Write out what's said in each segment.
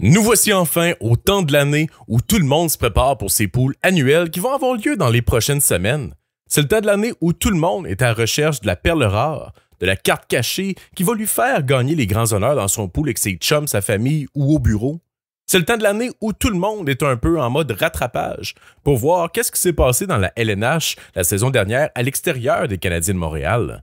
Nous voici enfin au temps de l'année où tout le monde se prépare pour ses poules annuelles qui vont avoir lieu dans les prochaines semaines. C'est le temps de l'année où tout le monde est à la recherche de la perle rare, de la carte cachée qui va lui faire gagner les grands honneurs dans son pool avec ses chums, sa famille ou au bureau. C'est le temps de l'année où tout le monde est un peu en mode rattrapage pour voir qu'est-ce qui s'est passé dans la LNH la saison dernière à l'extérieur des Canadiens de Montréal.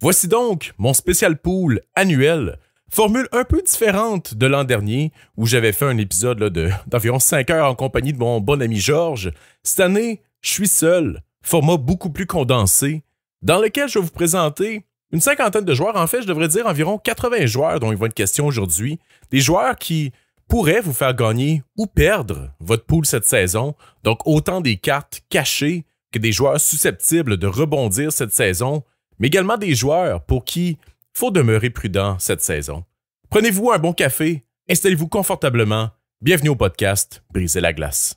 Voici donc mon spécial pool annuel Formule un peu différente de l'an dernier, où j'avais fait un épisode d'environ de, 5 heures en compagnie de mon bon ami Georges. Cette année, je suis seul, format beaucoup plus condensé, dans lequel je vais vous présenter une cinquantaine de joueurs. En fait, je devrais dire environ 80 joueurs dont il va être question aujourd'hui. Des joueurs qui pourraient vous faire gagner ou perdre votre pool cette saison. Donc, autant des cartes cachées que des joueurs susceptibles de rebondir cette saison, mais également des joueurs pour qui faut demeurer prudent cette saison. Prenez-vous un bon café, installez-vous confortablement. Bienvenue au podcast Brisez la glace.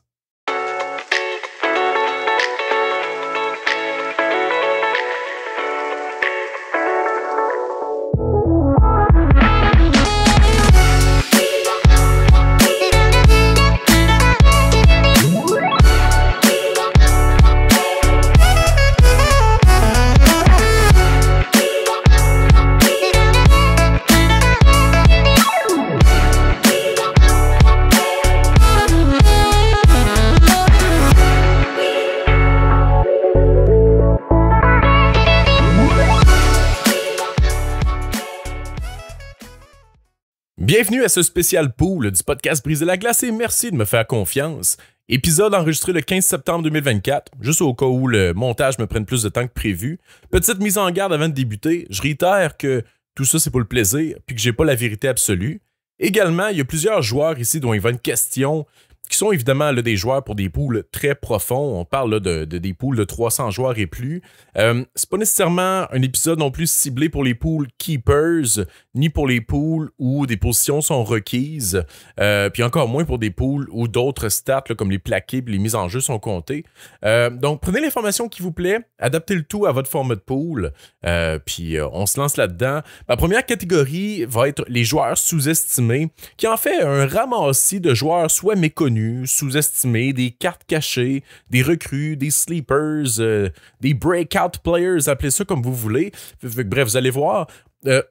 Bienvenue à ce spécial pool du podcast Briser la glace et merci de me faire confiance. Épisode enregistré le 15 septembre 2024, juste au cas où le montage me prenne plus de temps que prévu. Petite mise en garde avant de débuter, je réitère que tout ça c'est pour le plaisir puis que j'ai pas la vérité absolue. Également, il y a plusieurs joueurs ici dont il va une question qui sont évidemment des joueurs pour des poules très profonds. On parle de, des poules de 300 joueurs et plus. Euh, c'est pas nécessairement un épisode non plus ciblé pour les poules keepers, ni pour les poules où des positions sont requises, euh, puis encore moins pour des poules où d'autres stats comme les plaqués les mises en jeu sont comptées. Euh, donc prenez l'information qui vous plaît, adaptez le tout à votre format de pool, euh, puis on se lance là-dedans. Ma première catégorie va être les joueurs sous-estimés, qui en fait un ramassis de joueurs soit méconnus sous-estimés, des cartes cachées, des recrues, des sleepers, euh, des breakout players, appelez ça comme vous voulez. Bref, vous allez voir. Euh,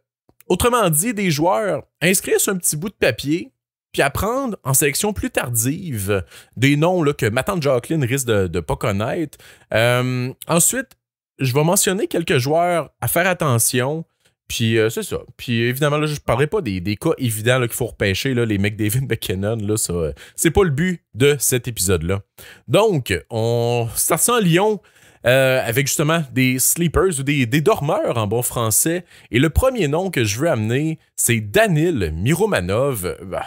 autrement dit, des joueurs inscrits sur un petit bout de papier, puis apprendre en sélection plus tardive des noms là, que ma tante Jacqueline risque de ne pas connaître. Euh, ensuite, je vais mentionner quelques joueurs à faire attention puis euh, c'est ça. Puis évidemment, là, je ne parlerai pas des, des cas évidents qu'il faut repêcher, là, les David McKinnon. Là, ça, euh, c'est pas le but de cet épisode-là. Donc, on ça en Lyon euh, avec justement des sleepers ou des, dormeurs en bon français. Et le premier nom que je veux amener, c'est Danil Miromanov. Bah,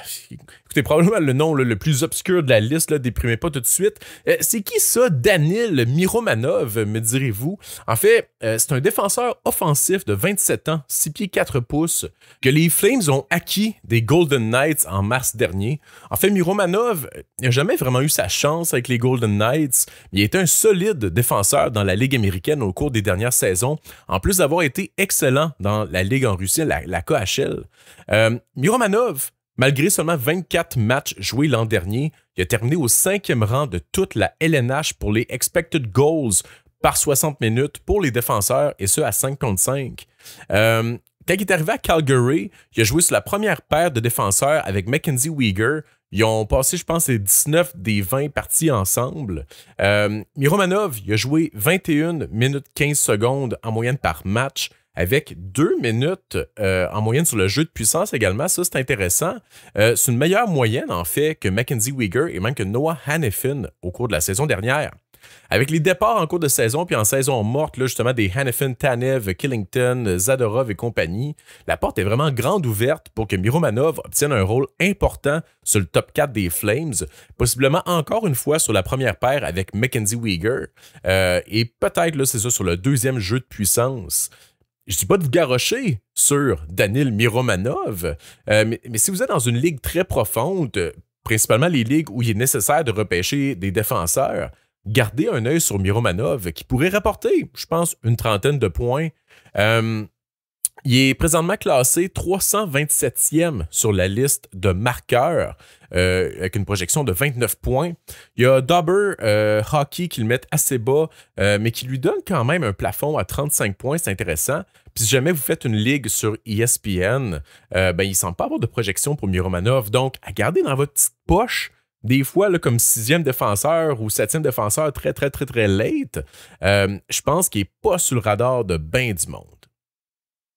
c'est probablement le nom le plus obscur de la liste, là, déprimez pas tout de suite. Euh, c'est qui ça, Danil Miromanov, me direz-vous? En fait, euh, c'est un défenseur offensif de 27 ans, 6 pieds 4 pouces, que les Flames ont acquis des Golden Knights en mars dernier. En fait, Miromanov n'a jamais vraiment eu sa chance avec les Golden Knights, mais il est un solide défenseur dans la Ligue américaine au cours des dernières saisons, en plus d'avoir été excellent dans la Ligue en Russie, la, KHL. Euh, Miromanov, Malgré seulement 24 matchs joués l'an dernier, il a terminé au cinquième rang de toute la LNH pour les expected goals par 60 minutes pour les défenseurs, et ce à 5 contre 5. quand il est arrivé à Calgary, il a joué sur la première paire de défenseurs avec Mackenzie Weegar. Ils ont passé, je pense, les 19 des 20 parties ensemble. Euh, Miromanov, il a joué 21 minutes 15 secondes en moyenne par match avec deux minutes euh, en moyenne sur le jeu de puissance également. Ça, c'est intéressant. Euh, c'est une meilleure moyenne, en fait, que Mackenzie Wigger et même que Noah Hannifin au cours de la saison dernière. Avec les départs en cours de saison, puis en saison morte, justement, des Hannifin, Tanev, Killington, Zadorov et compagnie, la porte est vraiment grande ouverte pour que Miromanov obtienne un rôle important sur le top 4 des Flames, possiblement encore une fois sur la première paire avec Mackenzie Weeger, euh, et peut-être, là, c'est ça, sur le deuxième jeu de puissance je dis pas de vous garrocher sur Danil Miromanov, euh, mais, si vous êtes dans une ligue très profonde, principalement les ligues où il est nécessaire de repêcher des défenseurs, gardez un œil sur Miromanov qui pourrait rapporter, je pense, une trentaine de points. Euh, il est présentement classé 327e sur la liste de marqueurs euh, avec une projection de 29 points. Il y a Dauber euh, Hockey qui le met assez bas, euh, mais qui lui donne quand même un plafond à 35 points, c'est intéressant. Puis si jamais vous faites une ligue sur ESPN, ben, il ne semble pas avoir de projection pour Miromanov. Donc, à garder dans votre petite poche des fois, là, comme sixième défenseur ou septième défenseur très, très, très, très late, je pense qu'il n'est pas sur le radar de bien du monde.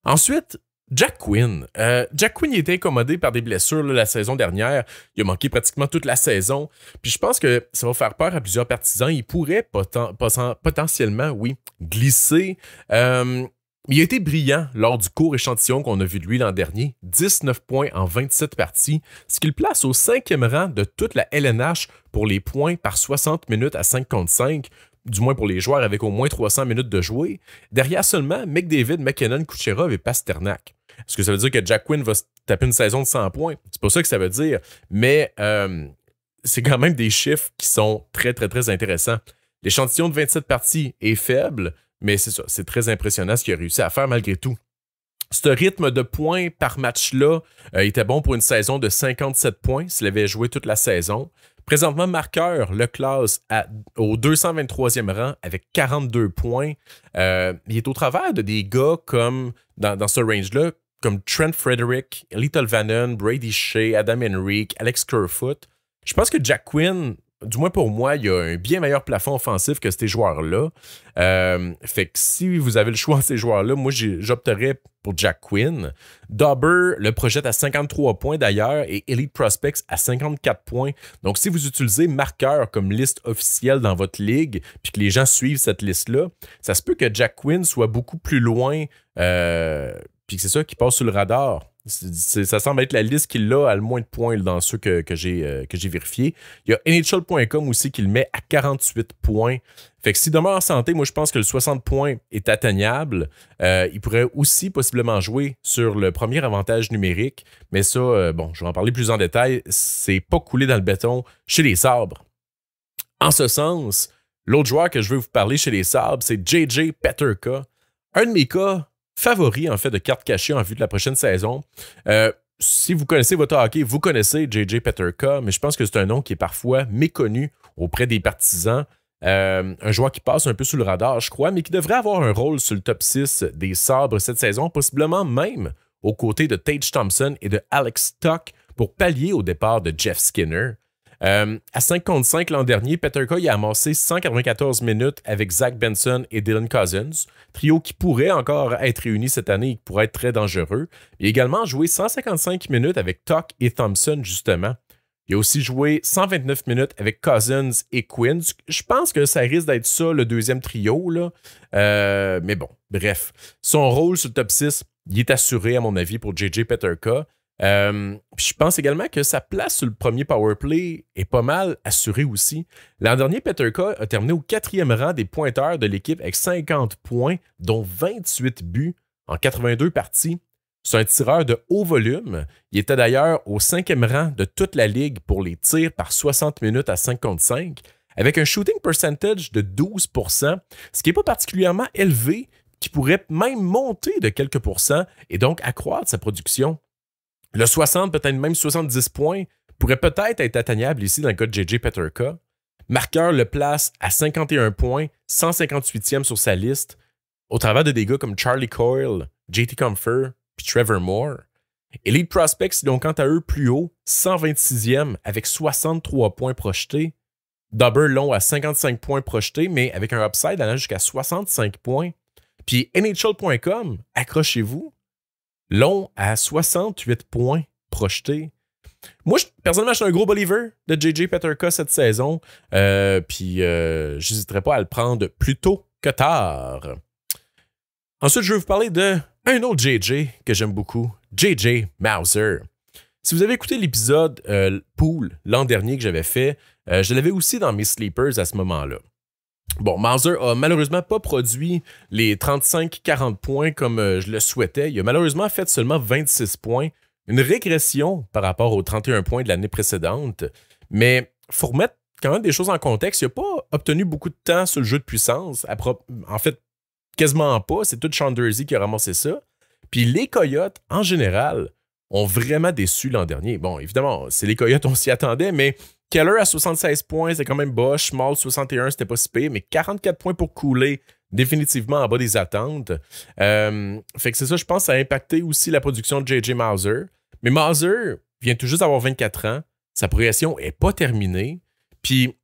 Ensuite, Jack Quinn. Euh, Jack Quinn il était incommodé par des blessures la saison dernière. Il a manqué pratiquement toute la saison. Puis je pense que ça va faire peur à plusieurs partisans. Il pourrait potentiellement, oui, glisser. Euh, il a été brillant lors du court échantillon qu'on a vu de lui l'an dernier. 19 points en 27 parties, ce qui le place au cinquième rang de toute la LNH pour les points par 60 minutes à 55 du moins pour les joueurs avec au moins 300 minutes de jouer, derrière seulement McDavid, McKinnon, Kucherov et Pasternak. Est-ce que ça veut dire que Jack Quinn va taper une saison de 100 points? C'est pas ça que ça veut dire, mais euh, c'est quand même des chiffres qui sont très, très, très intéressants. L'échantillon de 27 parties est faible, mais c'est ça, c'est très impressionnant ce qu'il a réussi à faire malgré tout. Ce rythme de points par match-là euh, était bon pour une saison de 57 points s'il avait joué toute la saison. Présentement, marqueur le class, au 223e rang avec 42 points. Euh, il est au travers de des gars comme, dans, ce range-là, comme Trent Frederick, Little Vannon, Brady Shea, Adam Henrique, Alex Kerfoot. Je pense que Jack Quinn du moins pour moi, il y a un bien meilleur plafond offensif que ces joueurs-là. Euh, fait que si vous avez le choix de ces joueurs-là, moi j'opterais pour Jack Quinn. Dauber le projette à 53 points d'ailleurs et Elite Prospects à 54 points. Donc si vous utilisez marqueur comme liste officielle dans votre ligue, puis que les gens suivent cette liste-là, ça se peut que Jack Quinn soit beaucoup plus loin, euh, puis c'est ça qui passe sur le radar ça semble être la liste qu'il a à le moins de points dans ceux que, que j'ai euh, vérifiés. Il y a NHL.com aussi qui le met à 48 points. Fait que s'il demeure en santé, moi je pense que le 60 points est atteignable. Euh, il pourrait aussi possiblement jouer sur le premier avantage numérique, mais ça, euh, bon, je vais en parler plus en détail. C'est pas coulé dans le béton chez les sabres. En ce sens, l'autre joueur que je veux vous parler chez les sabres, c'est JJ Petterka. Un de mes cas favori en fait de cartes cachées en vue de la prochaine saison. Euh, si vous connaissez votre hockey, vous connaissez JJ Petterka, mais je pense que c'est un nom qui est parfois méconnu auprès des partisans. Euh, un joueur qui passe un peu sous le radar, je crois, mais qui devrait avoir un rôle sur le top 6 des sabres cette saison, possiblement même aux côtés de Tage Thompson et de Alex Tuck pour pallier au départ de Jeff Skinner. Euh, à 55 l'an dernier, Peter Coy a amassé 194 minutes avec Zach Benson et Dylan Cousins, trio qui pourrait encore être réuni cette année et qui pourrait être très dangereux. Il a également joué 155 minutes avec Tuck et Thompson, justement. Il a aussi joué 129 minutes avec Cousins et Quinn. Je pense que ça risque d'être ça, le deuxième trio. Là. Euh, mais bon, bref. Son rôle sur le top 6, il est assuré, à mon avis, pour JJ Peterka. Euh, je pense également que sa place sur le premier power play est pas mal assurée aussi. L'an dernier, Peterka a terminé au quatrième rang des pointeurs de l'équipe avec 50 points, dont 28 buts en 82 parties. C'est un tireur de haut volume. Il était d'ailleurs au cinquième rang de toute la ligue pour les tirs par 60 minutes à 55, avec un shooting percentage de 12 ce qui n'est pas particulièrement élevé, qui pourrait même monter de quelques pourcents et donc accroître sa production. Le 60, peut-être même 70 points, pourrait peut-être être atteignable ici dans le cas de JJ Petterka. Marqueur le place à 51 points, 158e sur sa liste, au travers de des gars comme Charlie Coyle, JT Comfer puis Trevor Moore. Elite prospects donc, quant à eux plus haut, 126e avec 63 points projetés. Dubber long à 55 points projetés, mais avec un upside allant jusqu'à 65 points. Puis NHL.com, accrochez-vous, Long à 68 points projetés. Moi, personnellement, je suis un gros believer de JJ Peterka cette saison. Euh, puis, euh, j'hésiterai pas à le prendre plus tôt que tard. Ensuite, je vais vous parler d'un autre JJ que j'aime beaucoup, JJ Mauser. Si vous avez écouté l'épisode euh, Pool l'an dernier que j'avais fait, je l'avais aussi dans mes sleepers à ce moment-là. Bon, Mauser a malheureusement pas produit les 35-40 points comme euh, je le souhaitais. Il a malheureusement fait seulement 26 points, une régression par rapport aux 31 points de l'année précédente. Mais faut remettre quand même des choses en contexte. Il n'a pas obtenu beaucoup de temps sur le jeu de puissance. En fait, quasiment pas. C'est tout Chandersey qui a ramassé ça. Puis les Coyotes, en général, ont vraiment déçu l'an dernier. Bon, évidemment, c'est les Coyotes, on s'y attendait, mais Keller à 76 points, c'est quand même bas. Small, 61, c'était pas si pire, mais 44 points pour couler, définitivement en bas des attentes. Euh, fait que c'est ça, je pense, ça a impacté aussi la production de J.J. Mauser. Mais Mauser vient tout juste d'avoir 24 ans. Sa progression est pas terminée. Puis,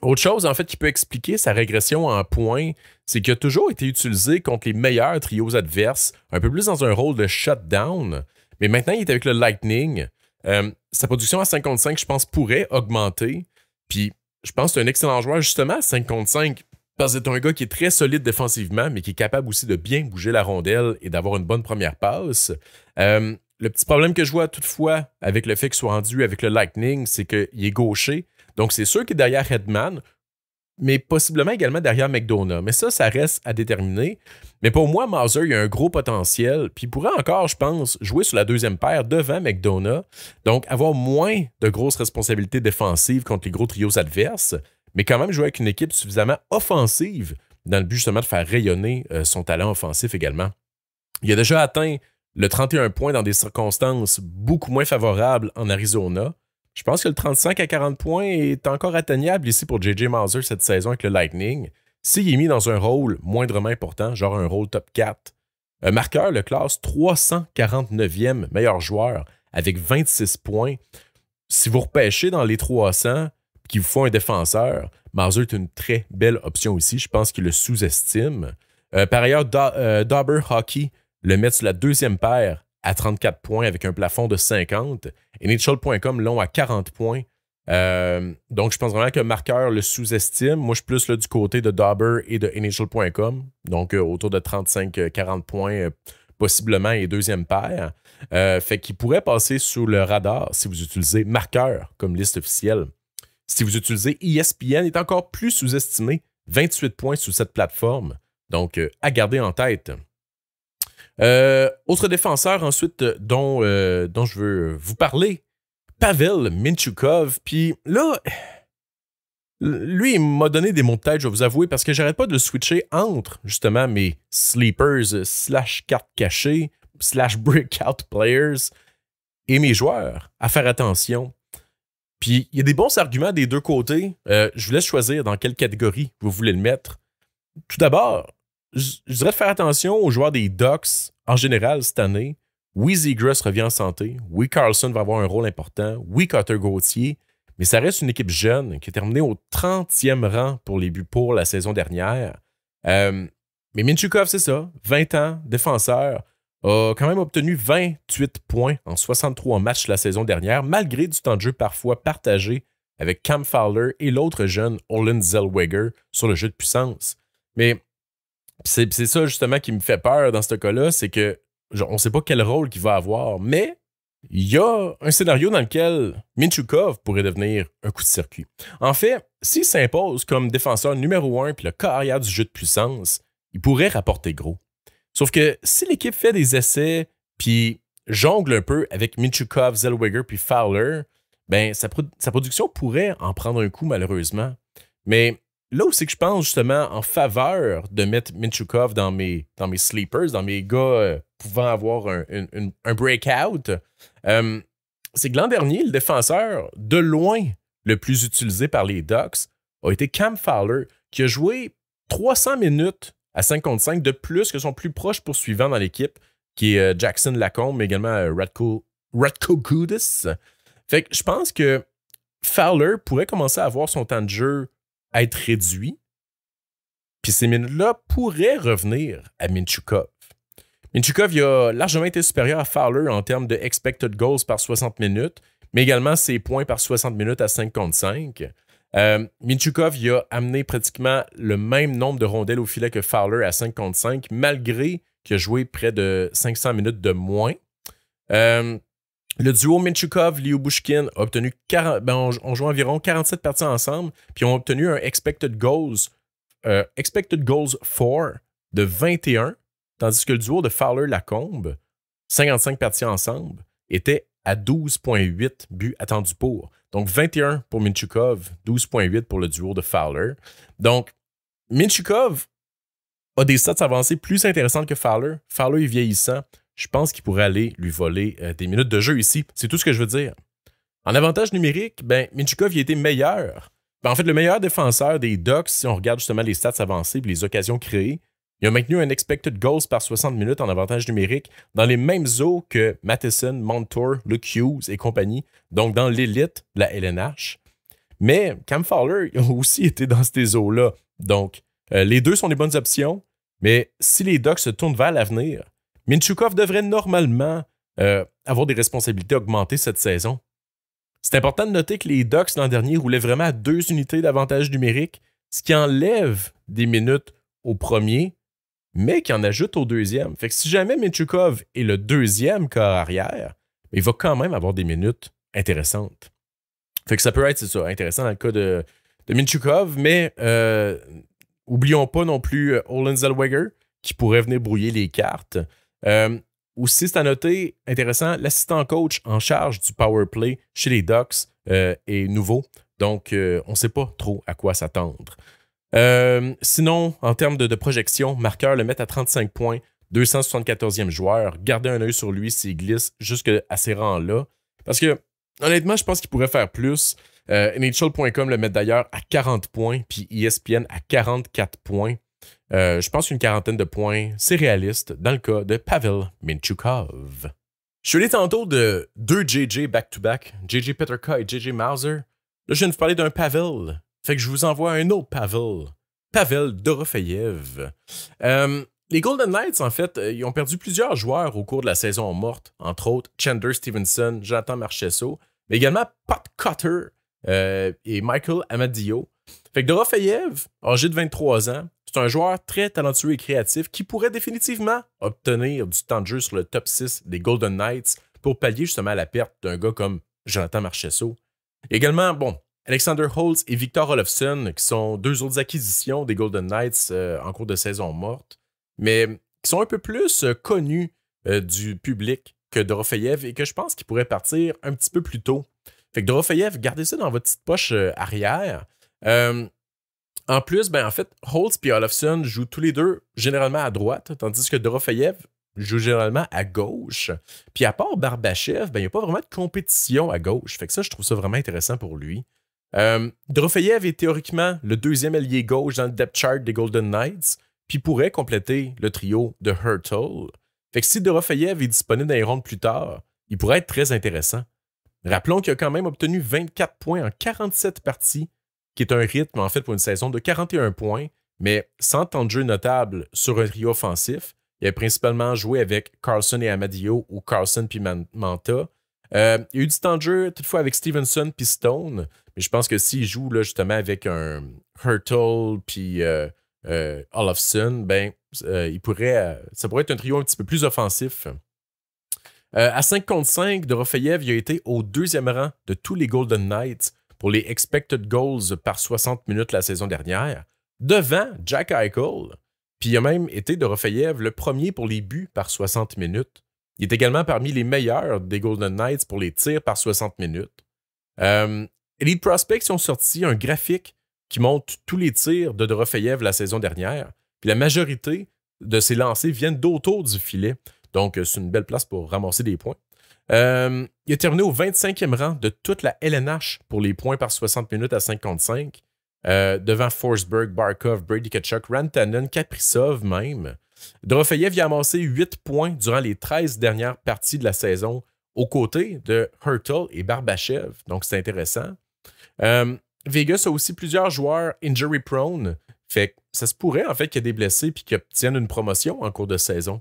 autre chose, en fait, qui peut expliquer sa régression en points, c'est qu'il a toujours été utilisé contre les meilleurs trios adverses, un peu plus dans un rôle de shutdown. Mais maintenant, il est avec le Lightning. Euh, sa production à 55, je pense, pourrait augmenter. Puis je pense que c'est un excellent joueur, justement, à 55, parce que c'est un gars qui est très solide défensivement, mais qui est capable aussi de bien bouger la rondelle et d'avoir une bonne première passe. Euh, le petit problème que je vois toutefois avec le fait qu'il soit rendu avec le Lightning, c'est qu'il est gaucher. Donc, c'est sûr qu'il est derrière Redman mais possiblement également derrière McDonough. Mais ça, ça reste à déterminer. Mais pour moi, Mauser, il a un gros potentiel. Puis il pourrait encore, je pense, jouer sur la deuxième paire devant McDonough. Donc, avoir moins de grosses responsabilités défensives contre les gros trios adverses, mais quand même jouer avec une équipe suffisamment offensive dans le but justement de faire rayonner euh, son talent offensif également. Il a déjà atteint le 31 points dans des circonstances beaucoup moins favorables en Arizona. Je pense que le 35 à 40 points est encore atteignable ici pour JJ Mauser cette saison avec le Lightning. S'il est mis dans un rôle moindrement important, genre un rôle top 4, un marqueur le classe 349e meilleur joueur avec 26 points. Si vous repêchez dans les 300 qu'il vous faut un défenseur, Mauser est une très belle option ici. Je pense qu'il le sous-estime. Euh, par ailleurs, Dobber euh, Hockey le met sur la deuxième paire à 34 points avec un plafond de 50. Initial.com l'ont à 40 points. Euh, donc, je pense vraiment que Marker le sous-estime. Moi, je suis plus du côté de Dauber et de Initial.com. Donc, euh, autour de 35-40 euh, points, possiblement, et deuxième paire. fait qu'il pourrait passer sous le radar si vous utilisez Marker comme liste officielle. Si vous utilisez ESPN, il est encore plus sous-estimé. 28 points sous cette plateforme. Donc, à garder en tête. Euh, autre défenseur ensuite euh, euh, dont, je veux vous parler, Pavel Minchukov. Puis là, lui, m'a donné des mots de tête, je vais vous avouer, parce que j'arrête pas de switcher entre justement mes sleepers slash cartes cachées slash breakout players et mes joueurs à faire attention. Puis il y a des bons arguments des deux côtés. je vous laisse choisir dans quelle catégorie vous voulez le mettre. Tout d'abord, je, voudrais faire attention aux joueurs des Ducks en général cette année. Oui, Zegras revient en santé. Oui, Carlson va avoir un rôle important. Oui, Carter Gauthier. Mais ça reste une équipe jeune qui est terminée au 30e rang pour les buts pour la saison dernière. Euh, mais Minchukov, c'est ça, 20 ans, défenseur, a quand même obtenu 28 points en 63 matchs la saison dernière, malgré du temps de jeu parfois partagé avec Cam Fowler et l'autre jeune Olin Zellweger sur le jeu de puissance. Mais c'est ça justement qui me fait peur dans ce cas-là, c'est que on ne sait pas quel rôle qu'il va avoir, mais il y a un scénario dans lequel Minchukov pourrait devenir un coup de circuit. En fait, s'il s'impose comme défenseur numéro un puis le carrière du jeu de puissance, il pourrait rapporter gros. Sauf que si l'équipe fait des essais puis jongle un peu avec Minchukov, Zellweger puis Fowler, ben sa production pourrait en prendre un coup malheureusement. Mais là où c'est que je pense justement en faveur de mettre Minchukov dans mes, dans mes sleepers, dans mes gars euh, pouvant avoir un, breakout, euh, c'est que l'an dernier, le défenseur de loin le plus utilisé par les Ducks a été Cam Fowler, qui a joué 300 minutes à 55 de plus que son plus proche poursuivant dans l'équipe, qui est euh, Jackson Lacombe, mais également Radko, Radko Fait que je pense que Fowler pourrait commencer à avoir son temps de jeu être réduit. Puis ces minutes-là pourraient revenir à Minchukov. Minchukov a largement été supérieur à Fowler en termes de expected goals par 60 minutes, mais également ses points par 60 minutes à 55. Euh, Minchukov a amené pratiquement le même nombre de rondelles au filet que Fowler à 55, malgré qu'il a joué près de 500 minutes de moins. Euh, le duo Minchukov, Liu Bushkin a obtenu 40, ben, environ 47 parties ensemble, puis ont obtenu un expected goals, euh, expected goals 4 de 21, tandis que le duo de Fowler-Lacombe, 55 parties ensemble, était à 12,8 buts attendus pour. Donc 21 pour Minchukov, 12,8 pour le duo de Fowler. Donc Minchukov a des stats avancées plus intéressantes que Fowler. Fowler est vieillissant je pense qu'il pourrait aller lui voler euh, des minutes de jeu ici. C'est tout ce que je veux dire. En avantage numérique, ben, Minchukov il a meilleur. Ben, en fait, le meilleur défenseur des Ducks, si on regarde justement les stats avancées et les occasions créées, il a maintenu un expected goals par 60 minutes en avantage numérique dans les mêmes eaux que Matheson, Montour, Luke Hughes et compagnie, donc dans l'élite de la LNH. Mais Cam Fowler a aussi été dans ces eaux-là. Donc, euh, les deux sont des bonnes options, mais si les Ducks se tournent vers l'avenir, Minchukov devrait normalement euh, avoir des responsabilités augmentées cette saison. C'est important de noter que les Ducks l'an dernier roulaient vraiment à deux unités d'avantage numérique, ce qui enlève des minutes au premier, mais qui en ajoute au deuxième. Fait que si jamais Minchukov est le deuxième corps arrière, il va quand même avoir des minutes intéressantes. Fait que ça peut être, c'est intéressant dans le cas de, Minchukov, mais euh, oublions pas non plus euh, Olin Zellweger, qui pourrait venir brouiller les cartes. Euh, aussi, c'est à noter, intéressant, l'assistant coach en charge du power play chez les Ducks euh, est nouveau. Donc, euh, on ne sait pas trop à quoi s'attendre. sinon, en termes de, projection, marqueur le met à 35 points, 274e joueur. Gardez un œil sur lui s'il glisse jusque à ces rangs-là. Parce que, honnêtement, je pense qu'il pourrait faire plus. NHL.com le met d'ailleurs à 40 points, puis ESPN à 44 points. Euh, je pense qu'une quarantaine de points, c'est réaliste dans le cas de Pavel Minchukov. Je suis allé tantôt de deux JJ back-to-back, JJ Petterka et JJ Mauser. Là, je viens de vous parler d'un Pavel. Fait que je vous envoie un autre Pavel. Pavel Dorofeyev. Euh, les Golden Knights, en fait, euh, ils ont perdu plusieurs joueurs au cours de la saison morte, entre autres Chandler Stevenson, Jonathan Marchesso, mais également Pat Cutter et Michael Amadio. Fait que âgé de 23 ans, c'est un joueur très talentueux et créatif qui pourrait définitivement obtenir du temps de jeu sur le top 6 des Golden Knights pour pallier justement à la perte d'un gars comme Jonathan Marchesso. Également, bon, Alexander Holtz et Victor Olofsson, qui sont deux autres acquisitions des Golden Knights euh, en cours de saison morte, mais qui sont un peu plus euh, connus euh, du public que Dorofayev et que je pense qu'ils pourraient partir un petit peu plus tôt. Fait que Dorofayev, gardez ça dans votre petite poche arrière. Euh, en plus, ben, en fait, Holtz et Olofsson jouent tous les deux généralement à droite, tandis que Dorofeyev joue généralement à gauche. Puis à part Barbachev, ben, il n'y a pas vraiment de compétition à gauche. Fait que ça, je trouve ça vraiment intéressant pour lui. Euh, est théoriquement le deuxième allié gauche dans le depth chart des Golden Knights, puis pourrait compléter le trio de Hurtle. Fait que si Dorofayev est disponible dans les rondes plus tard, il pourrait être très intéressant. Rappelons qu'il a quand même obtenu 24 points en 47 parties qui est un rythme en fait pour une saison de 41 points, mais sans temps de jeu notable sur un trio offensif. Il a principalement joué avec Carlson et Amadio ou Carlson puis Manta. Euh, il y a eu du temps de jeu toutefois avec Stevenson puis Stone, mais je pense que s'il joue là, justement avec un Hurtle puis euh, euh Olofsson, ben, euh, il pourrait, ça pourrait être un trio un petit peu plus offensif. à 5 contre 5, de il a été au deuxième rang de tous les Golden Knights pour les expected goals par 60 minutes la saison dernière, devant Jack Eichel. Puis il a même été de Raffaev le premier pour les buts par 60 minutes. Il est également parmi les meilleurs des Golden Knights pour les tirs par 60 minutes. Euh, Elite Prospects ont sorti un graphique qui montre tous les tirs de Dorofeyev la saison dernière. Puis la majorité de ses lancers viennent d'autour du filet. Donc, euh, c'est une belle place pour ramasser des points. Euh, il a terminé au 25e rang de toute la LNH pour les points par 60 minutes à 55, euh, devant Forsberg, Barkov, Brady Kachuk, Rantanen, Kaprizov même. Drofeyev a amassé 8 points durant les 13 dernières parties de la saison aux côtés de Hurtle et Barbachev, donc c'est intéressant. Euh, Vegas a aussi plusieurs joueurs injury prone, fait ça se pourrait en fait qu'il y ait des blessés et qu'ils obtiennent une promotion en cours de saison.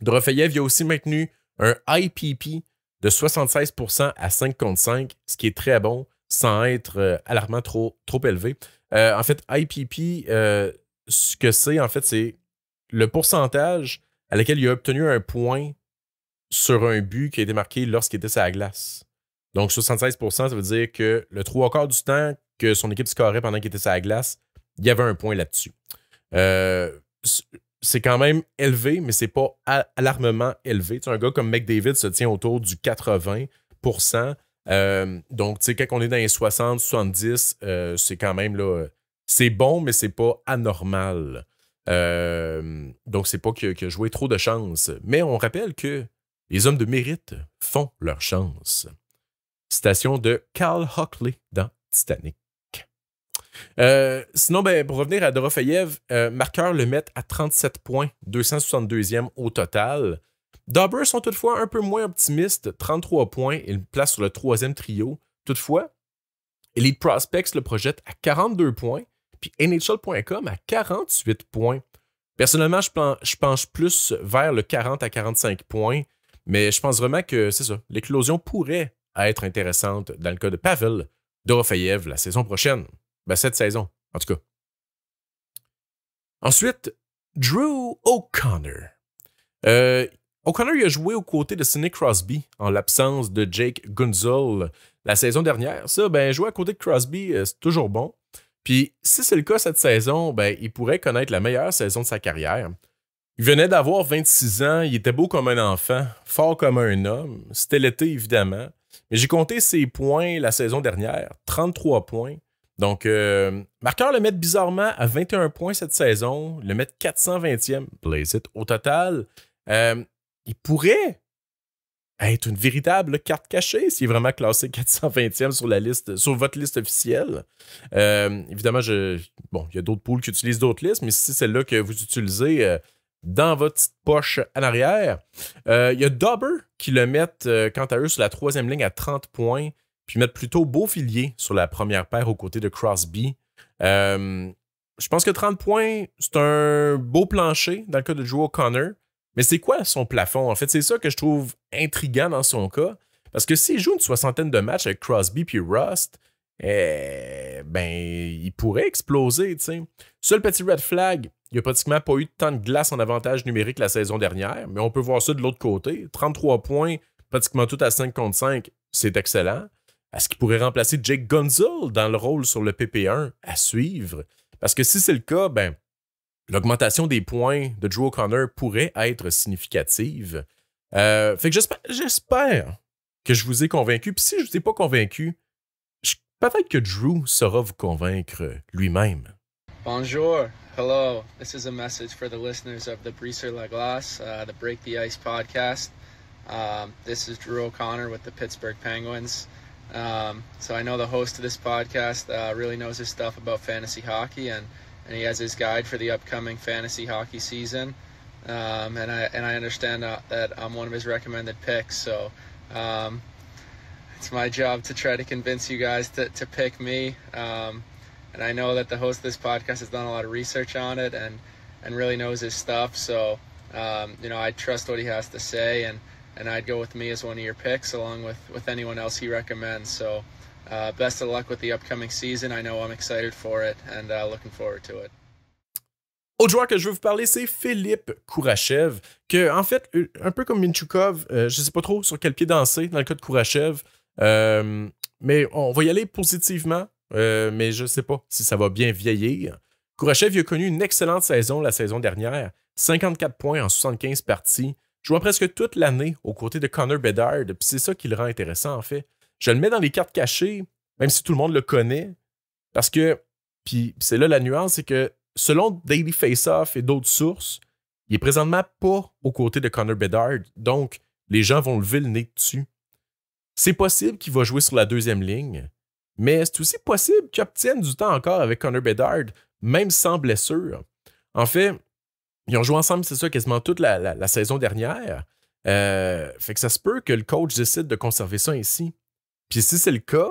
Drofeyev a aussi maintenu un IPP de 76% à 5.5, ce qui est très bon sans être euh, alarmant trop, trop élevé. Euh, en fait, IPP, euh, ce que c'est, en fait, c'est le pourcentage à laquelle il a obtenu un point sur un but qui a été marqué lorsqu'il était sur la glace. Donc, 76%, ça veut dire que le trois quarts du temps que son équipe scorait pendant qu'il était sur la glace, il y avait un point là-dessus c'est quand même élevé, mais c'est pas alarmement élevé. un gars comme McDavid se tient autour du 80 euh, Donc, quand on est dans les 60, 70, euh, c'est quand même là. Euh, c'est bon, mais c'est pas anormal. donc, c'est pas que, que jouer trop de chance. Mais on rappelle que les hommes de mérite font leur chance. Citation de Carl Hockley dans Titanic. Euh, sinon, ben, pour revenir à Dorofeyev, euh, marqueur le met à 37 points, 262e au total. Daubers sont toutefois un peu moins optimistes, 33 points, ils place sur le troisième trio. Toutefois, Elite Prospects le projette à 42 points, puis NHL.com à 48 points. Personnellement, je, je penche plus vers le 40 à 45 points, mais je pense vraiment que c'est ça, l'éclosion pourrait être intéressante dans le cas de Pavel Dorofayev la saison prochaine. Ben, cette saison, en tout cas. Ensuite, Drew O'Connor. Euh, O'Connor a joué aux côtés de Sidney Crosby en l'absence de Jake Gunzel la saison dernière. Ça, ben, jouer à côté de Crosby, euh, c'est toujours bon. Puis si c'est le cas cette saison, ben, il pourrait connaître la meilleure saison de sa carrière. Il venait d'avoir 26 ans, il était beau comme un enfant, fort comme un homme. C'était l'été, évidemment. Mais j'ai compté ses points la saison dernière, 33 points. Donc, euh, le met bizarrement à 21 points cette saison, le met 420e, place it, au total. Euh, il pourrait être une véritable carte cachée s'il est vraiment classé 420e sur la liste, sur votre liste officielle. Euh, évidemment, je, il y a d'autres poules qui utilisent d'autres listes, mais si c'est celle-là que vous utilisez euh, dans votre petite poche en arrière, il y a Dauber qui le met, quant à eux, sur la troisième ligne à 30 points puis mettre plutôt beau filier sur la première paire aux côtés de Crosby. Euh, je pense que 30 points, c'est un beau plancher dans le cas de Joe O'Connor. Mais c'est quoi son plafond? En fait, c'est ça que je trouve intrigant dans son cas. Parce que s'il joue une soixantaine de matchs avec Crosby puis Rust, eh, ben, il pourrait exploser, tu sais. Seul petit red flag, il n'y a pratiquement pas eu tant de glace en avantage numérique la saison dernière, mais on peut voir ça de l'autre côté. 33 points, pratiquement tout à 5 contre 5, c'est excellent. Est-ce qu'il pourrait remplacer Jake Gunzel dans le rôle sur le PP1 à suivre? Parce que si c'est le cas, ben, l'augmentation des points de Drew O'Connor pourrait être significative. Euh, fait que j'espère que je vous ai convaincu. Puis si je ne vous ai pas convaincu, peut-être que Drew saura vous convaincre lui-même. Bonjour. Hello. This is a message for the listeners of the Breezer La Glace, uh, the Break the Ice podcast. Um, this is Drew O'Connor with the Pittsburgh Penguins. Um, so I know the host of this podcast uh, really knows his stuff about fantasy hockey, and, and he has his guide for the upcoming fantasy hockey season. Um, and I and I understand uh, that I'm one of his recommended picks. So um, it's my job to try to convince you guys to, to pick me. Um, and I know that the host of this podcast has done a lot of research on it and and really knows his stuff. So um, you know I trust what he has to say and and I'd go with me as one of your picks, along with with anyone else he recommends. So, uh, best of luck with the upcoming season. I know I'm excited for it and uh, looking forward to it. Autre joueur que je veux vous parler, c'est Philippe Kourachev, que en fait, un peu comme Minchukov, euh, je ne sais pas trop sur quel pied danser dans le cas de Kourachev, euh, mais on va y aller positivement, euh, mais je ne sais pas si ça va bien vieillir. Kourachev il a connu une excellente saison la saison dernière, 54 points en 75 parties, Jouant presque toute l'année aux côtés de Connor Bedard, puis c'est ça qui le rend intéressant en fait. Je le mets dans les cartes cachées, même si tout le monde le connaît, parce que, puis c'est là la nuance, c'est que selon Daily Face-Off et d'autres sources, il est présentement pas aux côtés de Connor Bedard, donc les gens vont lever le nez dessus. C'est possible qu'il va jouer sur la deuxième ligne, mais c'est aussi possible qu'il obtienne du temps encore avec Connor Bedard, même sans blessure. En fait, ils ont joué ensemble, c'est ça, quasiment toute la, saison dernière. Euh, fait que ça se peut que le coach décide de conserver ça ici. Puis si c'est le cas,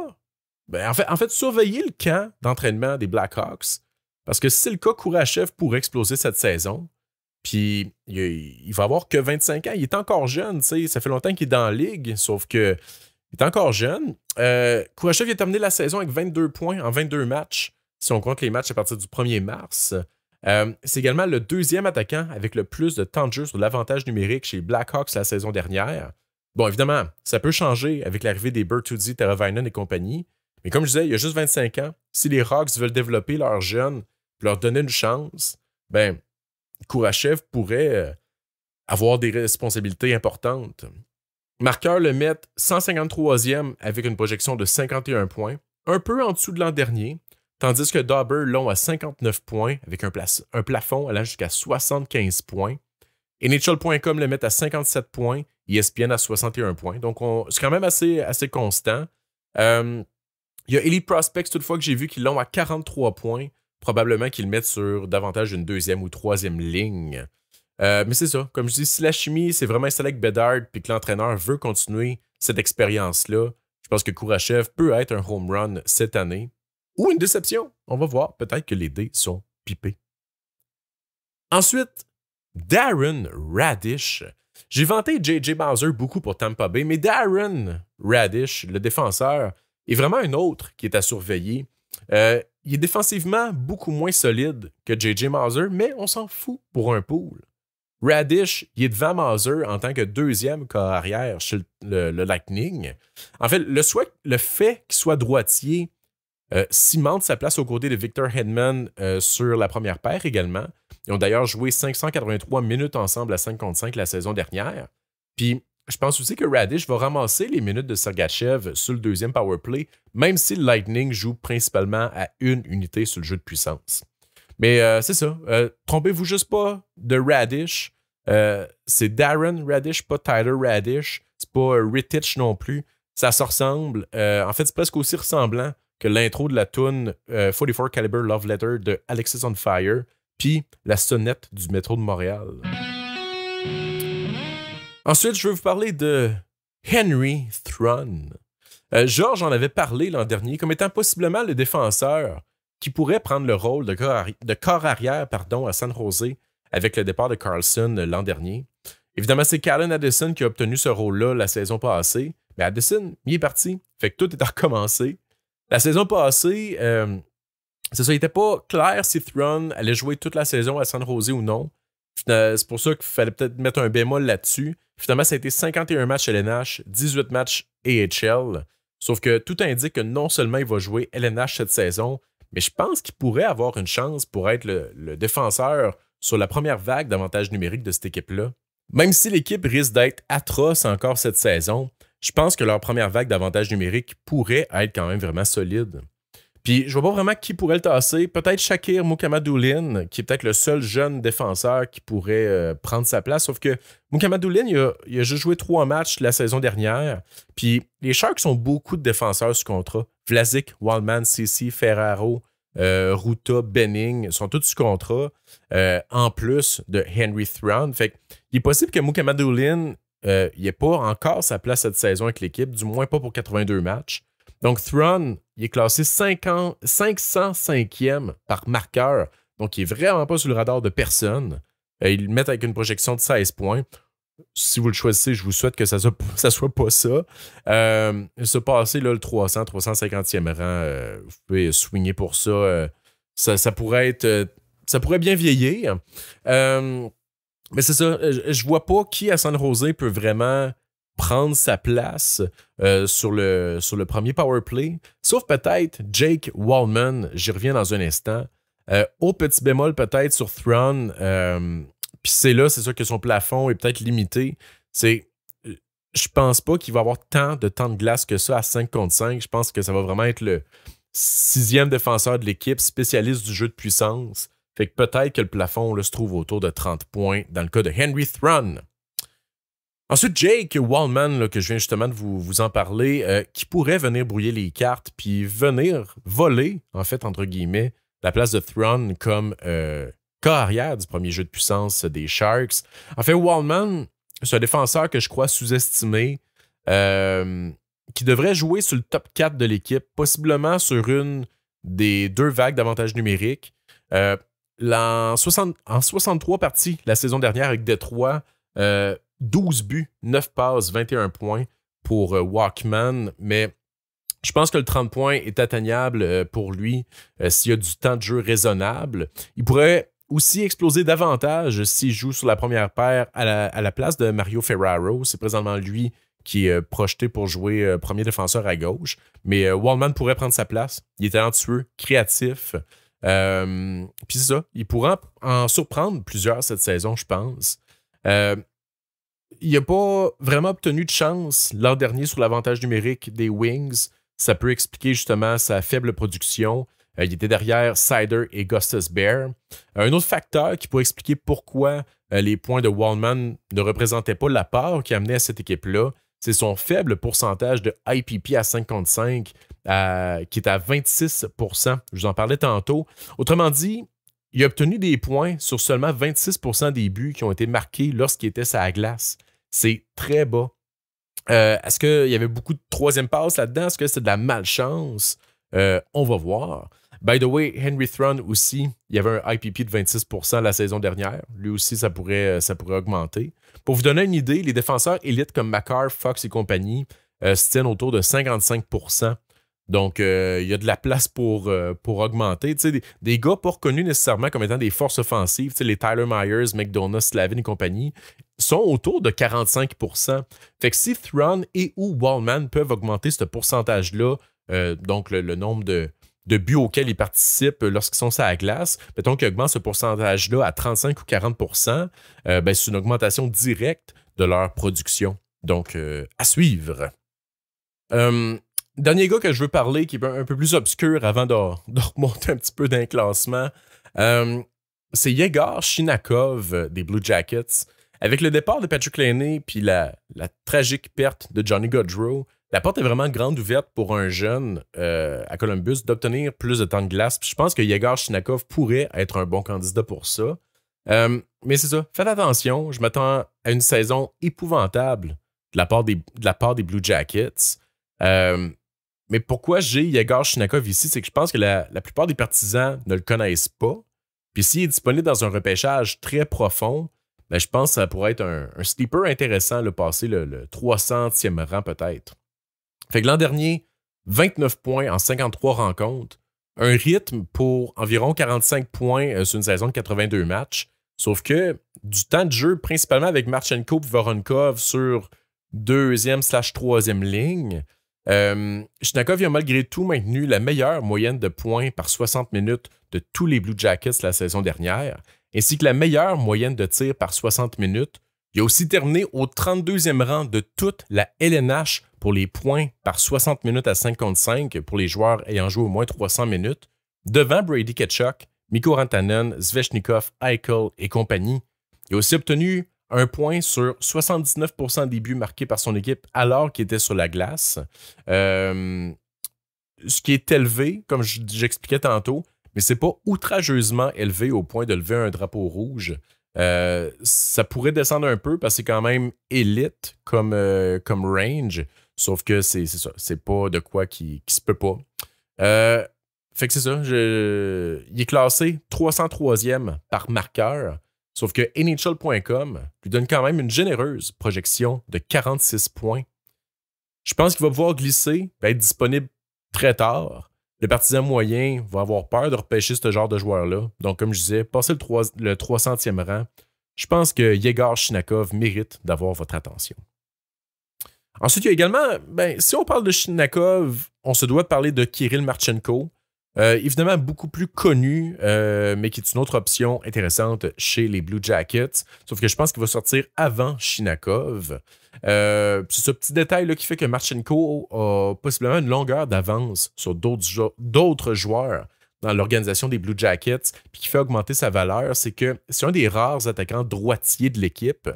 ben, en fait, en surveillez le camp d'entraînement des Blackhawks. Parce que si c'est le cas, Kourachev pourrait exploser cette saison. Puis il, va avoir que 25 ans. Il est encore jeune, Ça fait longtemps qu'il est dans la ligue, sauf que il est encore jeune. Euh, Kourachev a terminé la saison avec 22 points en 22 matchs. Si on compte les matchs à partir du 1er mars. Euh, c'est également le deuxième attaquant avec le plus de temps de jeu sur l'avantage numérique chez Blackhawks la saison dernière. Bon, évidemment, ça peut changer avec l'arrivée des Bertuzzi, Teravainen et compagnie. Mais comme je disais, il y a juste 25 ans. Si les Rocks veulent développer leurs jeunes et leur donner une chance, ben, Kourachev pourrait euh, avoir des responsabilités importantes. Marqueur le met 153e avec une projection de 51 points, un peu en dessous de l'an dernier, Tandis que Dauber, l'ont à 59 points, avec un, plafond allant jusqu'à 75 points. Initial.com le met à 57 points, ESPN à 61 points. Donc, c'est quand même assez, assez constant. Euh, il y a Elite Prospects, toutefois, que j'ai vu qu'ils l'ont à 43 points. Probablement qu'ils le mettent sur davantage une deuxième ou troisième ligne. Euh, mais c'est ça. Comme je dis, si la chimie c'est vraiment installée avec Bedard puis que l'entraîneur veut continuer cette expérience-là, je pense que Kourachev peut être un home run cette année. Ou une déception. On va voir. Peut-être que les dés sont pipés. Ensuite, Darren Radish. J'ai vanté J.J. Bowser beaucoup pour Tampa Bay, mais Darren Radish, le défenseur, est vraiment un autre qui est à surveiller. Euh, il est défensivement beaucoup moins solide que J.J. Mauser, mais on s'en fout pour un pool. Radish, il est devant Mauser en tant que deuxième carrière chez le, Lightning. En fait, le, souhait, le fait qu'il soit droitier euh, sa place aux côtés de Victor Hedman euh, sur la première paire également. Ils ont d'ailleurs joué 583 minutes ensemble à 55 la saison dernière. Puis je pense aussi que Radish va ramasser les minutes de Sergachev sur le deuxième power play, même si Lightning joue principalement à une unité sur le jeu de puissance. Mais euh, c'est ça. Euh, trompez-vous juste pas de Radish. c'est Darren Radish, pas Tyler Radish. C'est pas Rittich non plus. Ça se ressemble. en fait, c'est presque aussi ressemblant que l'intro de la tune 44 euh, Caliber Love Letter de Alexis on Fire, puis la sonnette du métro de Montréal. Ensuite, je veux vous parler de Henry Thrun. Euh, Georges en avait parlé l'an dernier comme étant possiblement le défenseur qui pourrait prendre le rôle de corps, arrière pardon, à San Jose avec le départ de Carlson euh, l'an dernier. Évidemment, c'est Callan Addison qui a obtenu ce rôle-là la saison passée, mais ben, Addison, il est parti, fait que tout est à recommencer. La saison passée, ce euh, c'est ça, il n'était pas clair si Thrun allait jouer toute la saison à San Jose ou non. C'est pour ça qu'il fallait peut-être mettre un bémol là-dessus. Finalement, ça a été 51 matchs LNH, 18 matchs AHL. Sauf que tout indique que non seulement il va jouer LNH cette saison, mais je pense qu'il pourrait avoir une chance pour être le, le défenseur sur la première vague d'avantages numériques de cette équipe-là. Même si l'équipe risque d'être atroce encore cette saison, je pense que leur première vague d'avantages numériques pourrait être quand même vraiment solide. Puis je vois pas vraiment qui pourrait le tasser. Peut-être Shakir Mukamadoulin, qui est peut-être le seul jeune défenseur qui pourrait euh, prendre sa place. Sauf que Mukamadoulin, il a, il a juste joué trois matchs la saison dernière. Puis les Sharks ont beaucoup de défenseurs sous contrat. Vlasic, Wallman, Sissi, Ferraro, euh, Ruta, Benning sont tous sous contrat, euh, en plus de Henry Thrun. Fait il est possible que Mukamadoulin euh, il n'est pas encore sa place cette saison avec l'équipe, du moins pas pour 82 matchs. Donc, Thron, il est classé 505e par marqueur. Donc, il n'est vraiment pas sur le radar de personne. Euh, ils le mettent avec une projection de 16 points. Si vous le choisissez, je vous souhaite que ça ne soit, pas ça. Euh, se passer le 300, 350e rang, euh, vous pouvez swinguer pour ça. ça. pourrait être. Ça pourrait bien vieillir. Euh, mais c'est ça, euh, je vois pas qui à San Jose peut vraiment prendre sa place euh, sur, le, sur le premier power play, sauf peut-être Jake Wallman, j'y reviens dans un instant. Euh, au petit bémol peut-être sur Throne. puis c'est là, c'est sûr que son plafond est peut-être limité. C'est, je pense pas qu'il va avoir tant de temps de glace que ça à 5 contre 5. Je pense que ça va vraiment être le sixième défenseur de l'équipe, spécialiste du jeu de puissance, fait que peut-être que le plafond là, se trouve autour de 30 points dans le cas de Henry Thrun. Ensuite, Jake Wallman, là, que je viens justement de vous, vous en parler, euh, qui pourrait venir brouiller les cartes puis venir voler, en fait, entre guillemets, la place de Throne comme euh, arrière du premier jeu de puissance des Sharks. En fait, Wallman, ce défenseur que je crois sous-estimé, euh, qui devrait jouer sur le top 4 de l'équipe, possiblement sur une des deux vagues d'avantages numériques. Euh, en, 63 parties la saison dernière avec Détroit, 12 euh, buts, 9 passes, 21 points pour euh, Walkman, mais je pense que le 30 points est atteignable euh, pour lui s'il y a du temps de jeu raisonnable. Il pourrait aussi exploser davantage s'il joue sur la première paire à la, place de Mario Ferraro. C'est présentement lui qui est projeté pour jouer premier défenseur à gauche. Mais Walkman pourrait prendre sa place. Il est talentueux, créatif. Euh, puis ça, il pourra en surprendre plusieurs cette saison, je pense. Euh, il n'a pas vraiment obtenu de chance l'an dernier sur l'avantage numérique des Wings. Ça peut expliquer justement sa faible production. Euh, il était derrière Cider et Gustus Bear. Un autre facteur qui pourrait expliquer pourquoi les points de Wallman ne représentaient pas la part qui amenait à cette équipe-là, c'est son faible pourcentage de IPP à 55, euh, qui est à 26 Je vous en parlais tantôt. Autrement dit, il a obtenu des points sur seulement 26 des buts qui ont été marqués lorsqu'il était sur la glace. C'est très bas. Euh, est-ce qu'il y avait beaucoup de troisième passe là-dedans? Est-ce que c'est de la malchance? Euh, on va voir. By the way, Henry Throne aussi, il y avait un IPP de 26% la saison dernière. Lui aussi, ça pourrait, euh, ça pourrait augmenter. Pour vous donner une idée, les défenseurs élites comme Macar, Fox et compagnie euh, se tiennent autour de 55%. Donc, euh, il y a de la place pour, pour augmenter. des, gars pas reconnus nécessairement comme étant des forces offensives, les Tyler Myers, McDonough, Slavin et compagnie, sont autour de 45 Fait que si Throne et ou Wallman peuvent augmenter ce pourcentage-là, donc le nombre de, de buts auxquels ils participent euh, lorsqu'ils sont sur la glace, mettons qu'ils augmentent ce pourcentage-là à 35 ou 40 euh, ben, c'est une augmentation directe de leur production. Donc, euh, à suivre. dernier gars que je veux parler, qui est un peu plus obscur avant de, remonter un petit peu d'un classement, c'est Yegor Shinakov des Blue Jackets. Avec le départ de Patrick Laney puis la, la tragique perte de Johnny Godrow, la porte est vraiment grande ouverte pour un jeune euh, à Columbus d'obtenir plus de temps de glace. je pense que Yegor Shinakov pourrait être un bon candidat pour ça. Euh, mais c'est ça, faites attention. Je m'attends à une saison épouvantable de la part des, Blue Jackets. Euh, mais pourquoi j'ai Yegor Shinakov ici, c'est que je pense que la, plupart des partisans ne le connaissent pas. Puis s'il est disponible dans un repêchage très profond, ben, je pense que ça pourrait être un, un intéressant, le passer le 300e rang peut-être. Fait que l'an dernier, 29 points en 53 rencontres, un rythme pour environ 45 points euh, sur une saison de 82 matchs. Sauf que du temps de jeu, principalement avec Marchenko et Voronkov sur deuxième slash troisième ligne, euh, a malgré tout maintenu la meilleure moyenne de points par 60 minutes de tous les Blue Jackets la saison dernière, ainsi que la meilleure moyenne de tir par 60 minutes. Il a aussi terminé au 32e rang de toute la LNH pour les points par 60 minutes à 55 pour les joueurs ayant joué au moins 300 minutes, devant Brady Ketchuk, Mikko Rantanen, Zvechnikov, Eichel et compagnie. Il a aussi obtenu un point sur 79% des buts marqués par son équipe alors qu'il était sur la glace. Euh, ce qui est élevé, comme j'expliquais tantôt, mais ce n'est pas outrageusement élevé au point de lever un drapeau rouge. Euh, ça pourrait descendre un peu parce que c'est quand même élite comme, euh, comme range. Sauf que c'est ça, c'est pas de quoi qui, qui se peut pas. Euh, fait que c'est ça, il est classé 303e par marqueur. Sauf que NHL.com lui donne quand même une généreuse projection de 46 points. Je pense qu'il va pouvoir glisser, ben, être disponible très tard. Le partisan moyen va avoir peur de repêcher ce genre de joueur-là. Donc, comme je disais, passer le, le 300e rang, je pense que Yegor Shinakov mérite d'avoir votre attention. Ensuite, il y a également, ben, si on parle de Shinakov, on se doit de parler de Kirill Marchenko, euh, évidemment beaucoup plus connu, euh, mais qui est une autre option intéressante chez les Blue Jackets. Sauf que je pense qu'il va sortir avant Shinakov. Euh, c'est ce petit détail là qui fait que Marchenko a possiblement une longueur d'avance sur d'autres joueurs dans l'organisation des Blue Jackets, puis qui fait augmenter sa valeur, c'est que c'est un des rares attaquants droitiers de l'équipe.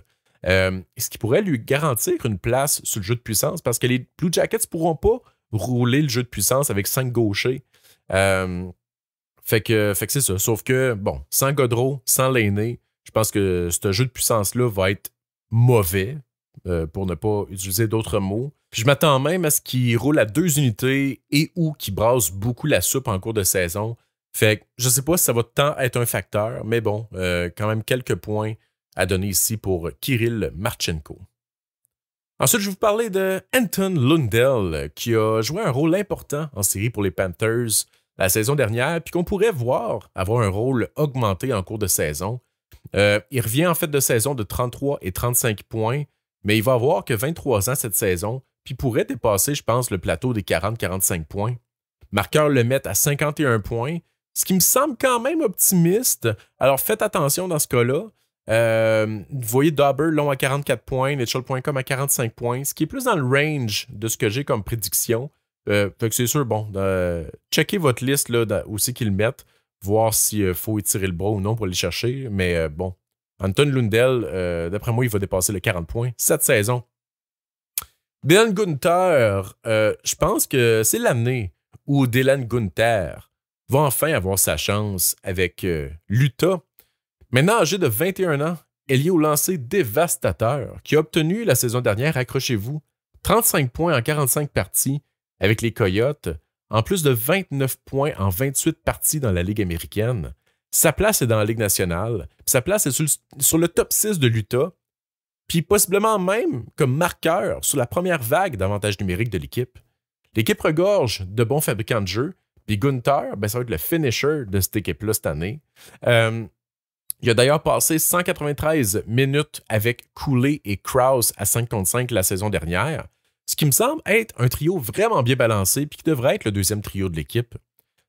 Euh, ce qui pourrait lui garantir une place sur le jeu de puissance parce que les Blue Jackets ne pourront pas rouler le jeu de puissance avec 5 gauchers. Euh, fait que, c'est ça. Sauf que, bon, sans Godreau, sans l'aîné, je pense que ce jeu de puissance-là va être mauvais, euh, pour ne pas utiliser d'autres mots. Puis je m'attends même à ce qu'il roule à deux unités et ou qu'il brasse beaucoup la soupe en cours de saison. Fait que je sais pas si ça va tant être un facteur, mais bon, quand même quelques points à donner ici pour Kirill Marchenko. Ensuite, je vais vous parler de Anton Lundell, qui a joué un rôle important en série pour les Panthers la saison dernière, puis qu'on pourrait voir avoir un rôle augmenté en cours de saison. Euh, il revient en fait de saison de 33 et 35 points, mais il va avoir que 23 ans cette saison, puis pourrait dépasser, je pense, le plateau des 40-45 points. Marqueur le met à 51 points, ce qui me semble quand même optimiste. Alors faites attention dans ce cas-là. Euh, vous voyez Dauber long à 44 points, Mitchell.com à 45 points, ce qui est plus dans le range de ce que j'ai comme prédiction. Euh, fait que c'est sûr, bon, checkez votre liste là, aussi qu'ils mettent, voir s'il euh, faut tirer le bras ou non pour les chercher. Mais bon, Anton Lundell, d'après moi, il va dépasser les 40 points cette saison. Dylan Gunther, je pense que c'est l'année où Dylan Gunther va enfin avoir sa chance avec l'Utah. Maintenant âgé de 21 ans, elle y au lancer dévastateur qui a obtenu la saison dernière, accrochez-vous, 35 points en 45 parties avec les Coyotes, en plus de 29 points en 28 parties dans la Ligue américaine. Sa place est dans la Ligue nationale, sa place est sur le, top 6 de l'Utah, puis possiblement même comme marqueur sur la première vague d'avantages numériques de l'équipe. L'équipe regorge de bons fabricants de jeux, puis Gunther, ben, ça va être le finisher de cette équipe-là cette année. Euh, il a d'ailleurs passé 193 minutes avec Coulet et Krause à 5.5 la saison dernière, ce qui me semble être un trio vraiment bien balancé puis qui devrait être le deuxième trio de l'équipe.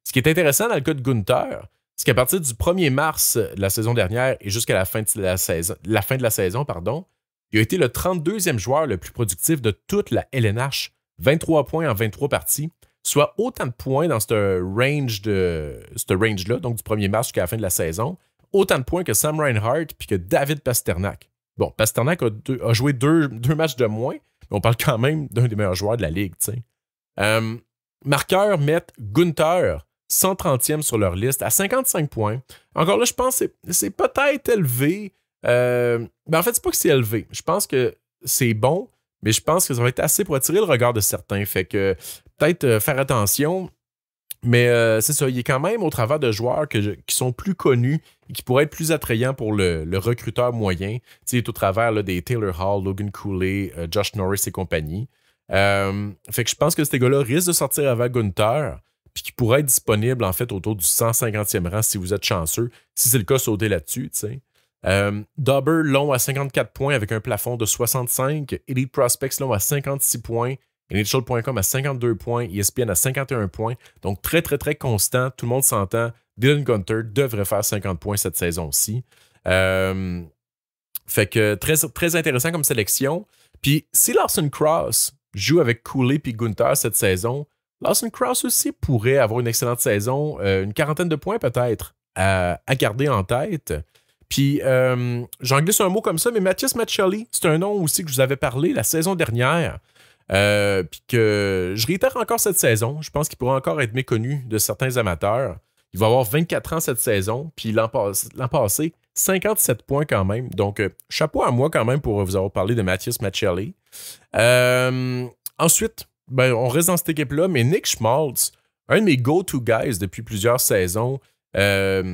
Ce qui est intéressant dans le cas de Gunther, c'est qu'à partir du 1er mars de la saison dernière et jusqu'à la fin de la saison, la fin de la saison pardon, il a été le 32e joueur le plus productif de toute la LNH, 23 points en 23 parties, soit autant de points dans ce range de ce range là, donc du 1er mars jusqu'à la fin de la saison, autant de points que Sam Reinhardt puis que David Pasternak. Bon, Pasternak a, joué deux, matchs de moins, mais on parle quand même d'un des meilleurs joueurs de la ligue. Euh, marqueurs mettent Gunther, 130e sur leur liste, à 55 points. Encore là, je pense que c'est peut-être élevé. mais euh, ben, en fait, c'est pas que c'est élevé. Je pense que c'est bon, mais je pense que ça va être assez pour attirer le regard de certains. Fait que peut-être euh, faire attention. Mais euh, c'est ça, il est quand même au travers de joueurs qui sont plus connus et qui pourraient être plus attrayants pour le, recruteur moyen. il est au travers des Taylor Hall, Logan Cooley, euh, Josh Norris et compagnie. Euh, fait que je pense que ces gars-là risquent de sortir avant Gunther, puis qui pourrait être disponible en fait autour du 150e rang si vous êtes chanceux. Si c'est le cas, sautez là-dessus. Dubber, long à 54 points avec un plafond de 65. Elite Prospects long à 56 points NHL.com à 52 points, ESPN à 51 points. Donc très, très, très constant. Tout le monde s'entend. Dylan Gunter devrait faire 50 points cette saison-ci. Euh, fait que très, très intéressant comme sélection. Puis si Larson Cross joue avec Cooley puis Gunter cette saison, Larson Cross aussi pourrait avoir une excellente saison, euh, une quarantaine de points peut-être à, garder en tête. Puis euh, j'en glisse un mot comme ça, mais Mathias Machelli, c'est un nom aussi que je vous avais parlé la saison dernière. Euh, puis que je réitère encore cette saison. Je pense qu'il pourrait encore être méconnu de certains amateurs. Il va avoir 24 ans cette saison. Puis l'an passé, 57 points quand même. Donc, euh, chapeau à moi quand même pour vous avoir parlé de Mathias Macelli euh, ensuite, ben, on reste dans cette équipe-là, mais Nick Schmaltz, un de mes go-to guys depuis plusieurs saisons, que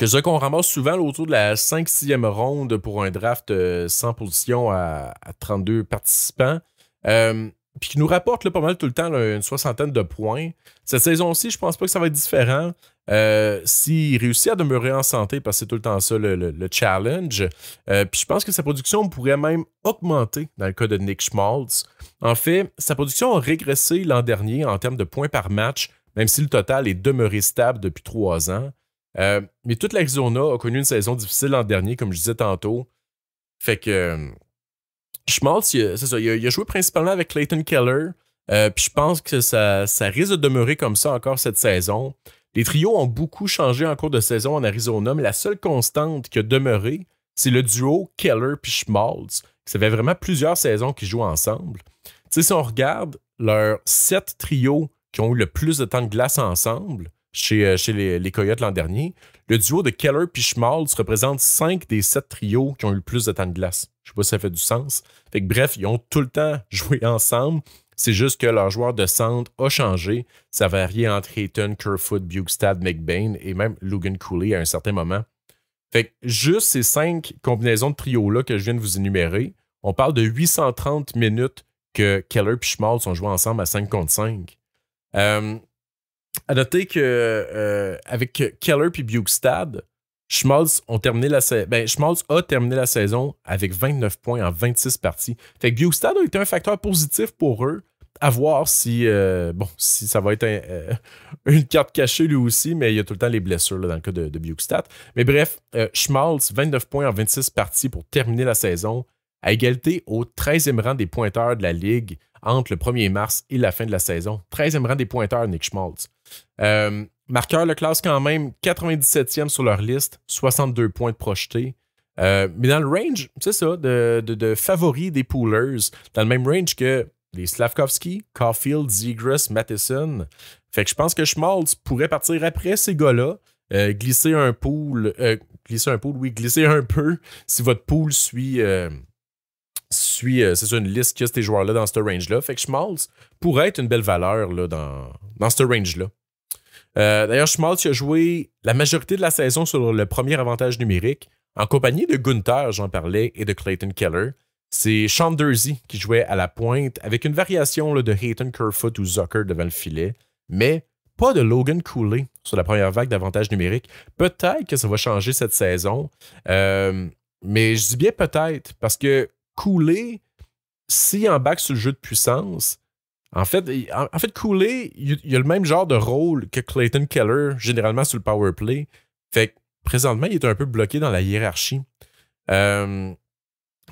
je qu'on ramasse souvent autour de la 5-6e ronde pour un draft sans position à 32 participants. Euh, puis qui nous rapporte pas mal tout le temps une soixantaine de points. Cette saison-ci, je pense pas que ça va être différent. Euh, s'il réussit à demeurer en santé, parce que c'est tout le temps ça le, challenge, euh, puis je pense que sa production pourrait même augmenter dans le cas de Nick Schmaltz. En fait, sa production a régressé l'an dernier en termes de points par match, même si le total est demeuré stable depuis trois ans. mais toute l'Arizona a connu une saison difficile l'an dernier, comme je disais tantôt. Fait que Schmaltz, euh, c'est ça, il a, joué principalement avec Clayton Keller. Euh, puis je pense que ça, risque de demeurer comme ça encore cette saison. Les trios ont beaucoup changé en cours de saison en Arizona, mais la seule constante qui a demeuré, c'est le duo Keller puis Schmaltz. Ça fait vraiment plusieurs saisons qu'ils jouent ensemble. si on regarde leurs sept trios qui ont eu le plus de temps de glace ensemble, chez, euh, les, Coyotes l'an dernier. Le duo de Keller puis Schmaltz représente cinq des sept trios qui ont eu le plus de temps de glace. Je sais pas si ça fait du sens. Fait bref, ils ont tout le temps joué ensemble. C'est juste que leur joueur de centre a changé. Ça variait entre Hayton, Kerfoot, Bugstad, McBain et même Logan Cooley à un certain moment. Fait juste ces cinq combinaisons de trios là que je viens de vous énumérer, on parle de 830 minutes que Keller et Schmaltz ont joué ensemble à 5 contre 5. Euh, à noter que euh, avec Keller puis Bugstad, Schmaltz ont terminé la ben, a terminé la saison avec 29 points en 26 parties. Fait que Bugstad a été un facteur positif pour eux. À voir si, euh, si ça va être euh, une carte cachée lui aussi, mais il y a tout le temps les blessures là, dans le cas de, de Mais bref, Schmaltz, 29 points en 26 parties pour terminer la saison, à égalité au 13e rang des pointeurs de la Ligue entre le 1er mars et la fin de la saison. 13e rang des pointeurs, Nick Schmaltz. Euh, marqueur le classe quand même 97e sur leur liste, 62 points projetés. Euh, mais dans le range, c'est ça, de, favoris des poolers, dans le même range que les Slavkovski, Caulfield, Zegras, Matheson. Fait que je pense que Schmaltz pourrait partir après ces gars-là, euh, glisser un pool, glisser un pool, oui, glisser un peu si votre pool suit, euh, c'est sur une liste qui a ces joueurs-là dans ce range-là. Fait que Schmaltz pourrait être une belle valeur là, dans, dans ce range-là. Euh, d'ailleurs, Schmaltz a joué la majorité de la saison sur le premier avantage numérique, en compagnie de Gunther, j'en parlais, et de Clayton Keller. C'est Sean qui jouait à la pointe, avec une variation de Hayton Kerfoot ou Zucker devant le filet, mais pas de Logan Cooley sur la première vague d'avantage numérique. Peut-être que ça va changer cette saison. Euh, mais je dis bien peut-être, parce que couler, s'il embarque sur le jeu de puissance, en fait, en fait couler il, a le même genre de rôle que Clayton Keller, généralement sur le power play. Fait que présentement, il est un peu bloqué dans la hiérarchie. Euh,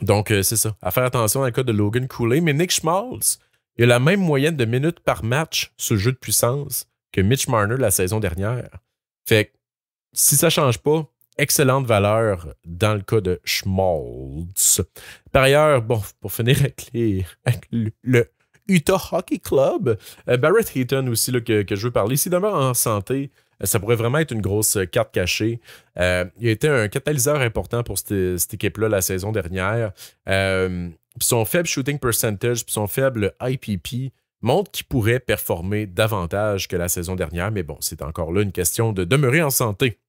donc, euh, c'est ça. À faire attention dans le cas de Logan Cooley. Mais Nick Schmaltz, il a la même moyenne de minutes par match sur le jeu de puissance que Mitch Marner la saison dernière. Fait que si ça change pas, excellente valeur dans le cas de Schmaltz. Par ailleurs, bon, pour finir avec, le Utah Hockey Club, euh, Barrett Heaton aussi que, je veux parler, s'il demeure en santé, euh, ça pourrait vraiment être une grosse euh, carte cachée. il a été un catalyseur important pour cette, équipe-là la saison dernière. son faible shooting percentage, son faible IPP montre qu'il pourrait performer davantage que la saison dernière, mais bon, c'est encore là une question de demeurer en santé.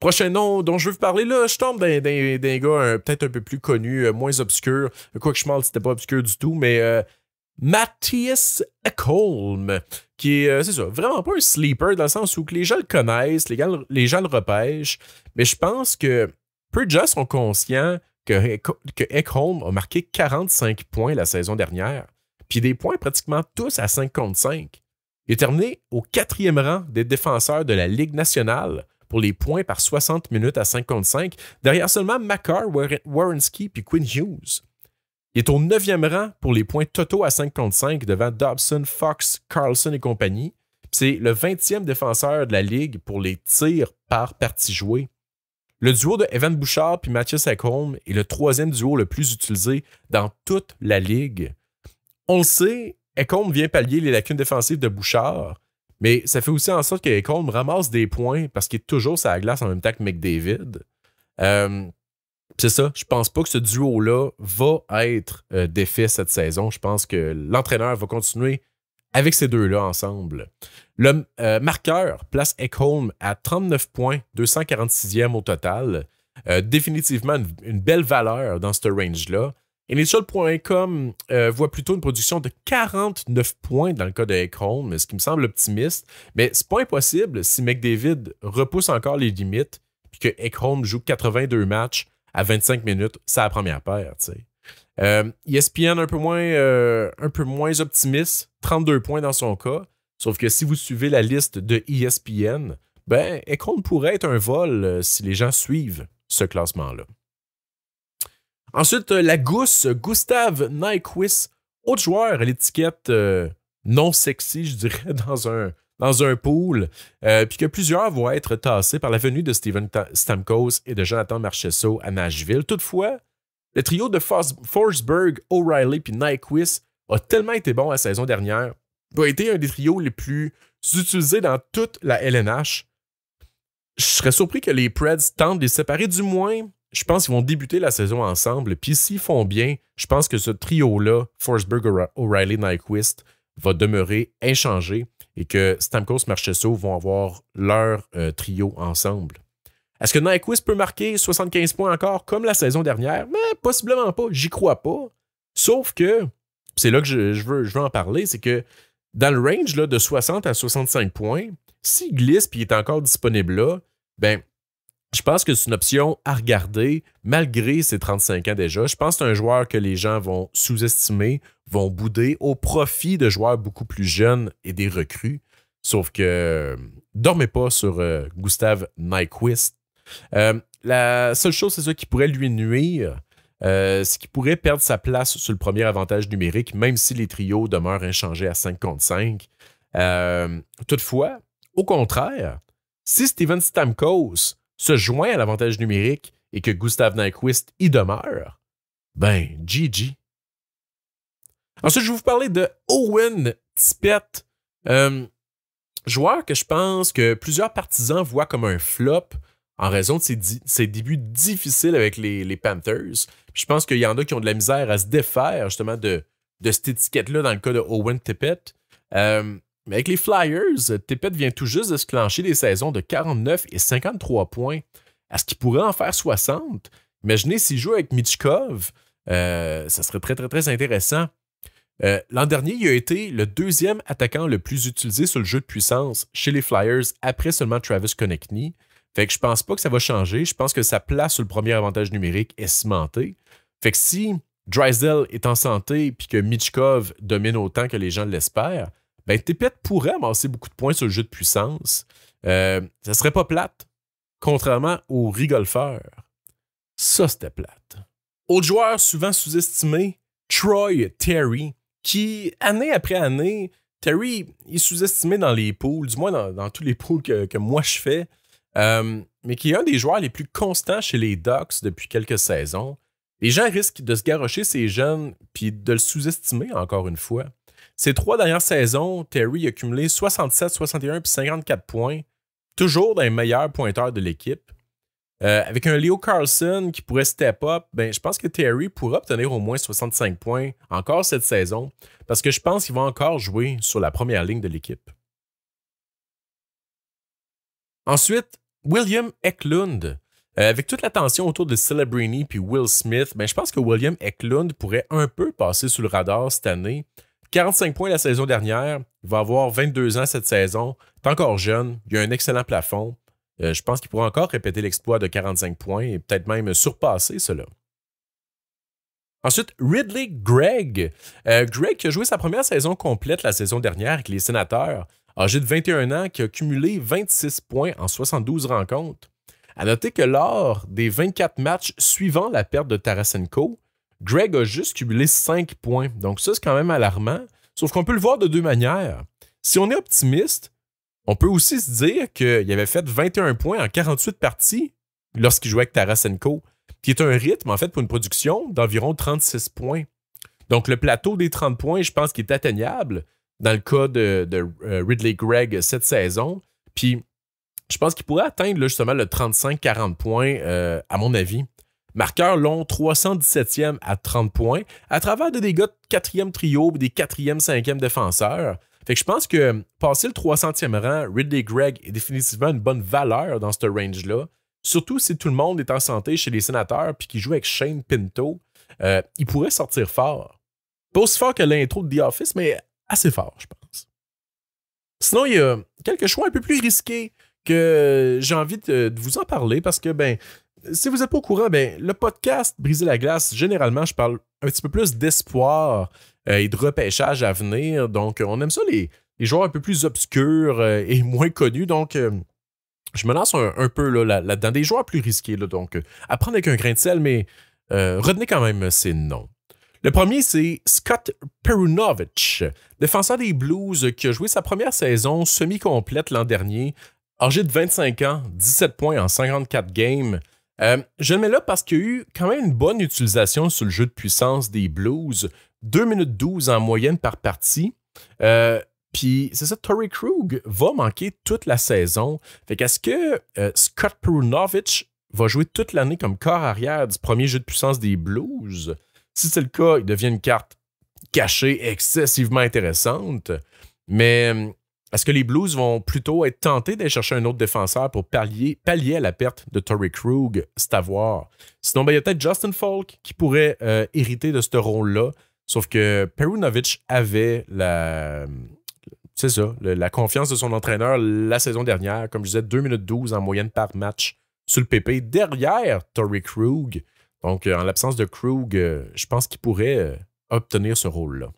Prochain nom dont je veux vous parler, là, je tombe d'un, gars euh, peut-être un peu plus connu, euh, moins obscur. Quoi que je parle, c'était pas obscur du tout, mais euh, Matthias Ekholm, qui est, c'est ça, vraiment pas un sleeper dans le sens où les gens le connaissent, les, gens le repêchent, mais je pense que peu de gens sont conscients que, que Ekholm a marqué 45 points la saison dernière, puis des points pratiquement tous à 55. Il est terminé au quatrième rang des défenseurs de la Ligue nationale pour les points par 60 minutes à 55, derrière seulement Makar, Warrenski et Quinn Hughes. Il est au 9e rang pour les points totaux à 55 devant Dobson, Fox, Carlson et compagnie. C'est le 20e défenseur de la ligue pour les tirs par partie jouée. Le duo de Evan Bouchard puis Mathieu Sackholm est le troisième duo le plus utilisé dans toute la ligue. On le sait, Ekholm vient pallier les lacunes défensives de Bouchard, mais ça fait aussi en sorte que ramasse des points parce qu'il est toujours sur la glace en même temps que McDavid. Euh, c'est ça, je pense pas que ce duo-là va être euh, défait cette saison. Je pense que l'entraîneur va continuer avec ces deux-là ensemble. Le euh, marqueur place Eckholm à 39 points, 246e au total. définitivement une, belle valeur dans ce range-là. Et euh, voit plutôt une production de 49 points dans le cas de Ekholm, ce qui me semble optimiste. Mais n'est pas impossible si McDavid repousse encore les limites et que Ekholm joue 82 matchs à 25 minutes, c'est la première paire, ESPN euh, e euh, un peu, moins, optimiste, 32 points dans son cas. Sauf que si vous suivez la liste de ESPN, ben, Ekholm pourrait être un vol si les gens suivent ce classement-là. Ensuite, euh, la gousse, Gustav Nyquist, autre joueur à l'étiquette euh, non sexy, je dirais, dans un, dans un pool, euh, puis que plusieurs vont être tassés par la venue de Steven Stamkos et de Jonathan Marchesso à Nashville. Toutefois, le trio de Forsberg, O'Reilly puis Nyquist a tellement été bon la saison dernière, a été un des trios les plus utilisés dans toute la LNH. Je serais surpris que les Preds tentent de les séparer, du moins je pense qu'ils vont débuter la saison ensemble. Puis s'ils font bien, je pense que ce trio-là, Forsberg, O'Reilly, Nyquist, va demeurer inchangé et que Stamkos, Marchesso vont avoir leur euh, trio ensemble. Est-ce que Nyquist peut marquer 75 points encore comme la saison dernière? Mais ben, possiblement pas, j'y crois pas. Sauf que, c'est là que je, veux, je en parler, c'est que dans le range de 60 à 65 points, s'il glisse et est encore disponible là, ben, je pense que c'est une option à regarder malgré ses 35 ans déjà. Je pense que c'est un joueur que les gens vont sous-estimer, vont bouder au profit de joueurs beaucoup plus jeunes et des recrues. Sauf que euh, dormez pas sur euh, Gustave Nyquist. Euh, la seule chose, c'est ça qui pourrait lui nuire, c'est qu'il pourrait perdre sa place sur le premier avantage numérique, même si les trios demeurent inchangés à 5 contre 5. toutefois, au contraire, si Steven Stamkos se joint à l'avantage numérique et que Gustav Nyquist y demeure, ben, GG. Ensuite, je vais vous parler de Owen Tippett, euh, joueur que je pense que plusieurs partisans voient comme un flop en raison de ses, débuts difficiles avec les, Panthers. je pense qu'il y en a qui ont de la misère à se défaire justement de, de cette étiquette-là dans le cas de Owen Tippett. Euh, mais avec les Flyers, Tepet vient tout juste de se clencher des saisons de 49 et 53 points, à ce qu'il pourrait en faire 60. Imaginez s'il joue avec Michkov, euh, ça serait très, très, très intéressant. Euh, l'an dernier, il a été le deuxième attaquant le plus utilisé sur le jeu de puissance chez les Flyers après seulement Travis Konechny. Fait que je pense pas que ça va changer. Je pense que sa place sur le premier avantage numérique est cimentée. Fait que si Drysdale est en santé et que Michkov domine autant que les gens l'espèrent, ben, pourrait amasser beaucoup de points sur le jeu de puissance. Euh, ça serait pas plate, contrairement aux rigolfeurs. Ça, c'était plate. Autre joueur souvent sous-estimé, Troy Terry, qui, année après année, Terry est sous-estimé dans les pools, du moins dans, tous les pools que, moi je fais, euh, mais qui est un des joueurs les plus constants chez les Ducks depuis quelques saisons. Les gens risquent de se garrocher ces jeunes puis de le sous-estimer encore une fois. Ces trois dernières saisons, Terry a cumulé 67, 61 puis 54 points, toujours d'un meilleur pointeur de l'équipe. Euh, avec un Leo Carlson qui pourrait step up, ben, je pense que Terry pourra obtenir au moins 65 points encore cette saison parce que je pense qu'il va encore jouer sur la première ligne de l'équipe. Ensuite, William Eklund. Euh, avec toute l'attention autour de Celebrini puis Will Smith, ben, je pense que William Eklund pourrait un peu passer sous le radar cette année. 45 points la saison dernière. Il va avoir 22 ans cette saison. Il est encore jeune. Il a un excellent plafond. Euh, je pense qu'il pourra encore répéter l'exploit de 45 points et peut-être même surpasser cela. Ensuite, Ridley Gregg. Euh, Gregg qui a joué sa première saison complète la saison dernière avec les Sénateurs, âgé de 21 ans, qui a cumulé 26 points en 72 rencontres. À noter que lors des 24 matchs suivant la perte de Tarasenko, Greg a juste cumulé 5 points. Donc ça, c'est quand même alarmant. Sauf qu'on peut le voir de deux manières. Si on est optimiste, on peut aussi se dire qu'il avait fait 21 points en 48 parties lorsqu'il jouait avec Tarasenko, qui est un rythme, en fait, pour une production d'environ 36 points. Donc, le plateau des 30 points, je pense qu'il est atteignable dans le cas de, euh, Ridley Gregg cette saison. Puis, je pense qu'il pourrait atteindre justement le 35-40 points, euh, à mon avis. Marqueur long 317e à 30 points, à travers des gars de 4e trio, des 4e-5e défenseurs. Fait que je pense que euh, passer le 300e rang, Ridley Gregg est définitivement une bonne valeur dans ce range-là. Surtout si tout le monde est en santé chez les sénateurs puis qu'il joue avec Shane Pinto, euh, il pourrait sortir fort. Pas aussi fort que l'intro de The Office, mais assez fort, je pense. Sinon, il y a quelques choix un peu plus risqués que j'ai envie de, vous en parler parce que ben si vous n'êtes pas au courant, ben, le podcast Briser la glace, généralement, je parle un petit peu plus d'espoir euh, et de repêchage à venir. Donc, euh, on aime ça, les, joueurs un peu plus obscurs euh, et moins connus. Donc, je me lance un, peu là, dedans des joueurs plus risqués. donc, à prendre avec un grain de sel, mais retenez quand même ces noms. Le premier, c'est Scott Perunovic, défenseur des Blues qui a joué sa première saison semi-complète l'an dernier. Âgé de 25 ans, 17 points en 54 games. Euh, je le mets là parce qu'il y a eu quand même une bonne utilisation sur le jeu de puissance des Blues. 2 minutes 12 en moyenne par partie. Euh, puis c'est ça, Tory Krug va manquer toute la saison. Fait qu'est-ce que euh, Scott Perunovic va jouer toute l'année comme corps arrière du premier jeu de puissance des Blues? Si c'est le cas, il devient une carte cachée excessivement intéressante. Mais hum, est-ce que les Blues vont plutôt être tentés d'aller chercher un autre défenseur pour pallier, la perte de Torrey Krug? C'est à Sinon, ben, il y a peut-être Justin Falk qui pourrait euh, hériter de ce rôle-là. Sauf que Perunovic avait la. C'est ça, la confiance de son entraîneur la saison dernière. Comme je disais, 2 minutes 12 en moyenne par match sur le PP derrière Torrey Krug. Donc, euh, en l'absence de Krug, euh, je pense qu'il pourrait obtenir ce rôle-là.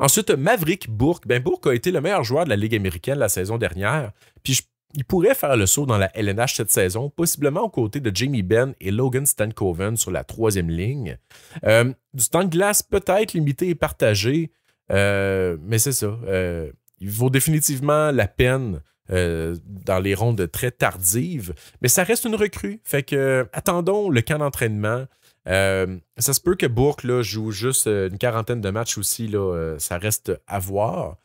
Ensuite, Maverick Bourque. Ben, a été le meilleur joueur de la Ligue américaine la saison dernière. Puis il pourrait faire le saut dans la LNH cette saison, possiblement aux côtés de Jamie Benn et Logan Stankoven sur la troisième ligne. Euh, du temps de glace peut-être limité et partagé, euh, mais c'est ça. Euh, il vaut définitivement la peine dans les rondes très tardives, mais ça reste une recrue. Fait que attendons le camp d'entraînement. Euh, ça se peut que Bourque joue juste euh, une quarantaine de matchs aussi. Là, euh, ça reste à voir.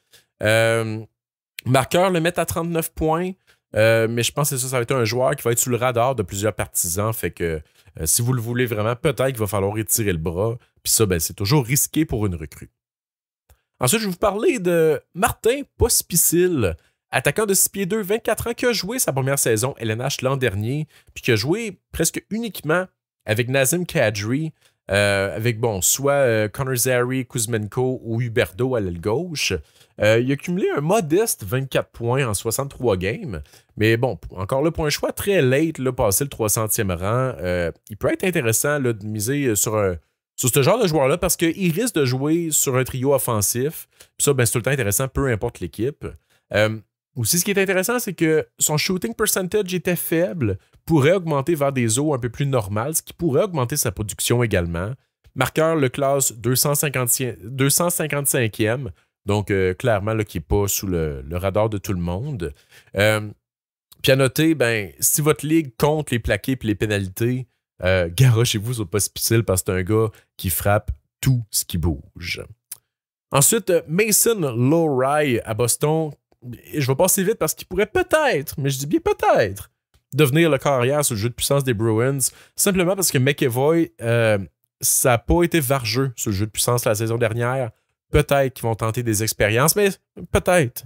marqueur le met à 39 points. mais je pense que ça, ça va être un joueur qui va être sous le radar de plusieurs partisans. Fait que si vous le voulez vraiment, peut-être qu'il va falloir étirer le bras. Puis ça, ben, c'est toujours risqué pour une recrue. Ensuite, je vais vous parler de Martin Pospicil, attaquant de 6 pieds 2, 24 ans, qui a joué sa première saison LNH l'an dernier, puis qui a joué presque uniquement avec Nazim Kadri, euh, avec, bon, soit euh, Connor Zary, Kuzmenko ou Huberto à l'aile gauche. Euh, il a cumulé un modeste 24 points en 63 games. Mais bon, encore le point un choix très late, là, passer le 300e rang, il peut être intéressant de miser sur, ce genre de joueur-là parce qu'il risque de jouer sur un trio offensif. ça, ben, c'est tout le temps intéressant, peu importe l'équipe. aussi, ce qui est intéressant, c'est que son shooting percentage était faible, pourrait augmenter vers des eaux un peu plus normales, ce qui pourrait augmenter sa production également. Marqueur le classe 255, e donc euh, clairement là, qui n'est pas sous le, radar de tout le monde. Euh, puis à noter, ben, si votre ligue compte les plaqués et les pénalités, garrotchez-vous, euh, garochez-vous sur Pospisil parce que c'est un gars qui frappe tout ce qui bouge. Ensuite, Mason Lowry à Boston. Je vais passer vite parce qu'il pourrait peut-être, mais je dis bien peut-être, devenir le carrière sur le jeu de puissance des Bruins, simplement parce que McEvoy, euh, ça n'a pas été vargeux sur le jeu de puissance la saison dernière. Peut-être qu'ils vont tenter des expériences, mais peut-être.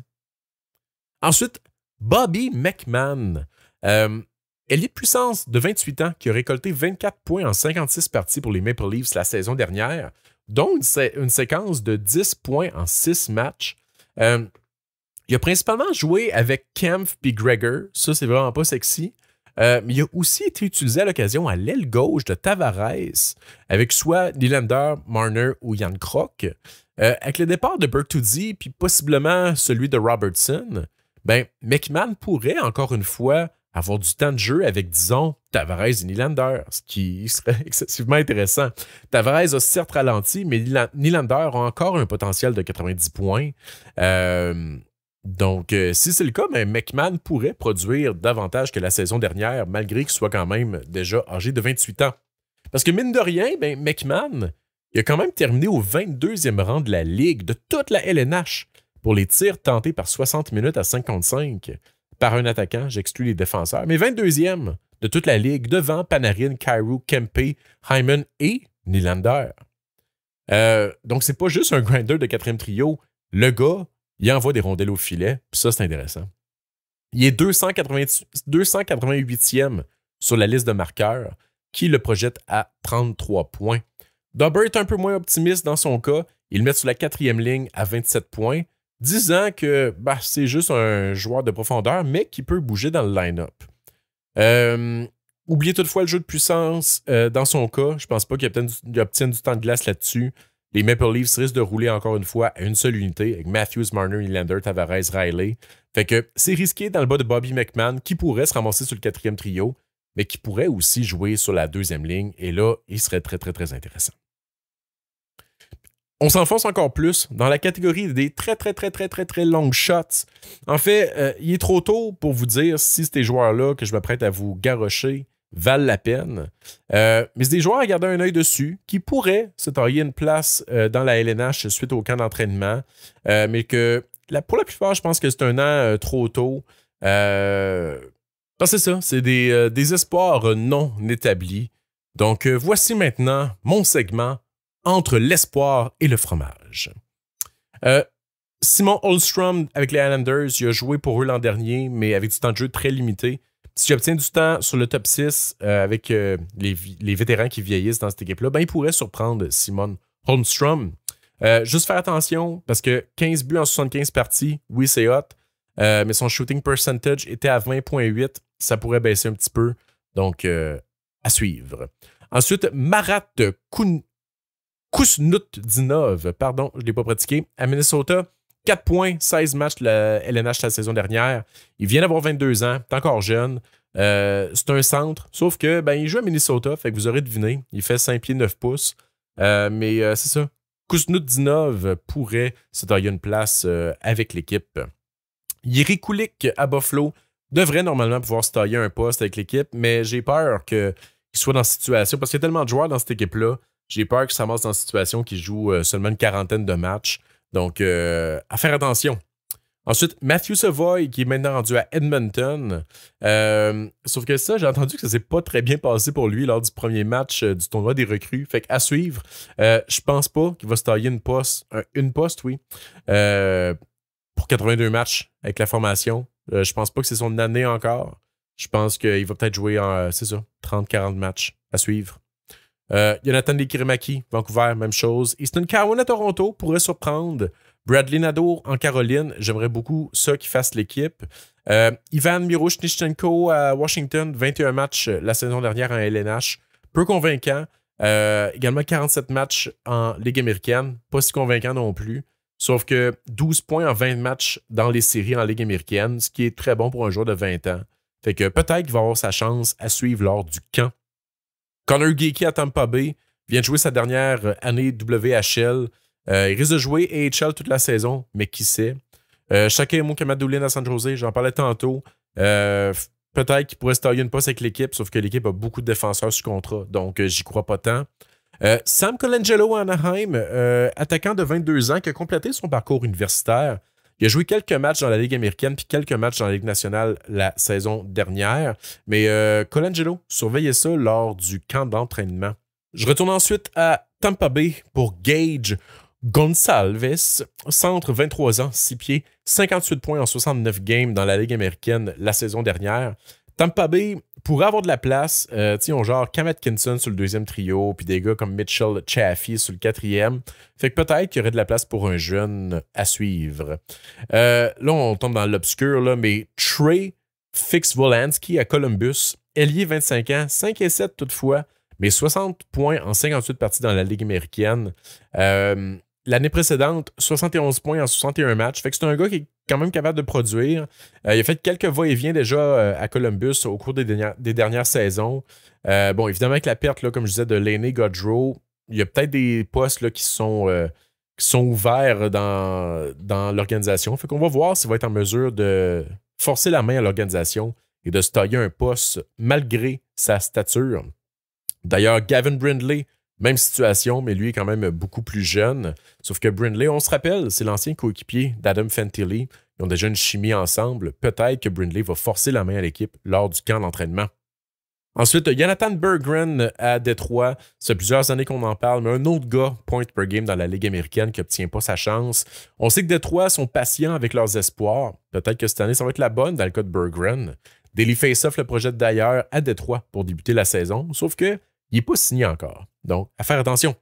Ensuite, Bobby McMahon. élite euh, puissance de 28 ans qui a récolté 24 points en 56 parties pour les Maple Leafs la saison dernière, dont une, une séquence de 10 points en 6 matchs. Euh, il a principalement joué avec Kempf et Gregor. Ça, c'est vraiment pas sexy. Euh, mais il a aussi été utilisé à l'occasion à l'aile gauche de Tavares, avec soit Nylander, Marner ou Yann Kroc. Euh, avec le départ de Bertuzzi, puis possiblement celui de Robertson, ben, McMahon pourrait encore une fois avoir du temps de jeu avec, disons, Tavares et Nylander, ce qui serait excessivement intéressant. Tavares a certes ralenti, mais Nylander a encore un potentiel de 90 points. Euh, donc, euh, si c'est le cas, pourrait produire davantage que la saison dernière, malgré qu'il soit quand même déjà âgé de 28 ans. Parce que mine de rien, ben, McMahon il a quand même terminé au 22e rang de la Ligue de toute la LNH pour les tirs tentés par 60 minutes à 55 par un attaquant, j'exclus les défenseurs, mais 22e de toute la Ligue, devant Panarin, Kairou, Kempe, Hyman et Nylander. Euh, donc, c'est pas juste un grinder de quatrième trio. Le gars il envoie des rondelles au filet, puis ça, c'est intéressant. Il est 288e sur la liste de marqueurs, qui le projette à 33 points. Dubber est un peu moins optimiste dans son cas. Il le met sur la quatrième ligne à 27 points, disant que bah, c'est juste un joueur de profondeur, mais qui peut bouger dans le line-up. Euh, oubliez toutefois le jeu de puissance euh, dans son cas. Je pense pas qu'il obtienne, du temps de glace là-dessus. Les Maple Leafs risquent de rouler encore une fois à une seule unité avec Matthews, Marner, Nylander, Tavares, Riley. Fait que c'est risqué dans le bas de Bobby McMahon qui pourrait se ramasser sur le quatrième trio, mais qui pourrait aussi jouer sur la deuxième ligne. Et là, il serait très, très, très intéressant. On s'enfonce encore plus dans la catégorie des très, très, très, très, très, très longs shots. En fait, euh, il est trop tôt pour vous dire si ces joueurs-là que je m'apprête à vous garrocher valent la peine. Euh, mais c'est des joueurs à garder un œil dessus qui pourraient se tailler une place euh, dans la LNH suite au camp d'entraînement, euh, mais que pour la plupart, je pense que c'est un an trop tôt. c'est ça, c'est des, des, espoirs non établis. Donc voici maintenant mon segment entre l'espoir et le fromage. Simon Oldstrom avec les Islanders, il a joué pour eux l'an dernier, mais avec du temps de jeu très limité si j'obtiens du temps sur le top 6 euh, avec euh, les, vétérans qui vieillissent dans cette équipe-là, ben, il pourrait surprendre Simon Holmstrom. Euh, juste faire attention parce que 15 buts en 75 parties, oui, c'est hot, mais son shooting percentage était à 20,8. Ça pourrait baisser un petit peu. Donc, à suivre. Ensuite, Marat Kousnout-Dinov, pardon, je ne l'ai pas pratiqué, à Minnesota. 4 points, 16 matchs de la LNH la saison dernière. Il vient d'avoir 22 ans, est encore jeune. Euh, c'est un centre, sauf que ben, il joue à Minnesota, fait vous aurez deviné, il fait 5 pieds 9 pouces. Euh, mais euh, c'est ça. dinov pourrait se tailler une place avec l'équipe. Yeri Kulik à Buffalo devrait normalement pouvoir se tailler un poste avec l'équipe, mais j'ai peur qu'il soit dans cette situation, parce qu'il y a tellement de joueurs dans cette équipe-là, j'ai peur ça s'amasse dans cette situation qui joue seulement une quarantaine de matchs. Donc, euh, à faire attention. Ensuite, Matthew Savoy, qui est maintenant rendu à Edmonton. Euh, sauf que ça, j'ai entendu que ça s'est pas très bien passé pour lui lors du premier match euh, du tournoi des recrues. Fait qu'à suivre, euh, je pense pas qu'il va se tailler une poste, une poste, oui, pour 82 matchs avec la formation. je pense pas que c'est son année encore. Je pense qu'il va peut-être jouer, en, c'est ça, 30-40 matchs à suivre. Euh, Jonathan Jonathan Vancouver, même chose. Easton Cowan à Toronto pourrait surprendre. Bradley Nadeau en Caroline, j'aimerais beaucoup ça qui fasse l'équipe. Euh, Ivan Miroshnichenko à Washington, 21 matchs euh, la saison dernière en LNH, peu convaincant. également 47 matchs en Ligue américaine, pas si convaincant non plus. Sauf que 12 points en 20 matchs dans les séries en Ligue américaine, ce qui est très bon pour un joueur de 20 ans. Fait que peut-être qu'il va avoir sa chance à suivre lors du camp Connor Geeky à Tampa Bay vient de jouer sa dernière euh, année WHL. Euh, il risque de jouer AHL toute la saison, mais qui sait. Euh, Chacun à San Jose, j'en parlais tantôt. Euh, peut-être qu'il pourrait se tailler une passe avec l'équipe, sauf que l'équipe a beaucoup de défenseurs sous contrat, donc j'y crois pas tant. Sam Colangelo à Anaheim, attaquant de 22 ans, qui a complété son parcours universitaire il a joué quelques matchs dans la Ligue américaine puis quelques matchs dans la Ligue nationale la saison dernière. Mais euh, Colangelo, surveillait ça lors du camp d'entraînement. Je retourne ensuite à Tampa Bay pour Gage Gonsalves, centre 23 ans, 6 pieds, 58 points en 69 games dans la Ligue américaine la saison dernière. Tampa Bay pour avoir de la place, euh, tu ils genre Cam Atkinson sur le deuxième trio, puis des gars comme Mitchell Chaffee sur le quatrième. Fait que peut-être qu'il y aurait de la place pour un jeune à suivre. Euh, là, on tombe dans l'obscur, là, mais Trey fix Volansky à Columbus, ailier 25 ans, 5 et 7 toutefois, mais 60 points en 58 parties dans la Ligue américaine. Euh, l'année précédente, 71 points en 61 matchs. Fait que c'est un gars qui quand même capable de produire. Euh, il a fait quelques va-et-vient déjà euh, à Columbus au cours des dernières, saisons. Euh, bon, évidemment, avec la perte, là, comme je disais, de Laney Godrow, il y a peut-être des postes qui, sont, qui sont ouverts dans, dans l'organisation. Fait qu'on va voir s'il va être en mesure de forcer la main à l'organisation et de se tailler un poste malgré sa stature. D'ailleurs, Gavin Brindley même situation, mais lui est quand même beaucoup plus jeune. Sauf que Brindley, on se rappelle, c'est l'ancien coéquipier d'Adam Fantilli. Ils ont déjà une chimie ensemble. Peut-être que Brindley va forcer la main à l'équipe lors du camp d'entraînement. Ensuite, Jonathan Berggren à Détroit. Ça plusieurs années qu'on en parle, mais un autre gars, point per game dans la Ligue américaine, qui n'obtient pas sa chance. On sait que Détroit sont patients avec leurs espoirs. Peut-être que cette année, ça va être la bonne dans le cas de Berggren. Daily off le projette d'ailleurs à Détroit pour débuter la saison, sauf que il n'est pas signé encore. Donc, à faire attention.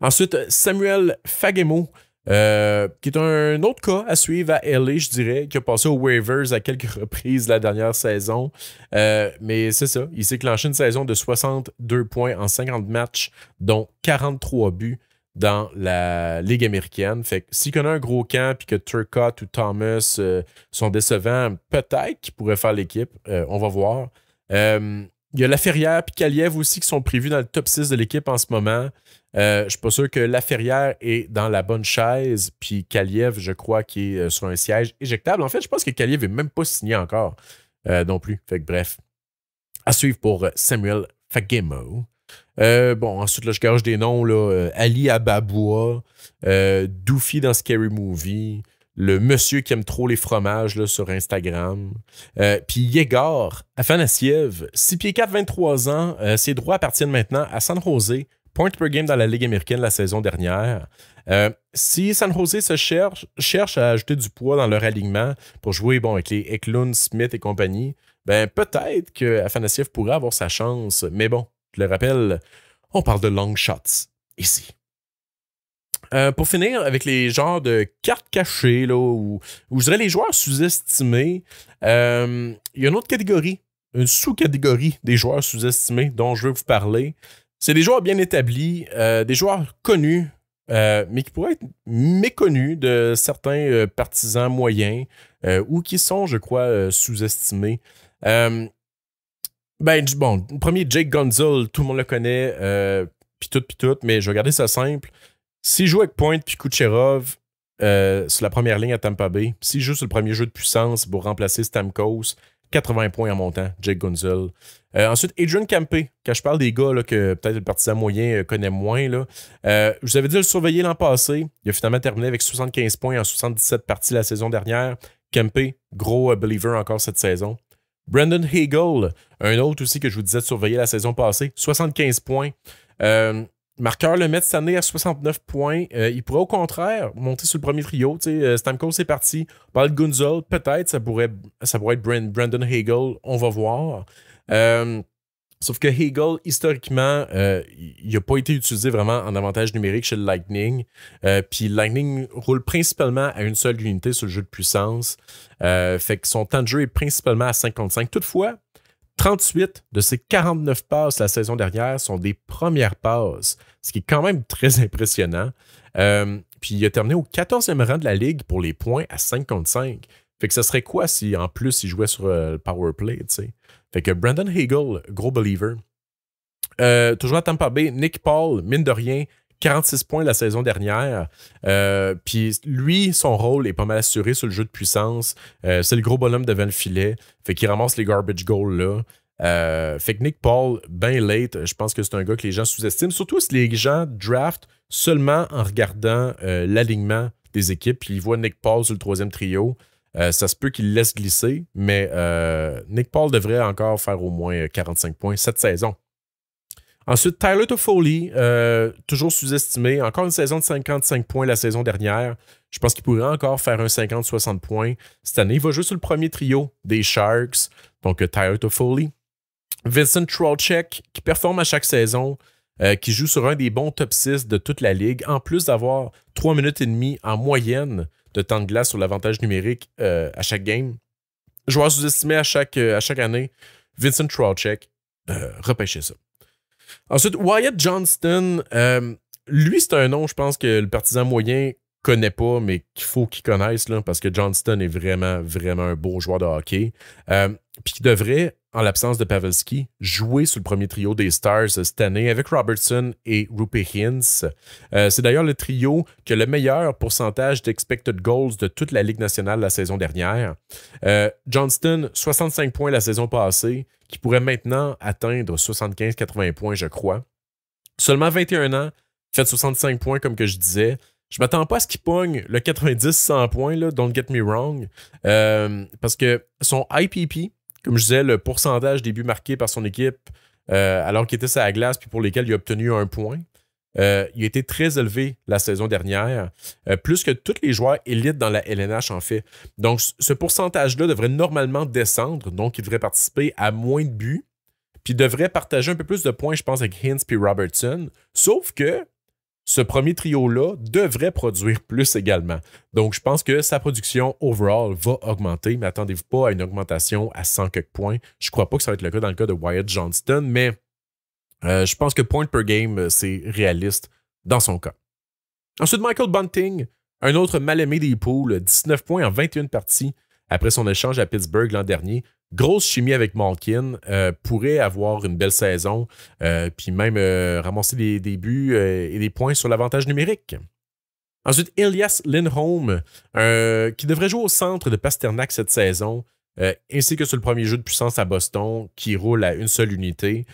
Ensuite, Samuel Fagemo, euh, qui est un autre cas à suivre à LA, je dirais, qui a passé aux waivers à quelques reprises la dernière saison. Euh, mais c'est ça, il s'est clenché une saison de 62 points en 50 matchs, dont 43 buts dans la Ligue américaine. Fait que s'il connaît un gros camp et que Turcotte ou Thomas euh, sont décevants, peut-être qu'il pourrait faire l'équipe. on va voir. Euh, il y a Laferrière et Kaliev aussi qui sont prévus dans le top 6 de l'équipe en ce moment. Euh, je ne suis pas sûr que Laferrière est dans la bonne chaise, puis Kaliev, je crois, qui est euh, sur un siège éjectable. En fait, je pense que Kaliev n'est même pas signé encore euh, non plus. Fait bref, à suivre pour Samuel Fagemo. bon, ensuite, là, je gâche des noms. Là, Ali Ababoua, Doufi dans Scary Movie, le monsieur qui aime trop les fromages là, sur Instagram. Euh, puis Yegor Afanasiev, 6 pieds 4, 23 ans. Euh, ses droits appartiennent maintenant à San Jose, point per game dans la Ligue américaine la saison dernière. Euh, si San Jose se cherche, à ajouter du poids dans leur alignement pour jouer bon, avec les Eklund, Smith et compagnie, ben peut-être que pourrait avoir sa chance. Mais bon, je le rappelle, on parle de long shots ici. Euh, pour finir, avec les genres de cartes cachées, là, où je dirais les joueurs sous-estimés, euh, il y a une autre catégorie, une sous-catégorie des joueurs sous-estimés dont je veux vous parler. C'est des joueurs bien établis, euh, des joueurs connus, mais qui pourraient être méconnus de certains partisans moyens ou qui sont, je crois, sous-estimés. Ben, bon, le premier, Jake Gonzalez, tout le monde le connaît, pis tout, pis tout, mais je vais garder ça simple. S'il joue avec Point puis Kucherov euh, sur la première ligne à Tampa Bay, s'il joue sur le premier jeu de puissance pour remplacer Stamkos, 80 points en montant, Jake Gunzel. Euh, ensuite, Adrian Campé. Quand je parle des gars que peut-être le partisan moyen euh, connaît moins, là, je vous avais dit de le surveiller l'an passé. Il a finalement terminé avec 75 points en 77 parties la saison dernière. Kempe, gros believer encore cette saison. Brandon Hagel, un autre aussi que je vous disais de surveiller la saison passée, 75 points. Euh, Marqueur le met cette année à 69 points. Euh, il pourrait au contraire monter sur le premier trio. Stamco euh, Stamkos parti. Paul Gunzel, peut-être, ça pourrait, ça être Brandon Hagel. On va voir. Euh, sauf que Hagel, historiquement, il n'a pas été utilisé vraiment en avantage numérique chez le Lightning. Puis Lightning roule principalement à une seule unité sur le jeu de puissance. fait que son temps de jeu est principalement à 55. Toutefois, 38 de ses 49 passes la saison dernière sont des premières passes, ce qui est quand même très impressionnant. Euh, puis il a terminé au 14e rang de la ligue pour les points à 55. contre Fait que ce serait quoi si en plus il jouait sur euh, le power play, Fait que Brandon Hagel, gros believer. Euh, toujours à Tampa Bay, Nick Paul, mine de rien, 46 points la saison dernière. Euh, puis lui, son rôle est pas mal assuré sur le jeu de puissance. Euh, c'est le gros bonhomme devant le filet. Fait qu'il ramasse les garbage goals là. Euh, fait que Nick Paul, bien late, je pense que c'est un gars que les gens sous-estiment, surtout si les gens draftent seulement en regardant l'alignement des équipes, puis ils voient Nick Paul sur le troisième trio. ça se peut qu'il laisse glisser, mais Nick Paul devrait encore faire au moins 45 points cette saison. Ensuite, Tyler Toffoli, euh, toujours sous-estimé. Encore une saison de 55 points la saison dernière. Je pense qu'il pourrait encore faire un 50-60 points cette année. Il va jouer sur le premier trio des Sharks, donc euh, Tyler Toffoli. Vincent Trollchek, qui performe à chaque saison, euh, qui joue sur un des bons top 6 de toute la ligue, en plus d'avoir 3 minutes et demie en moyenne de temps de glace sur l'avantage numérique à chaque game. Joueur sous-estimé à chaque, à chaque année, Vincent Trollchek, repêchez ça. Ensuite, Wyatt Johnston, euh, lui, c'est un nom, je pense, que le partisan moyen connaît pas, mais qu'il faut qu'ils connaissent là, parce que Johnston est vraiment, vraiment un beau joueur de hockey. Euh, puis qui devrait, en l'absence de Pavelski, jouer sur le premier trio des Stars cette année avec Robertson et Rupe Hintz. Euh, c'est d'ailleurs le trio qui a le meilleur pourcentage d'expected goals de toute la Ligue nationale la saison dernière. Euh, Johnston, 65 points la saison passée, qui pourrait maintenant atteindre 75-80 points, je crois. Seulement 21 ans, fait 65 points, comme que je disais. Je m'attends pas à ce qu'il pogne le 90-100 points, là, don't get me wrong, euh, parce que son IPP, comme je disais, le pourcentage des buts marqués par son équipe euh, alors qu'il était sur la glace puis pour lesquels il a obtenu un point, euh, il a été très élevé la saison dernière, plus que tous les joueurs élites dans la LNH en fait. Donc, ce pourcentage-là devrait normalement descendre, donc il devrait participer à moins de buts, puis devrait partager un peu plus de points, je pense, avec Hintz et Robertson. Sauf que ce premier trio-là devrait produire plus également. Donc, je pense que sa production overall va augmenter, mais attendez-vous pas à une augmentation à 100 quelques points. Je crois pas que ça va être le cas dans le cas de Wyatt Johnston, mais euh, je pense que point per game, euh, c'est réaliste dans son cas. Ensuite, Michael Bunting, un autre mal-aimé des poules, 19 points en 21 parties après son échange à Pittsburgh l'an dernier. Grosse chimie avec Malkin, euh, pourrait avoir une belle saison, euh, puis même euh, ramasser des, débuts buts et des points sur l'avantage numérique. Ensuite, Elias Lindholm, qui devrait jouer au centre de Pasternak cette saison, ainsi que sur le premier jeu de puissance à Boston, qui roule à une seule unité.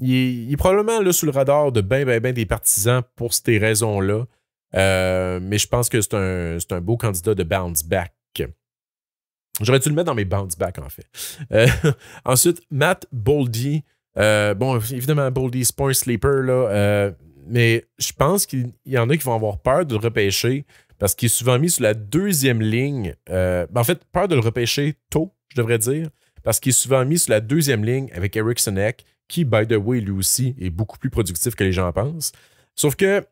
il est, probablement là sous le radar de bien ben, ben, des partisans pour ces raisons-là. mais je pense que c'est un, beau candidat de bounce back. J'aurais dû le mettre dans mes bounce back, en fait. Euh, ensuite, Matt Boldy. Euh, bon, évidemment, Boldy, c'est sleeper, là. Euh, mais je pense qu'il y en a qui vont avoir peur de le repêcher parce qu'il est souvent mis sur la deuxième ligne. en fait, peur de le repêcher tôt, je devrais dire, parce qu'il est souvent mis sur la deuxième ligne avec Eric qui, by the way, lui aussi, est beaucoup plus productif que les gens pensent. Sauf que,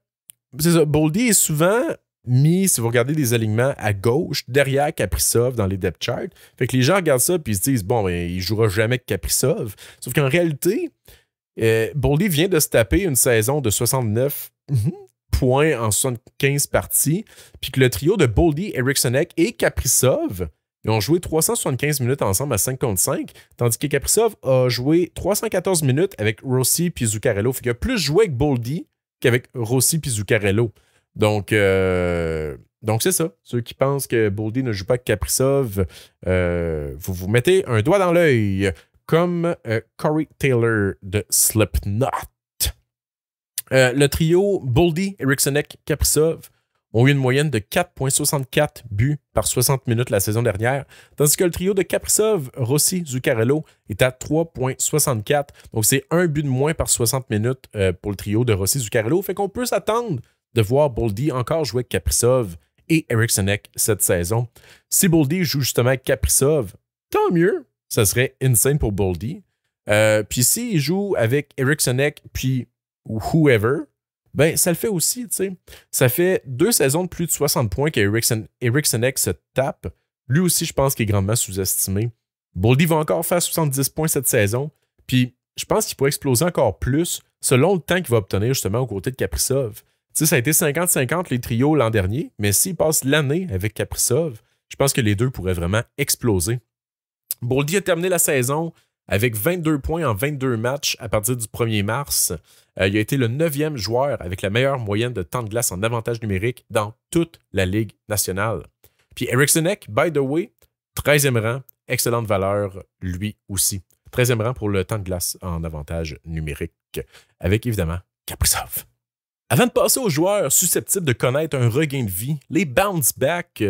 c'est ça, Boldy est souvent mis, si vous regardez les alignements à gauche, derrière Kaprizov dans les depth charts. Fait que les gens regardent ça puis se disent bon, ben, il jouera jamais que Kaprizov. Sauf qu'en réalité, euh, Boldy vient de se taper une saison de 69 mhm. points en 75 parties, puis que le trio de Boldy, Ericksonek et Kaprizov ont joué 375 minutes ensemble à 5 contre 5, tandis que Kaprizov a joué 314 minutes avec Rossi puis Zuccarello. Fait qu'il a plus joué avec Boldy qu'avec Rossi puis Zuccarello. Donc, euh, donc c'est ça. Ceux qui pensent que Boldy ne joue pas avec euh, vous vous mettez un doigt dans l'œil, comme euh, Corey Taylor de Slipknot. le trio Boldy, Ericksonek, Caprissov ont eu une moyenne de 4,64 buts par 60 minutes la saison dernière, tandis que le trio de Caprissov, Rossi, Zucarello est à 3,64. Donc, c'est un but de moins par 60 minutes pour le trio de Rossi, Zuccarello. Fait qu'on peut s'attendre de voir Boldy encore jouer avec Caprissov et Eric cette saison. Si Boldy joue justement avec Caprissov, tant mieux. Ça serait insane pour Boldy. Euh, puis s'il joue avec Eric puis whoever, ben ça le fait aussi, tu sais. Ça fait deux saisons de plus de 60 points qu'Eric se tape. Lui aussi, je pense qu'il est grandement sous-estimé. Boldy va encore faire 70 points cette saison. Puis je pense qu'il pourrait exploser encore plus selon le temps qu'il va obtenir justement aux côtés de Caprissov ça a été 50-50 les trios l'an dernier, mais s'il passe l'année avec Kaprizov, je pense que les deux pourraient vraiment exploser. Boldy a terminé la saison avec 22 points en 22 matchs à partir du 1er mars. Euh, il a été le 9e joueur avec la meilleure moyenne de temps de glace en avantage numérique dans toute la Ligue nationale. Puis Eric by the way, 13e rang, excellente valeur lui aussi. 13e rang pour le temps de glace en avantage numérique, avec évidemment Kaprizov. Avant de passer aux joueurs susceptibles de connaître un regain de vie, les bounce back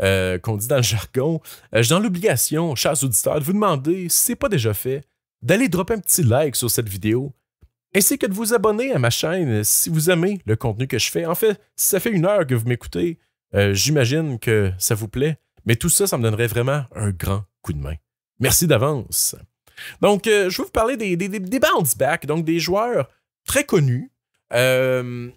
euh, qu'on dit dans le jargon, euh, j'ai dans l'obligation, chers auditeurs, de vous demander, si ce n'est pas déjà fait, d'aller dropper un petit like sur cette vidéo, ainsi que de vous abonner à ma chaîne si vous aimez le contenu que je fais. En fait, si ça fait une heure que vous m'écoutez, euh, j'imagine que ça vous plaît, mais tout ça, ça me donnerait vraiment un grand coup de main. Merci d'avance. Donc, je vais vous parler des, des, des bounce back, donc des joueurs très connus, euh,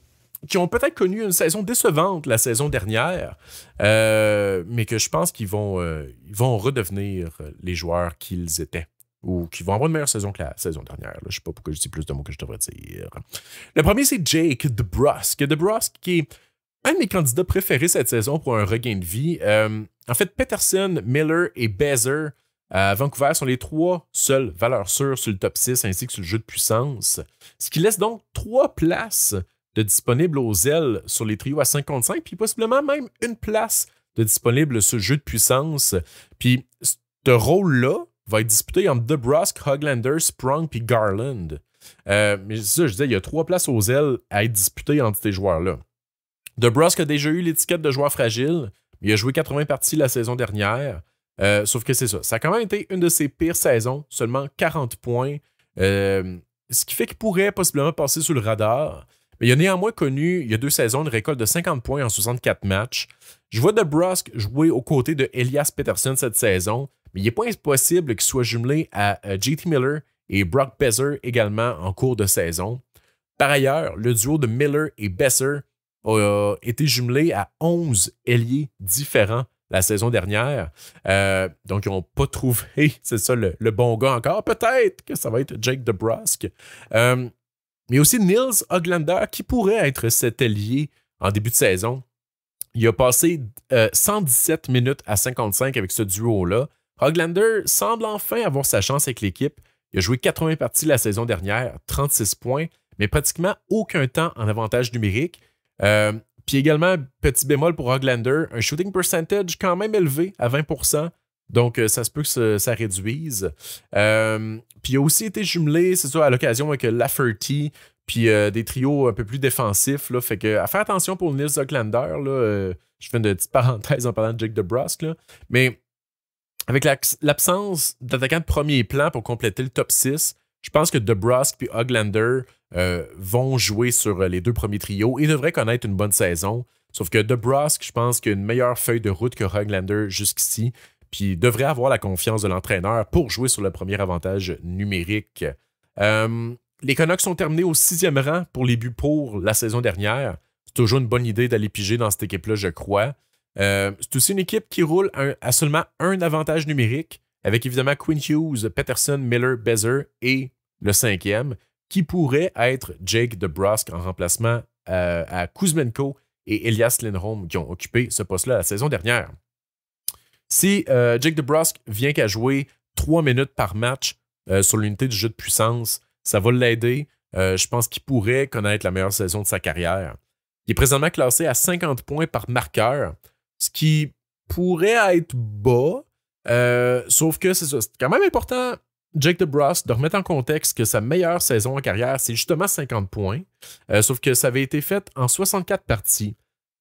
qui ont peut-être connu une saison décevante la saison dernière, euh, mais que je pense qu'ils vont, euh, vont redevenir les joueurs qu'ils étaient ou qui vont avoir une meilleure saison que la saison dernière. Je ne sais pas pourquoi je dis plus de mots que je devrais dire. Le premier, c'est Jake DeBrusque. DeBrusque qui est un de mes candidats préférés cette saison pour un regain de vie. en fait, Peterson, Miller et Bezer euh, Vancouver sont les trois seules valeurs sûres sur le top 6 ainsi que sur le jeu de puissance, ce qui laisse donc trois places de disponibles aux ailes sur les trios à 55, puis possiblement même une place de disponible sur le jeu de puissance. Puis ce rôle-là va être disputé entre DeBrusque, Hoglander, Sprung puis Garland. Euh, mais ça, je disais, il y a trois places aux ailes à être disputées entre ces joueurs-là. DeBrusque a déjà eu l'étiquette de joueur fragile. Il a joué 80 parties la saison dernière. Euh, sauf que c'est ça. Ça a quand même été une de ses pires saisons, seulement 40 points. Euh, ce qui fait qu'il pourrait possiblement passer sous le radar. Mais il a néanmoins connu, il y a deux saisons, une récolte de 50 points en 64 matchs. Je vois DeBrusque jouer aux côtés de Elias Peterson cette saison, mais il n'est pas impossible qu'il soit jumelé à JT Miller et Brock Besser également en cours de saison. Par ailleurs, le duo de Miller et Besser a été jumelé à 11 ailiers différents la saison dernière. Euh, donc, ils n'ont pas trouvé, c'est ça, le, bon gars encore. Peut-être que ça va être Jake DeBrusque. Euh, mais aussi Nils Hoglander qui pourrait être cet allié en début de saison. Il a passé 117 euh, minutes à 55 avec ce duo-là. Hoglander semble enfin avoir sa chance avec l'équipe. Il a joué 80 parties la saison dernière, 36 points, mais pratiquement aucun temps en avantage numérique. Euh, puis également, petit bémol pour Hoglander, un shooting percentage quand même élevé à 20%. Donc, euh, ça se peut que ça, réduise. Euh, puis, il a aussi été jumelé, c'est ça, à l'occasion avec Lafferty, puis euh, des trios un peu plus défensifs. Là, fait que, à faire attention pour Nils Hoglander, je fais une petite parenthèse en parlant de Jake DeBrusque, mais avec l'absence d'attaquants de premier plan pour compléter le top 6, je pense que DeBrusque puis Hoglander euh, vont jouer sur euh, les deux premiers trios et devraient connaître une bonne saison. Sauf que DeBrusque, je pense qu'il a une meilleure feuille de route que Hoglander jusqu'ici, puis devrait avoir la confiance de l'entraîneur pour jouer sur le premier avantage numérique. Euh, les Canucks sont terminés au sixième rang pour les buts pour la saison dernière. C'est toujours une bonne idée d'aller piger dans cette équipe-là, je crois. c'est aussi une équipe qui roule à seulement un avantage numérique, avec évidemment Quinn Hughes, Peterson, Miller, Bezer et le cinquième, qui pourrait être Jake DeBrusque en remplacement euh, à, Kuzmenko et Elias Lindholm qui ont occupé ce poste-là la saison dernière. Si euh, Jake DeBrusque vient qu'à jouer 3 minutes par match euh, sur l'unité du jeu de puissance, ça va l'aider. je pense qu'il pourrait connaître la meilleure saison de sa carrière. Il est présentement classé à 50 points par marqueur, ce qui pourrait être bas, sauf que c'est quand même important Jake DeBrus, de remettre en contexte que sa meilleure saison en carrière, c'est justement 50 points, euh, sauf que ça avait été fait en 64 parties.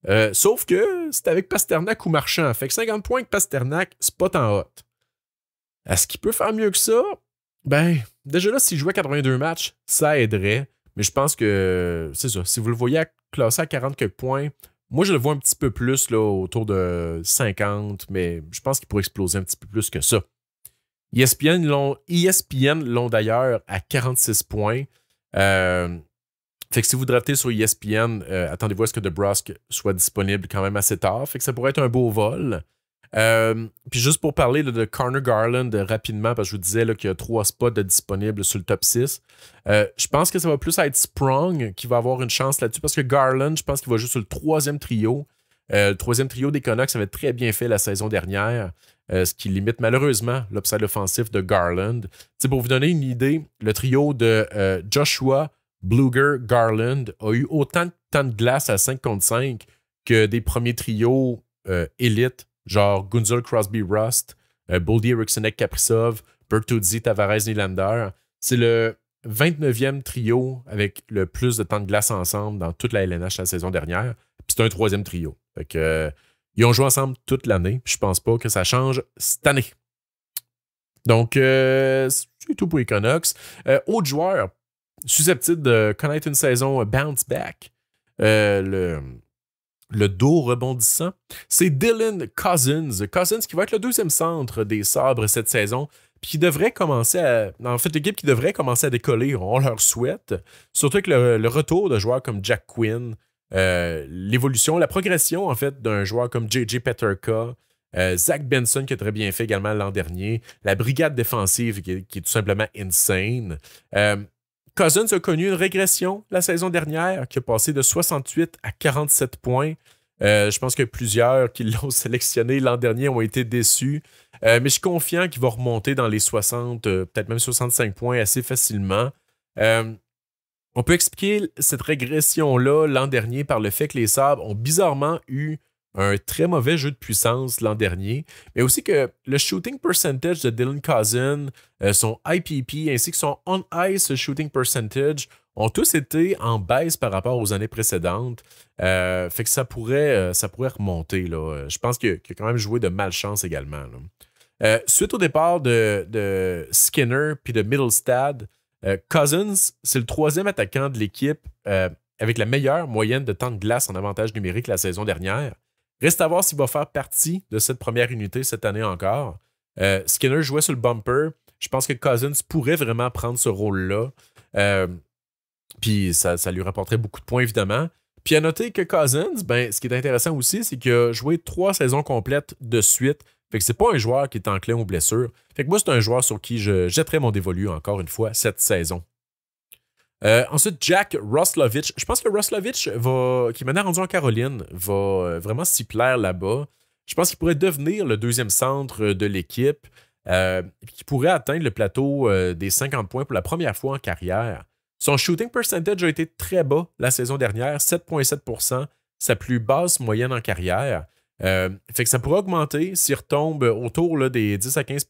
Euh, sauf que c'était avec Pasternak ou Marchand. Fait que 50 points avec Pasternak, c'est pas tant hot. Est-ce qu'il peut faire mieux que ça? Ben, déjà là, s'il jouait 82 matchs, ça aiderait. Mais je pense que, c'est ça, si vous le voyez classé à 40 quelques points, moi, je le vois un petit peu plus, là, autour de 50, mais je pense qu'il pourrait exploser un petit peu plus que ça. ESPN e l'ont d'ailleurs à 46 points. Euh, fait que si vous draftez sur ESPN, euh, attendez-vous à ce que DeBrusque soit disponible quand même assez tard. Fait que ça pourrait être un beau vol. Euh, puis juste pour parler de Connor Garland rapidement, parce que je vous disais qu'il y a trois spots de disponibles sur le top 6. je pense que ça va plus être Sprung qui va avoir une chance là-dessus parce que Garland, je pense qu'il va juste sur le troisième trio. Euh, le troisième trio des Canucks avait très bien fait la saison dernière, euh, ce qui limite malheureusement l'obstacle offensif de Garland. pour vous donner une idée, le trio de euh, Joshua, Bluger, Garland a eu autant de temps de glace à 5 contre 5 que des premiers trios élites, genre Gunzel, Crosby, Rust, Boldy, Ericksonek, Kaprizov, Bertuzzi, Tavares, Nylander. C'est le 29e trio avec le plus de temps de glace ensemble dans toute la LNH la saison dernière. Puis c'est un troisième trio que, ils ont joué ensemble toute l'année. Je pense pas que ça change cette année. Donc, euh, c'est tout pour Econox. Euh, autre joueur susceptible de connaître une saison euh, bounce back, euh, le, dos rebondissant, c'est Dylan Cousins. Cousins qui va être le deuxième centre des sabres cette saison. Puis qui devrait commencer à. En fait, l'équipe qui devrait commencer à décoller, on leur souhaite. Surtout avec le retour de joueurs comme Jack Quinn, euh, l'évolution, la progression en fait d'un joueur comme JJ Petterka, euh, Zach Benson qui a très bien fait également l'an dernier, la brigade défensive qui est, tout simplement insane. Euh, Cousins a connu une régression la saison dernière qui a passé de 68 à 47 points. je pense que plusieurs qui l'ont sélectionné l'an dernier ont été déçus. mais je suis confiant qu'il va remonter dans les 60, peut-être même 65 points assez facilement. On peut expliquer cette régression-là l'an dernier par le fait que les Sabres ont bizarrement eu un très mauvais jeu de puissance l'an dernier, mais aussi que le shooting percentage de Dylan Cousin, euh, son IPP ainsi que son on-ice shooting percentage ont tous été en baisse par rapport aux années précédentes. Euh, fait que ça pourrait, euh, ça pourrait remonter. Là. Je pense qu'il a, quand même joué de malchance également. suite au départ de, Skinner puis de Middlestad, euh, Cousins, c'est le troisième attaquant de l'équipe euh, avec la meilleure moyenne de temps de glace en avantage numérique la saison dernière. Reste à voir s'il va faire partie de cette première unité cette année encore. Euh, Skinner jouait sur le bumper. Je pense que Cousins pourrait vraiment prendre ce rôle-là. Puis ça, lui rapporterait beaucoup de points, évidemment. Puis à noter que Cousins, ben, ce qui est intéressant aussi, c'est qu'il a joué trois saisons complètes de suite fait que c'est pas un joueur qui est enclin aux blessures. Fait que moi, c'est un joueur sur qui je jetterai mon dévolu encore une fois cette saison. Euh, ensuite, Jack Roslovich. Je pense que Roslovich, va, qui est maintenant rendu en Caroline, va euh, vraiment s'y plaire là-bas. Je pense qu'il pourrait devenir le deuxième centre de l'équipe, euh, qui pourrait atteindre le plateau euh, des 50 points pour la première fois en carrière. Son shooting percentage a été très bas la saison dernière, 7,7 sa plus basse moyenne en carrière. Euh, fait que ça pourrait augmenter. S'il retombe autour là, des 10 à 15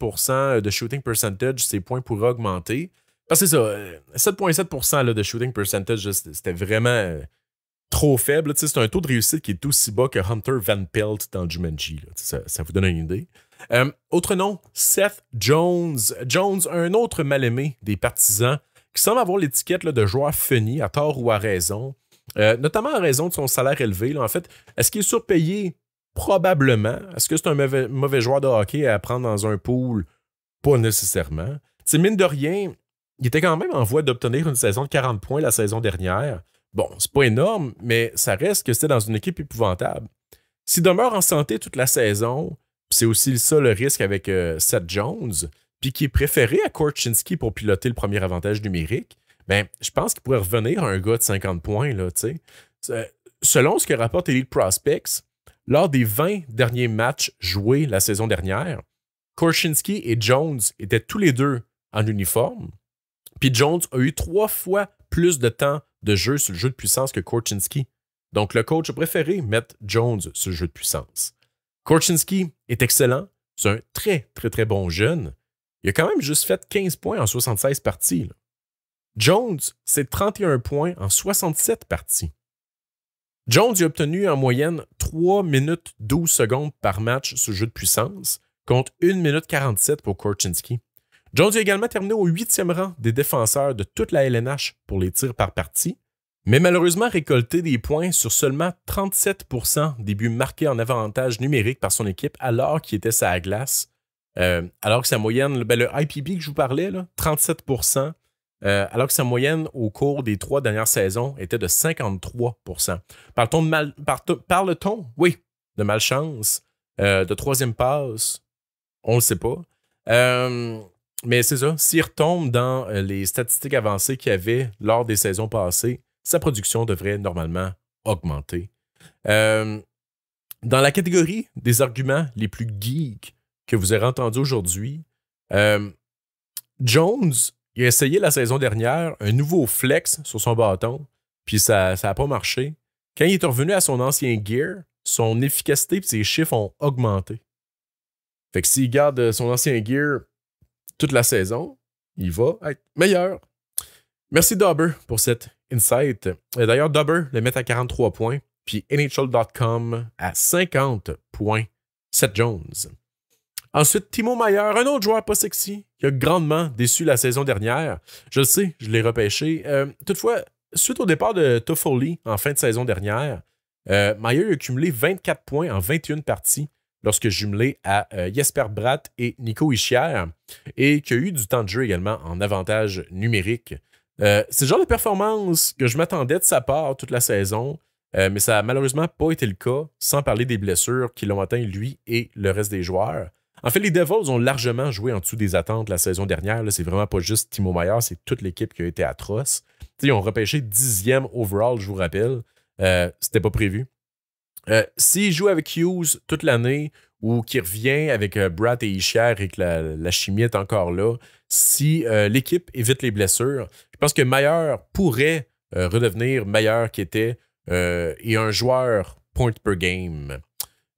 de shooting percentage, ces points pourraient augmenter. Parce que 7,7 euh, de shooting percentage, c'était vraiment euh, trop faible. C'est un taux de réussite qui est aussi bas que Hunter Van Pelt dans Jumanji. Ça, vous donne une idée. autre nom, Seth Jones. Jones, un autre mal-aimé des partisans qui semble avoir l'étiquette de joueur funny à tort ou à raison. notamment à raison de son salaire élevé. En fait, est-ce qu'il est surpayé Probablement. Est-ce que c'est un mauvais, joueur de hockey à prendre dans un pool? Pas nécessairement. Tu mine de rien, il était quand même en voie d'obtenir une saison de 40 points la saison dernière. Bon, c'est pas énorme, mais ça reste que c'était dans une équipe épouvantable. S'il demeure en santé toute la saison, c'est aussi ça le risque avec euh, Seth Jones, puis qui est préféré à Korchinski pour piloter le premier avantage numérique, ben, je pense qu'il pourrait revenir à un gars de 50 points, là, tu euh, Selon ce que rapporte Elite Prospects, lors des 20 derniers matchs joués la saison dernière, Korchinski et Jones étaient tous les deux en uniforme. Puis Jones a eu trois fois plus de temps de jeu sur le jeu de puissance que Korchinski. Donc le coach a préféré mettre Jones sur le jeu de puissance. Korchinski est excellent, c'est un très très très bon jeune. Il a quand même juste fait 15 points en 76 parties. Jones, c'est 31 points en 67 parties. Jones a obtenu en moyenne 3 minutes 12 secondes par match ce jeu de puissance, contre 1 minute 47 pour Korchinski. Jones a également terminé au huitième rang des défenseurs de toute la LNH pour les tirs par partie, mais malheureusement récolté des points sur seulement 37% des buts marqués en avantage numérique par son équipe alors qu'il était sa glace, euh, alors que sa moyenne, le ben, IPB que je vous parlais, là, 37% euh, alors que sa moyenne au cours des trois dernières saisons était de 53 Parle-t-on de parle oui, de malchance, euh, de troisième passe, on ne le sait pas. Euh, mais c'est ça, s'il retombe dans les statistiques avancées qu'il y avait lors des saisons passées, sa production devrait normalement augmenter. dans la catégorie des arguments les plus geeks que vous aurez entendus aujourd'hui, Jones il a essayé la saison dernière un nouveau flex sur son bâton, puis ça n'a pas marché. Quand il est revenu à son ancien gear, son efficacité et ses chiffres ont augmenté. Fait que s'il garde son ancien gear toute la saison, il va être meilleur. Merci Dubber pour cette insight. Euh, d'ailleurs, Dubber le met à 43 points, puis NHL.com à 50 points. Seth Jones. Ensuite, Timo Mayer, un autre joueur pas sexy, qui a grandement déçu la saison dernière. Je le sais, je l'ai repêché. Euh, toutefois, suite au départ de Toffoli en fin de saison dernière, euh, Maier a cumulé 24 points en 21 parties lorsque jumelé à euh, Jesper Bratt et Nico Ischier, et qui a eu du temps de jeu également en avantage numérique. c'est le genre de performance que je m'attendais de sa part toute la saison, mais ça n'a malheureusement pas été le cas, sans parler des blessures qui l'ont atteint lui et le reste des joueurs. En fait, les Devils ont largement joué en dessous des attentes la saison dernière. C'est vraiment pas juste Timo Meyer, c'est toute l'équipe qui a été atroce. ils ont repêché dixième overall, je vous rappelle. Euh, c'était pas prévu. Euh, jouent joue avec Hughes toute l'année ou qu'il revient avec euh, Bratt et Isher et que la, chimie est encore là, si euh, l'équipe évite les blessures, je pense que Meyer pourrait redevenir meilleur qui était et un joueur point per game.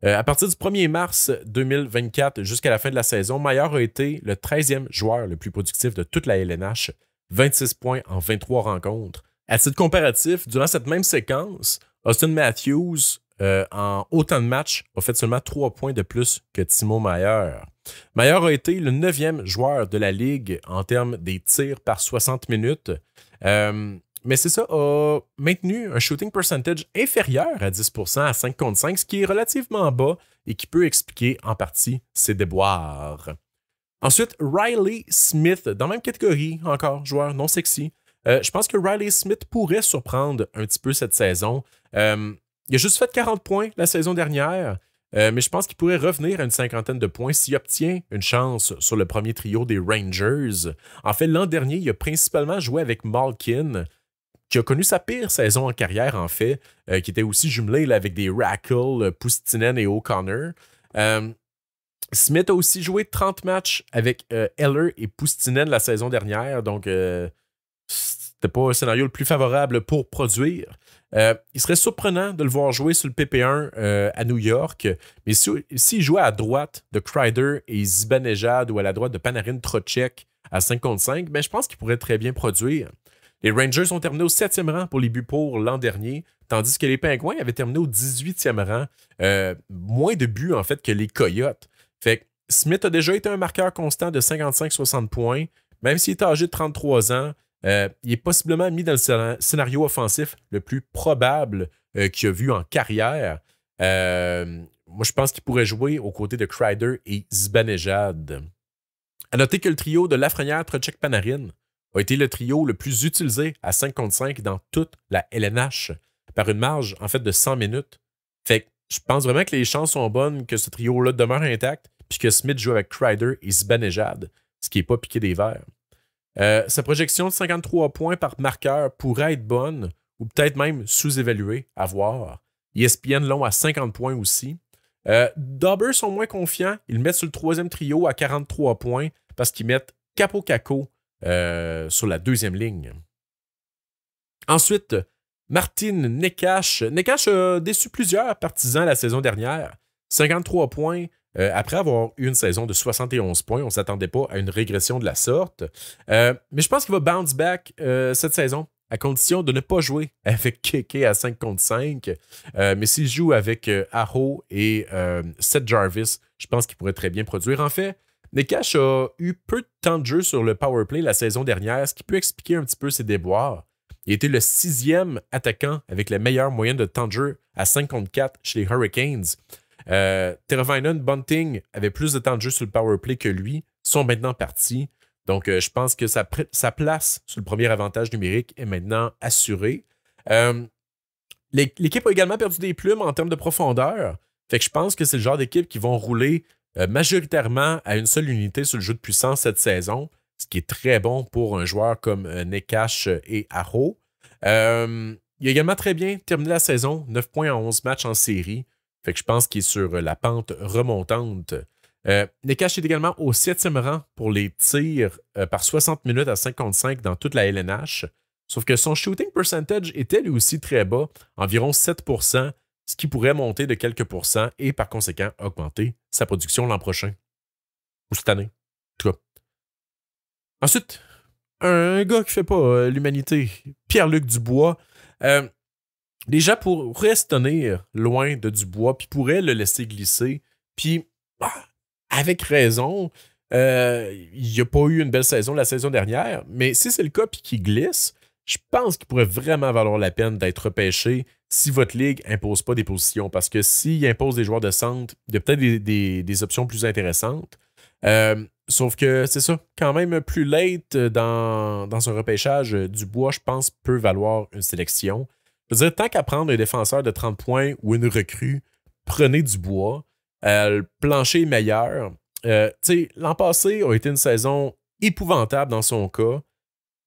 Euh, à partir du 1er mars 2024 jusqu'à la fin de la saison, Maillard a été le 13e joueur le plus productif de toute la LNH, 26 points en 23 rencontres. À titre comparatif, durant cette même séquence, Austin Matthews, euh, en autant de matchs, a fait seulement 3 points de plus que Timo Maillard. Maillard a été le 9e joueur de la Ligue en termes des tirs par 60 minutes. Euh, mais c'est ça, a maintenu un shooting percentage inférieur à 10 à 5 contre ce qui est relativement bas et qui peut expliquer en partie ses déboires. Ensuite, Riley Smith, dans la même catégorie, encore joueur non sexy. Euh, je pense que Riley Smith pourrait surprendre un petit peu cette saison. Euh, il a juste fait 40 points la saison dernière, euh, mais je pense qu'il pourrait revenir à une cinquantaine de points s'il obtient une chance sur le premier trio des Rangers. En fait, l'an dernier, il a principalement joué avec Malkin, qui a connu sa pire saison en carrière, en fait, euh, qui était aussi jumelé avec des Rackle, euh, Poustinen et O'Connor. Euh, Smith a aussi joué 30 matchs avec Eller Heller et Poustinen la saison dernière, donc c'était pas le scénario le plus favorable pour produire. il serait surprenant de le voir jouer sur le PP1 à New York, mais s'il jouait à droite de Kreider et Zibanejad ou à la droite de Panarin Trocek à 55, ben, je pense qu'il pourrait très bien produire. Les Rangers ont terminé au 7e rang pour les buts pour l'an dernier, tandis que les Pingouins avaient terminé au 18e rang, euh, moins de buts en fait que les Coyotes. Fait que Smith a déjà été un marqueur constant de 55-60 points, même s'il est âgé de 33 ans. Euh, il est possiblement mis dans le scénario offensif le plus probable euh, qu'il a vu en carrière. moi, je pense qu'il pourrait jouer aux côtés de Kreider et Zbanejad. À noter que le trio de Lafrenière, Trocek, Panarin a été le trio le plus utilisé à 5 contre 5 dans toute la LNH, par une marge en fait de 100 minutes. Fait que je pense vraiment que les chances sont bonnes que ce trio-là demeure intact, puis que Smith joue avec Crider et Zibanejad, ce qui n'est pas piqué des verres. Euh, sa projection de 53 points par marqueur pourrait être bonne, ou peut-être même sous-évaluée, à voir. ESPN long à 50 points aussi. Euh, sont moins confiants, ils mettent sur le troisième trio à 43 points, parce qu'ils mettent Capo Caco, euh, sur la deuxième ligne. Ensuite, Martin Nekash. Nekash a déçu plusieurs partisans la saison dernière. 53 points, euh, après avoir eu une saison de 71 points, on ne s'attendait pas à une régression de la sorte. Euh, mais je pense qu'il va bounce back cette saison, à condition de ne pas jouer avec Keke à 5 contre 5. mais s'il joue avec Aho et Seth Jarvis, je pense qu'il pourrait très bien produire. En fait, Nekash a eu peu de temps de jeu sur le power play la saison dernière, ce qui peut expliquer un petit peu ses déboires. Il était le sixième attaquant avec la meilleure moyenne de temps de jeu à 5,4 chez les Hurricanes. Euh, Bunting avait plus de temps de jeu sur le power play que lui, sont maintenant partis. Donc, euh, je pense que sa, place sur le premier avantage numérique est maintenant assurée. Euh, l'équipe a également perdu des plumes en termes de profondeur. Fait que je pense que c'est le genre d'équipe qui vont rouler euh, majoritairement à une seule unité sur le jeu de puissance cette saison, ce qui est très bon pour un joueur comme euh, Nekash euh, et Aro. il a également très bien terminé la saison, 9.11 matchs en série. Fait que je pense qu'il est sur la pente remontante. Nekash est également au septième rang pour les tirs par 60 minutes à 55 dans toute la LNH. Sauf que son shooting percentage était lui aussi très bas, environ 7 qui pourrait monter de quelques pourcents et par conséquent augmenter sa production l'an prochain. Ou cette année, en tout cas. Ensuite, un gars qui fait pas euh, l'humanité, Pierre-Luc Dubois, déjà euh, les gens se tenir loin de Dubois, puis pourrait le laisser glisser, puis bah, avec raison, euh, il y n'y a pas eu une belle saison la saison dernière, mais si c'est le cas, puis qu'il glisse, je pense qu'il pourrait vraiment valoir la peine d'être repêché si votre ligue impose pas des positions. Parce que s'il impose des joueurs de centre, il y a peut-être des, options plus intéressantes. Euh, sauf que c'est ça, quand même plus late dans, dans ce repêchage, euh, bois, je pense, peut valoir une sélection. Je veux dire, tant qu'à prendre un défenseur de 30 points ou une recrue, prenez du bois, euh, le plancher est meilleur. sais, L'an passé a été une saison épouvantable dans son cas.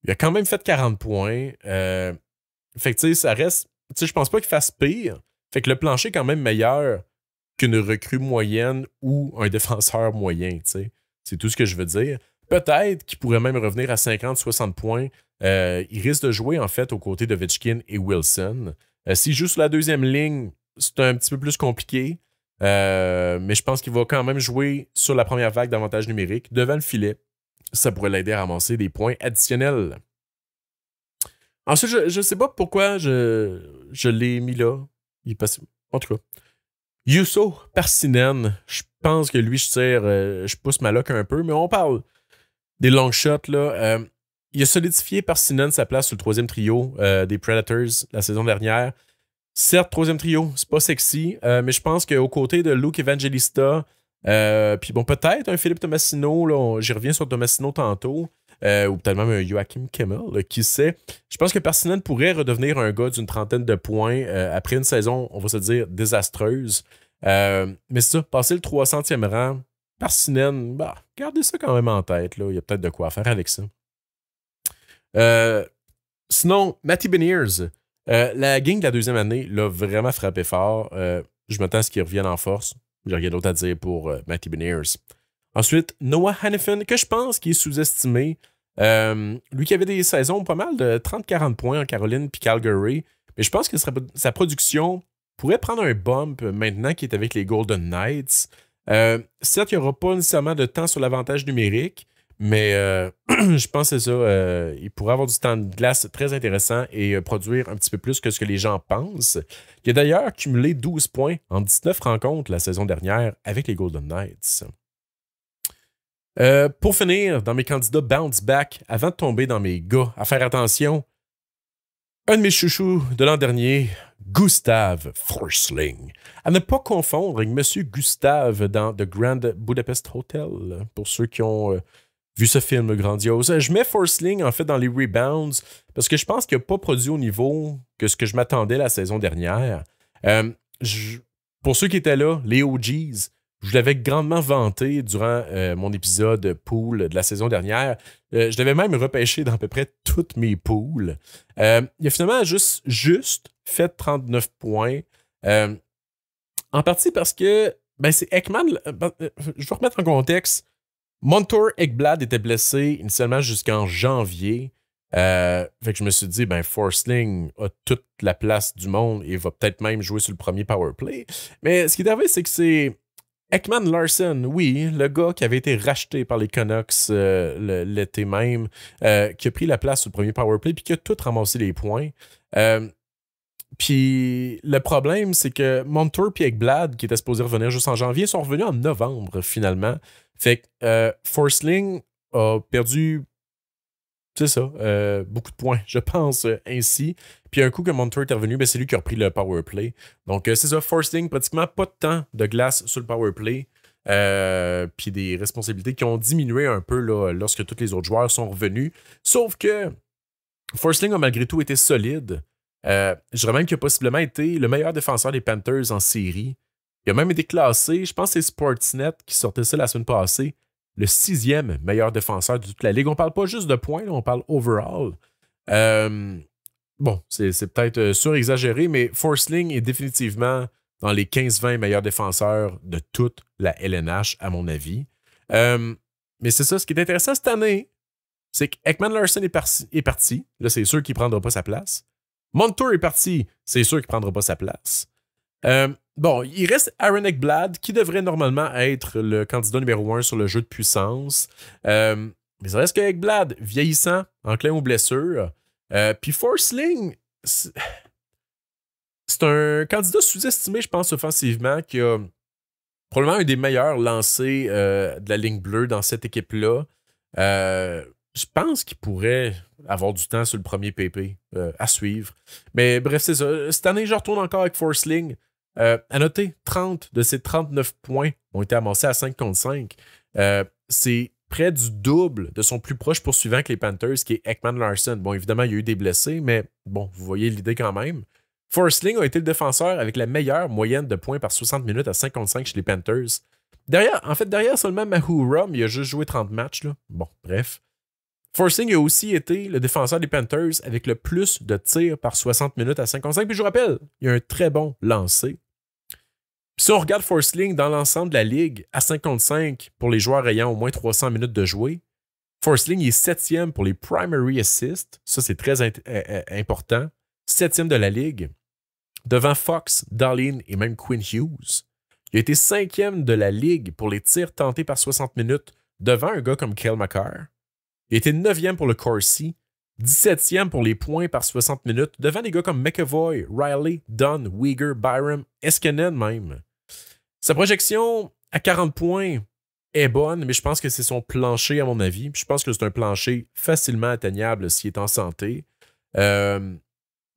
Il a quand même fait 40 points. Euh, fait ça reste. Tu pense pas qu'il fasse pire. Fait que le plancher est quand même meilleur qu'une recrue moyenne ou un défenseur moyen, C'est tout ce que je veux dire. Peut-être qu'il pourrait même revenir à 50-60 points. Euh, il risque de jouer, en fait, aux côtés de Vitchkin et Wilson. Si euh, S'il joue sur la deuxième ligne, c'est un petit peu plus compliqué. Euh, mais je pense qu'il va quand même jouer sur la première vague davantage numérique devant le filet ça pourrait l'aider à ramasser des points additionnels. Ensuite, je ne sais pas pourquoi je, l'ai mis là. Il en tout cas. Yusso Parsinen, je pense que lui, je tire, euh, je pousse ma loque un peu, mais on parle des long shots. Là. Euh, il a solidifié Parsinen sa place sur le troisième trio euh, des Predators la saison dernière. Certes, troisième trio, c'est pas sexy, mais je pense qu'aux côté de Luke Evangelista, euh, puis bon, peut-être un Philippe Tomassino, j'y reviens sur Tomassino tantôt, euh, ou peut-être même un Joachim Kemmel, qui sait. Je pense que Persinen pourrait redevenir un gars d'une trentaine de points euh, après une saison, on va se dire, désastreuse. mais c'est ça, passer le 300e rang, Persinen bah, gardez ça quand même en tête. Là. Il y a peut-être de quoi faire avec ça. sinon, Matty Beniers, la gang de la deuxième année l'a vraiment frappé fort. je m'attends à ce qu'il revienne en force j'ai rien d'autre à dire pour euh, Matthew Matty Ensuite, Noah Hannifin, que je pense qu'il est sous-estimé. Euh, lui qui avait des saisons pas mal de 30-40 points en Caroline puis Calgary. Mais je pense que sa production pourrait prendre un bump maintenant qu'il est avec les Golden Knights. Euh, certes, il n'y aura pas nécessairement de temps sur l'avantage numérique, mais euh, je pense que ça. Euh, il pourrait avoir du temps de glace très intéressant et euh, produire un petit peu plus que ce que les gens pensent. Il a d'ailleurs cumulé 12 points en 19 rencontres la saison dernière avec les Golden Knights. pour finir, dans mes candidats bounce back, avant de tomber dans mes gars, à faire attention, un de mes chouchous de l'an dernier, Gustave Forsling. À ne pas confondre avec M. Gustave dans The Grand Budapest Hotel, pour ceux qui ont vu ce film grandiose. Je mets Forceling en fait dans les rebounds parce que je pense qu'il n'a pas produit au niveau que ce que je m'attendais la saison dernière. Euh, pour ceux qui étaient là, les OGs, je l'avais grandement vanté durant euh, mon épisode pool de la saison dernière. Euh, je l'avais même repêché dans à peu près toutes mes pools. il a finalement juste, juste fait 39 points. en partie parce que ben c'est Ekman. Ben, je vais remettre en contexte Montour Ekblad était blessé initialement jusqu'en janvier. Euh, fait que je me suis dit, ben, Forsling a toute la place du monde et va peut-être même jouer sur le premier powerplay. Mais ce qui est arrivé, c'est que c'est Ekman Larson, oui, le gars qui avait été racheté par les Canucks euh, l'été même, euh, qui a pris la place sur le premier power play puis qui a tout ramassé les points. Puis le problème, c'est que Montour et Ekblad, qui étaient supposés revenir juste en janvier, sont revenus en novembre finalement. Fait que euh, a perdu, c'est ça, euh, beaucoup de points, je pense, euh, ainsi. Puis un coup que Montour est revenu, ben, c'est lui qui a repris le power play. Donc euh, c'est ça, Forceling, pratiquement pas de temps de glace sur le power play. puis des responsabilités qui ont diminué un peu lorsque tous les autres joueurs sont revenus. Sauf que Forceling a malgré tout été solide. Euh, je dirais même qu'il a possiblement été le meilleur défenseur des Panthers en série. Il a même été classé, je pense que c'est Sportsnet qui sortait ça la semaine passée, le sixième meilleur défenseur de toute la ligue. On ne parle pas juste de points, on parle overall. Euh, bon, c'est peut-être euh, surexagéré, mais Forsling est définitivement dans les 15-20 meilleurs défenseurs de toute la LNH, à mon avis. mais c'est ça, ce qui est intéressant cette année, c'est que Ekman Larson est, est parti. Là, c'est sûr qu'il ne prendra pas sa place. Montour est parti. C'est sûr qu'il prendra pas sa place. Euh, bon, il reste Aaron Eckblad, qui devrait normalement être le candidat numéro un sur le jeu de puissance. Euh, mais ça reste que Eckblad, vieillissant, enclin aux blessures. Euh, puis Forceling, c'est un candidat sous-estimé, je pense, offensivement, qui a probablement un des meilleurs lancés de la ligne bleue dans cette équipe-là. Euh, je pense qu'il pourrait avoir du temps sur le premier PP euh, à suivre. Mais bref, c'est ça. Cette année, je retourne encore avec Forceling. Euh, à noter, 30 de ses 39 points ont été amassés à 55. Euh, c'est près du double de son plus proche poursuivant que les Panthers, qui est Ekman Larson. Bon, évidemment, il y a eu des blessés, mais bon, vous voyez l'idée quand même. Forceling a été le défenseur avec la meilleure moyenne de points par 60 minutes à 55 chez les Panthers. Derrière, en fait, derrière seulement Mahu Rum, il a juste joué 30 matchs. Bon, bref. Forcing a aussi été le défenseur des Panthers avec le plus de tirs par 60 minutes à 55. Puis je vous rappelle, il a un très bon lancé. Si on regarde Forsling dans l'ensemble de la ligue, à 55 pour les joueurs ayant au moins 300 minutes de jouer, Forsling est septième pour les primary assists. Ça, c'est très euh, euh, important. Septième de la ligue. Devant Fox, Darlene et même Quinn Hughes. Il a été cinquième de la ligue pour les tirs tentés par 60 minutes devant un gars comme Kale McCarr. Il était 9e pour le Corsi, 17e pour les points par 60 minutes, devant des gars comme McAvoy, Riley, Dunn, Uyghur, Byram, Eskenen même. Sa projection à 40 points est bonne, mais je pense que c'est son plancher, à mon avis. je pense que c'est un plancher facilement atteignable s'il est en santé. Euh,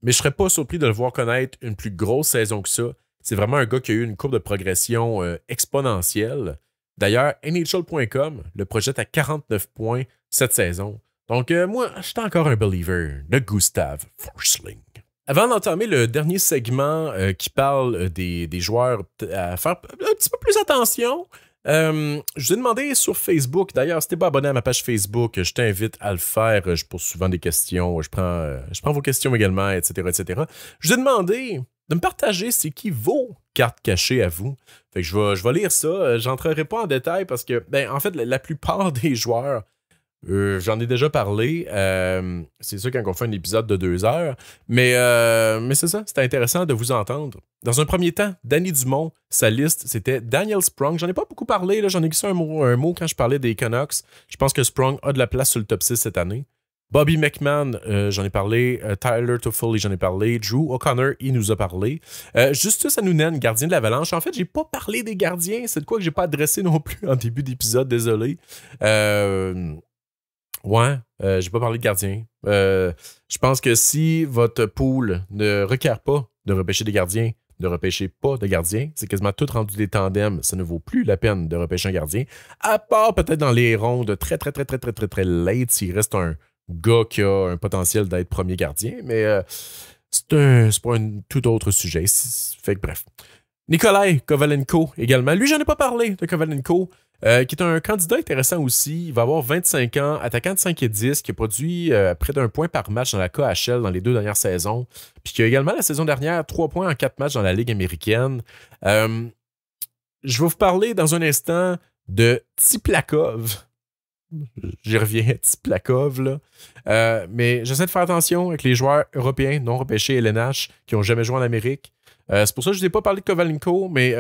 mais je serais pas surpris de le voir connaître une plus grosse saison que ça. C'est vraiment un gars qui a eu une courbe de progression euh, exponentielle. D'ailleurs, NHL.com le projette à 49 points cette saison. Donc, euh, moi, je suis encore un believer de Gustave Forsling. Avant d'entamer le dernier segment euh, qui parle euh, des, joueurs à faire un petit peu plus attention, je vous ai demandé sur Facebook, d'ailleurs, si t'es pas abonné à ma page Facebook, je t'invite à le faire. Je pose souvent des questions, je prends, je prends vos questions également, etc., etc. Je vous ai demandé de me partager ce qui vaut carte cachée à vous. Fait que je vais, je vais lire ça. J'entrerai pas en détail parce que, ben, en fait, la plupart des joueurs euh, j'en ai déjà parlé. Euh, c'est sûr quand on fait un épisode de deux heures. Mais, euh, mais c'est ça, c'était intéressant de vous entendre. Dans un premier temps, Danny Dumont, sa liste, c'était Daniel Sprung. J'en ai pas beaucoup parlé, là. j'en ai glissé un mot, un mot quand je parlais des Canucks. Je pense que Sprung a de la place sur le top 6 cette année. Bobby McMahon, j'en ai parlé. Tyler Toffoli, j'en ai parlé. Drew O'Connor, il nous a parlé. ça Justus Anounen, gardien de l'Avalanche. En fait, j'ai pas parlé des gardiens. C'est de quoi que j'ai pas adressé non plus en début d'épisode, désolé. Ouais, je euh, j'ai pas parlé de gardien. Euh, je pense que si votre pool ne requiert pas de repêcher des gardiens, ne repêchez pas de gardiens. C'est quasiment tout rendu des tandems. Ça ne vaut plus la peine de repêcher un gardien. À part peut-être dans les rondes très, très, très, très, très, très, très late, s'il reste un gars qui a un potentiel d'être premier gardien. Mais euh, c'est un, pas un tout autre sujet. Fait que bref. Nikolai Kovalenko également. Lui, n'en ai pas parlé de Kovalenko. Euh, qui est un candidat intéressant aussi. Il va avoir 25 ans, attaquant de 5 et 10, qui a produit euh, près d'un point par match dans la KHL dans les deux dernières saisons, puis qui a également la saison dernière 3 points en 4 matchs dans la Ligue américaine. Euh, je vais vous parler dans un instant de Tiplakov. J'y reviens, Tiplakov, là. mais j'essaie de faire attention avec les joueurs européens non repêchés LNH qui n'ont jamais joué en Amérique. c'est pour ça que je ne vous ai pas parlé de Kovalenko, mais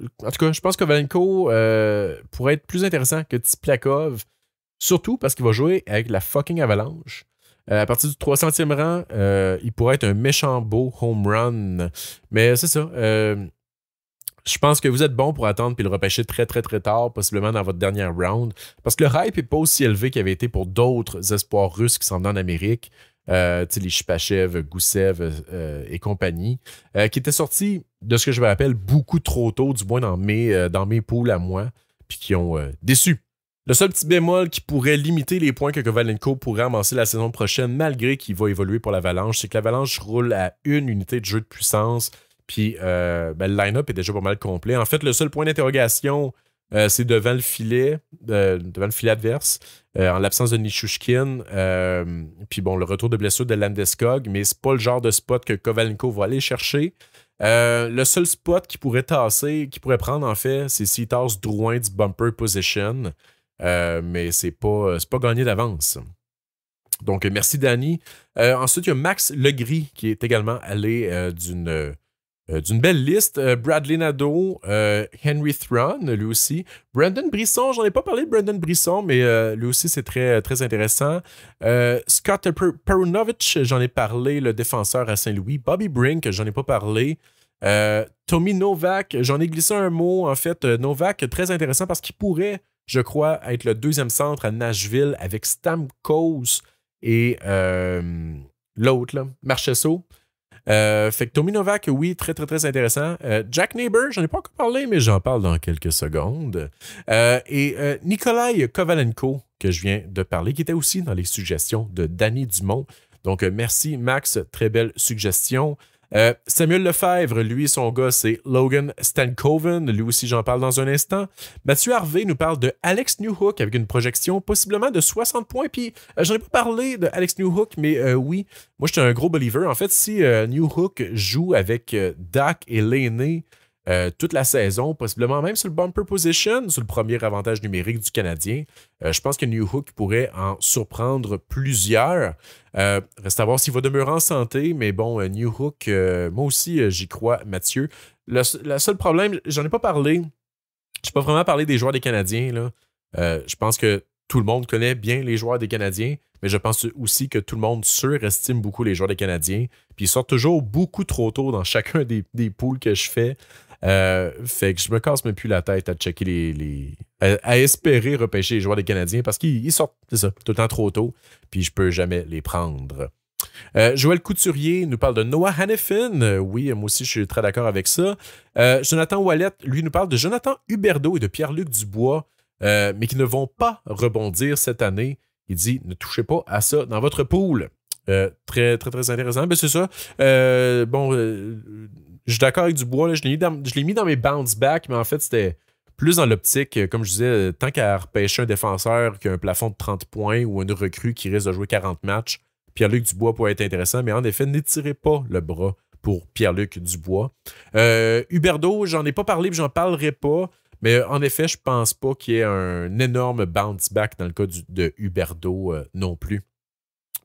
en tout cas, je pense que Valenko euh, pourrait être plus intéressant que Tiplakov, surtout parce qu'il va jouer avec la fucking avalanche. Euh, à partir du 300e rang, euh, il pourrait être un méchant beau home run. Mais c'est ça. je pense que vous êtes bon pour attendre puis le repêcher très, très, très tard, possiblement dans votre dernière round. Parce que le hype n'est pas aussi élevé qu'il avait été pour d'autres espoirs russes qui sont venus en Amérique euh, les Chipachev, Goussev euh, euh, et compagnie, euh, qui étaient sortis, de ce que je me rappelle, beaucoup trop tôt, du moins dans mes, dans mes poules à moi, puis qui ont déçu. Le seul petit bémol qui pourrait limiter les points que Kovalenko pourrait amasser la saison prochaine, malgré qu'il va évoluer pour l'Avalanche, c'est que l'Avalanche roule à une unité de jeu de puissance, puis ben, le line-up est déjà pas mal complet. En fait, le seul point d'interrogation euh, c'est devant le filet, euh, devant le filet adverse, euh, en l'absence de Nichushkin. puis bon, le retour de blessure de Landeskog, mais c'est pas le genre de spot que Kovalenko va aller chercher. le seul spot qui pourrait tasser, qui pourrait prendre en fait, c'est s'il tasse droit du bumper position. mais c'est pas, pas gagné d'avance. Donc merci Danny. ensuite, il y a Max Legris qui est également allé d'une euh, d'une belle liste. Euh, Bradley Nadeau, euh, Henry throne, lui aussi. Brandon Brisson, j'en ai pas parlé de Brandon Brisson, mais lui aussi, c'est très, très intéressant. Scott Perunovic, j'en ai parlé, le défenseur à Saint-Louis. Bobby Brink, j'en ai pas parlé. Tommy Novak, j'en ai glissé un mot en fait. Novak, très intéressant parce qu'il pourrait, je crois, être le deuxième centre à Nashville avec Stamkos et l'autre, Marchesso. Euh, fait que Tommy Novak, oui, très, très, très intéressant. Euh, Jack Neighbor, j'en ai pas encore parlé, mais j'en parle dans quelques secondes. Euh, et Nikolai Kovalenko, que je viens de parler, qui était aussi dans les suggestions de Danny Dumont. Donc, merci Max, très belle suggestion. Euh, Samuel Lefebvre, lui, son gars, c'est Logan Stankoven. Lui aussi, j'en parle dans un instant. Mathieu Harvey nous parle de Alex Newhook avec une projection possiblement de 60 points. Puis, j'aurais euh, j'en ai pas parlé de Alex Newhook, mais euh, oui, moi, j'étais un gros believer. En fait, si Newhook joue avec Dak et L'aîné euh, toute la saison, possiblement même sur le bumper position, sur le premier avantage numérique du Canadien. Euh, je pense que New Hook pourrait en surprendre plusieurs. Euh, reste à voir s'il va demeurer en santé, mais bon, New Hook, moi aussi, j'y crois, Mathieu. Le, seul problème, j'en ai pas parlé. Je n'ai pas vraiment parlé des joueurs des Canadiens. Là. je pense que tout le monde connaît bien les joueurs des Canadiens, mais je pense aussi que tout le monde surestime beaucoup les joueurs des Canadiens. Puis ils sortent toujours beaucoup trop tôt dans chacun des, des poules que je fais. Euh, fait que je me casse même plus la tête à checker les. à, espérer repêcher les joueurs des Canadiens parce qu'ils sortent, c'est ça, tout le temps trop tôt, puis je peux jamais les prendre. Euh, Joël Couturier nous parle de Noah Hannifin. Oui, moi aussi, je suis très d'accord avec ça. Euh, Jonathan Wallet, lui, nous parle de Jonathan Huberdo et de Pierre-Luc Dubois, mais qui ne vont pas rebondir cette année. Il dit ne touchez pas à ça dans votre poule. très, très, très intéressant. Ben, c'est ça. bon, je suis d'accord avec Dubois. je l'ai mis, dans mes bounce back, mais en fait, c'était plus dans l'optique, euh, comme je disais, tant qu'à repêcher un défenseur qui a un plafond de 30 points ou une recrue qui risque de jouer 40 matchs, Pierre-Luc Dubois pourrait être intéressant, mais en effet, n'étirez pas le bras pour Pierre-Luc Dubois. Euh, Huberdo, j'en ai pas parlé, j'en parlerai pas. Mais en effet, je pense pas qu'il y ait un énorme bounce back dans le cas de Huberdo euh, non plus.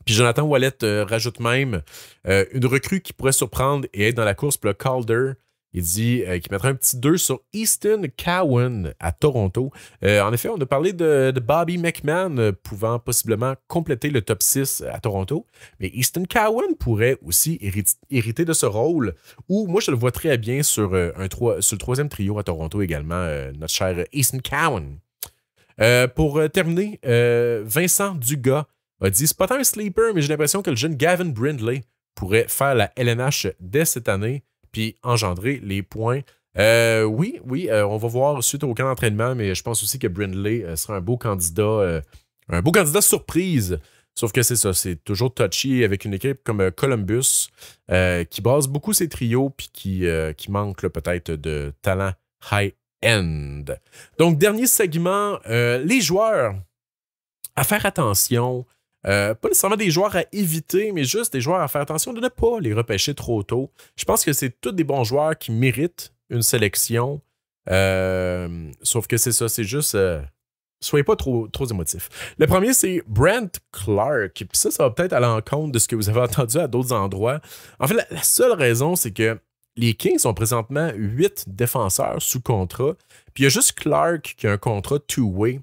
Puis Jonathan Wallet euh, rajoute même euh, une recrue qui pourrait surprendre et être dans la course. pour le Calder, il dit euh, qu'il mettra un petit 2 sur Easton Cowan à Toronto. en effet, on a parlé de, Bobby McMahon pouvant possiblement compléter le top 6 à Toronto. Mais Easton Cowan pourrait aussi hériter de ce rôle Ou moi je le vois très bien sur, un sur le troisième trio à Toronto également, notre cher Easton Cowan. pour terminer, Vincent Dugas a dit C'est pas tant un sleeper, mais j'ai l'impression que le jeune Gavin Brindley pourrait faire la LNH dès cette année puis engendrer les points. Euh, oui, oui, euh, on va voir suite au camp d'entraînement, mais je pense aussi que Brindley euh, sera un beau candidat, un beau candidat surprise. Sauf que c'est ça, c'est toujours touchy avec une équipe comme Columbus qui base beaucoup ses trios puis qui, qui manque peut-être de talent high-end. Donc, dernier segment, les joueurs à faire attention. Euh, pas nécessairement des joueurs à éviter, mais juste des joueurs à faire attention de ne pas les repêcher trop tôt. Je pense que c'est tous des bons joueurs qui méritent une sélection. Euh, sauf que c'est ça, c'est juste. Euh, soyez pas trop, trop émotifs. Le premier, c'est Brent Clark. Puis ça, ça va peut-être à l'encontre de ce que vous avez entendu à d'autres endroits. En fait, la, seule raison, c'est que les Kings ont présentement huit défenseurs sous contrat. Puis il y a juste Clark qui a un contrat two-way.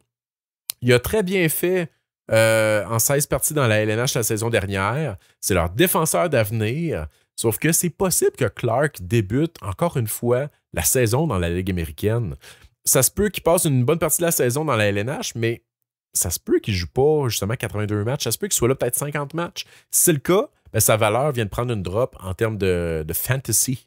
Il a très bien fait euh, en 16 parties dans la LNH la saison dernière. C'est leur défenseur d'avenir. Sauf que c'est possible que Clark débute encore une fois la saison dans la Ligue américaine. Ça se peut qu'il passe une bonne partie de la saison dans la LNH, mais ça se peut qu'il joue pas justement 82 matchs. Ça se peut qu'il soit là peut-être 50 matchs. Si c'est le cas, ben, sa valeur vient de prendre une drop en termes de, fantasy.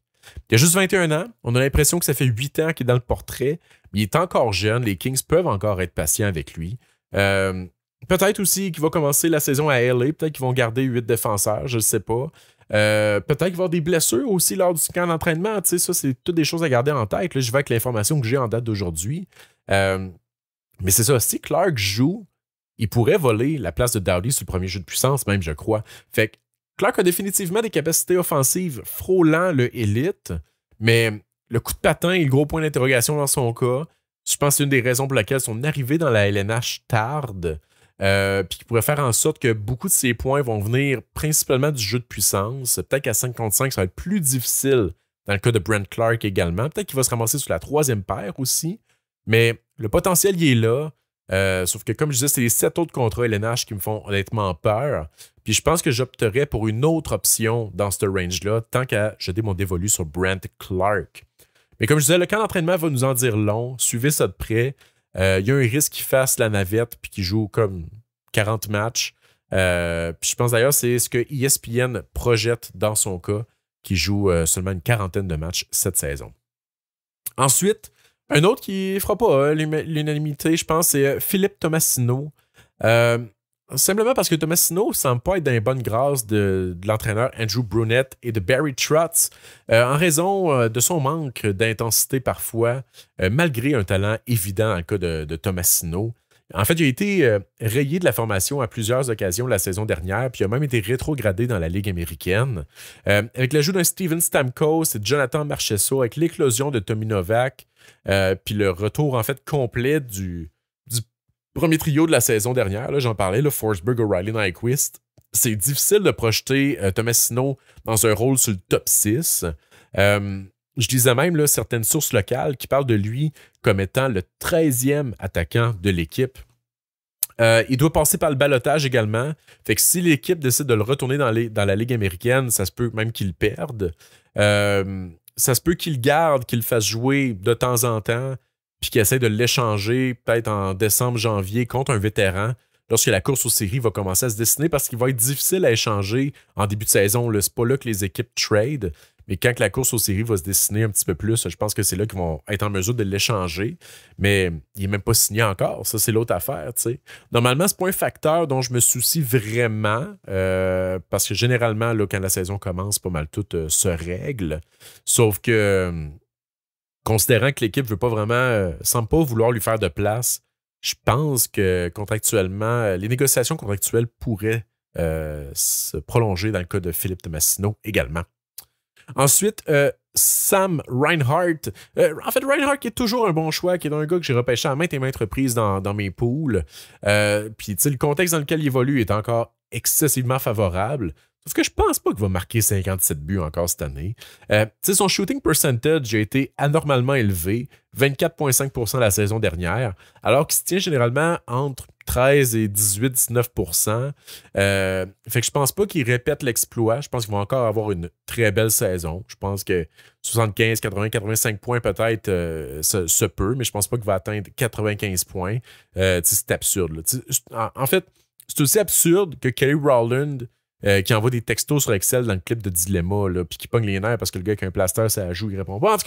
Il a juste 21 ans. On a l'impression que ça fait 8 ans qu'il est dans le portrait. Il est encore jeune. Les Kings peuvent encore être patients avec lui. Euh, Peut-être aussi qu'il va commencer la saison à LA. Peut-être qu'ils vont garder 8 défenseurs, je ne sais pas. Euh, peut-être qu'il va y avoir des blessures aussi lors du camp d'entraînement. Ça, c'est toutes des choses à garder en tête. je vais avec l'information que j'ai en date d'aujourd'hui. Euh, mais c'est ça. Si Clark joue, il pourrait voler la place de Dowdy sur le premier jeu de puissance, même, je crois. Fait que Clark a définitivement des capacités offensives frôlant le élite, mais le coup de patin et le gros point d'interrogation dans son cas. Je pense que c'est une des raisons pour laquelle son arrivée dans la LNH tarde. Euh, puis qui pourrait faire en sorte que beaucoup de ces points vont venir principalement du jeu de puissance. Peut-être qu'à 55, ça va être plus difficile dans le cas de Brent Clark également. Peut-être qu'il va se ramasser sur la troisième paire aussi, mais le potentiel, il est là. Euh, sauf que, comme je disais, c'est les sept autres contrats LNH qui me font honnêtement peur. Puis je pense que j'opterais pour une autre option dans ce range-là, tant qu'à jeter mon dévolu sur Brent Clark. Mais comme je disais, le camp d'entraînement va nous en dire long. Suivez ça de près il euh, y a un risque qu'il fasse la navette puis qu'il joue comme 40 matchs. Euh, je pense d'ailleurs c'est ce que ESPN projette dans son cas, qui joue euh, seulement une quarantaine de matchs cette saison. Ensuite, un autre qui fera pas hein, l'unanimité, je pense, c'est Philippe Tomassino. Simplement parce que Thomas Snow semble pas être dans les bonnes grâces de, l'entraîneur Andrew Brunette et de Barry Trotz euh, en raison euh, de son manque d'intensité parfois, euh, malgré un talent évident en cas de, Thomas Snow. En fait, il a été rayé de la formation à plusieurs occasions la saison dernière, puis il a même été rétrogradé dans la Ligue américaine. avec l'ajout d'un Steven Stamkos et Jonathan Marchesso, avec l'éclosion de Tommy Novak, puis le retour en fait complet du, du Premier trio de la saison dernière, j'en parlais, le Forsberg, O'Reilly, Nyquist. C'est difficile de projeter euh, Thomas Sino dans un rôle sur le top 6. Euh, je disais même là, certaines sources locales qui parlent de lui comme étant le 13e attaquant de l'équipe. Euh, il doit passer par le balotage également. Fait que si l'équipe décide de le retourner dans, la Ligue américaine, ça se peut même qu'il perde. ça se peut qu'il garde, qu'il fasse jouer de temps en temps puis qui essaie de l'échanger peut-être en décembre, janvier contre un vétéran lorsque la course aux séries va commencer à se dessiner parce qu'il va être difficile à échanger en début de saison. Ce n'est pas là que les équipes trade, mais quand la course aux séries va se dessiner un petit peu plus, je pense que c'est là qu'ils vont être en mesure de l'échanger. Mais il n'est même pas signé encore. Ça, c'est l'autre affaire. Normalement, ce n'est pas un facteur dont je me soucie vraiment euh, parce que généralement, là, quand la saison commence, pas mal tout euh, se règle. Sauf que hum, considérant que l'équipe ne veut pas vraiment, sans euh, semble pas vouloir lui faire de place, je pense que contractuellement, euh, les négociations contractuelles pourraient euh, se prolonger dans le cas de Philippe de Massino également. Ensuite, Sam Reinhardt. en fait, Reinhardt qui est toujours un bon choix, qui est un gars que j'ai repêché à maintes et maintes reprises dans, mes poules. Puis, le contexte dans lequel il évolue est encore excessivement favorable. Parce que je pense pas qu'il va marquer 57 buts encore cette année. Euh, son shooting percentage a été anormalement élevé, 24,5 la saison dernière, alors qu'il se tient généralement entre 13 et 18-19 euh, Fait que je pense pas qu'il répète l'exploit. Je pense qu'il va encore avoir une très belle saison. Je pense que 75, 80, 85 points peut-être euh, se, peut, mais je pense pas qu'il va atteindre 95 points. Euh, c'est absurde. En, en, fait, c'est aussi absurde que Kelly Rowland euh, qui envoie des textos sur Excel dans le clip de Dilemma, là, puis qui pogne les nerfs parce que le gars qui a un plaster, ça joue, il répond pas.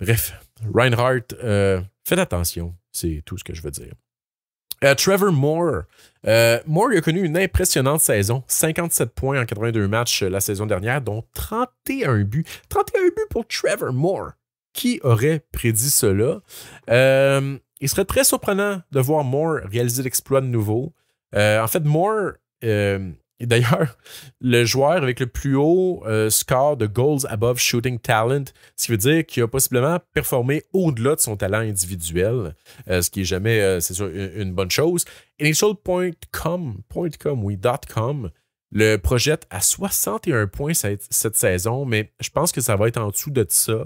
bref, Reinhardt, euh, faites attention, c'est tout ce que je veux dire. Euh, Trevor Moore. Moore a connu une impressionnante saison. 57 points en 82 matchs la saison dernière, dont 31 buts. 31 buts pour Trevor Moore. Qui aurait prédit cela? il serait très surprenant de voir Moore réaliser l'exploit de nouveau. en fait, Moore, d'ailleurs, le joueur avec le plus haut euh, score de goals above shooting talent, ce qui veut dire qu'il a possiblement performé au-delà de son talent individuel, euh, ce qui est jamais, euh, c'est une, bonne chose. Initial.com, .com, le projette à 61 points cette, cette, saison, mais je pense que ça va être en dessous de ça.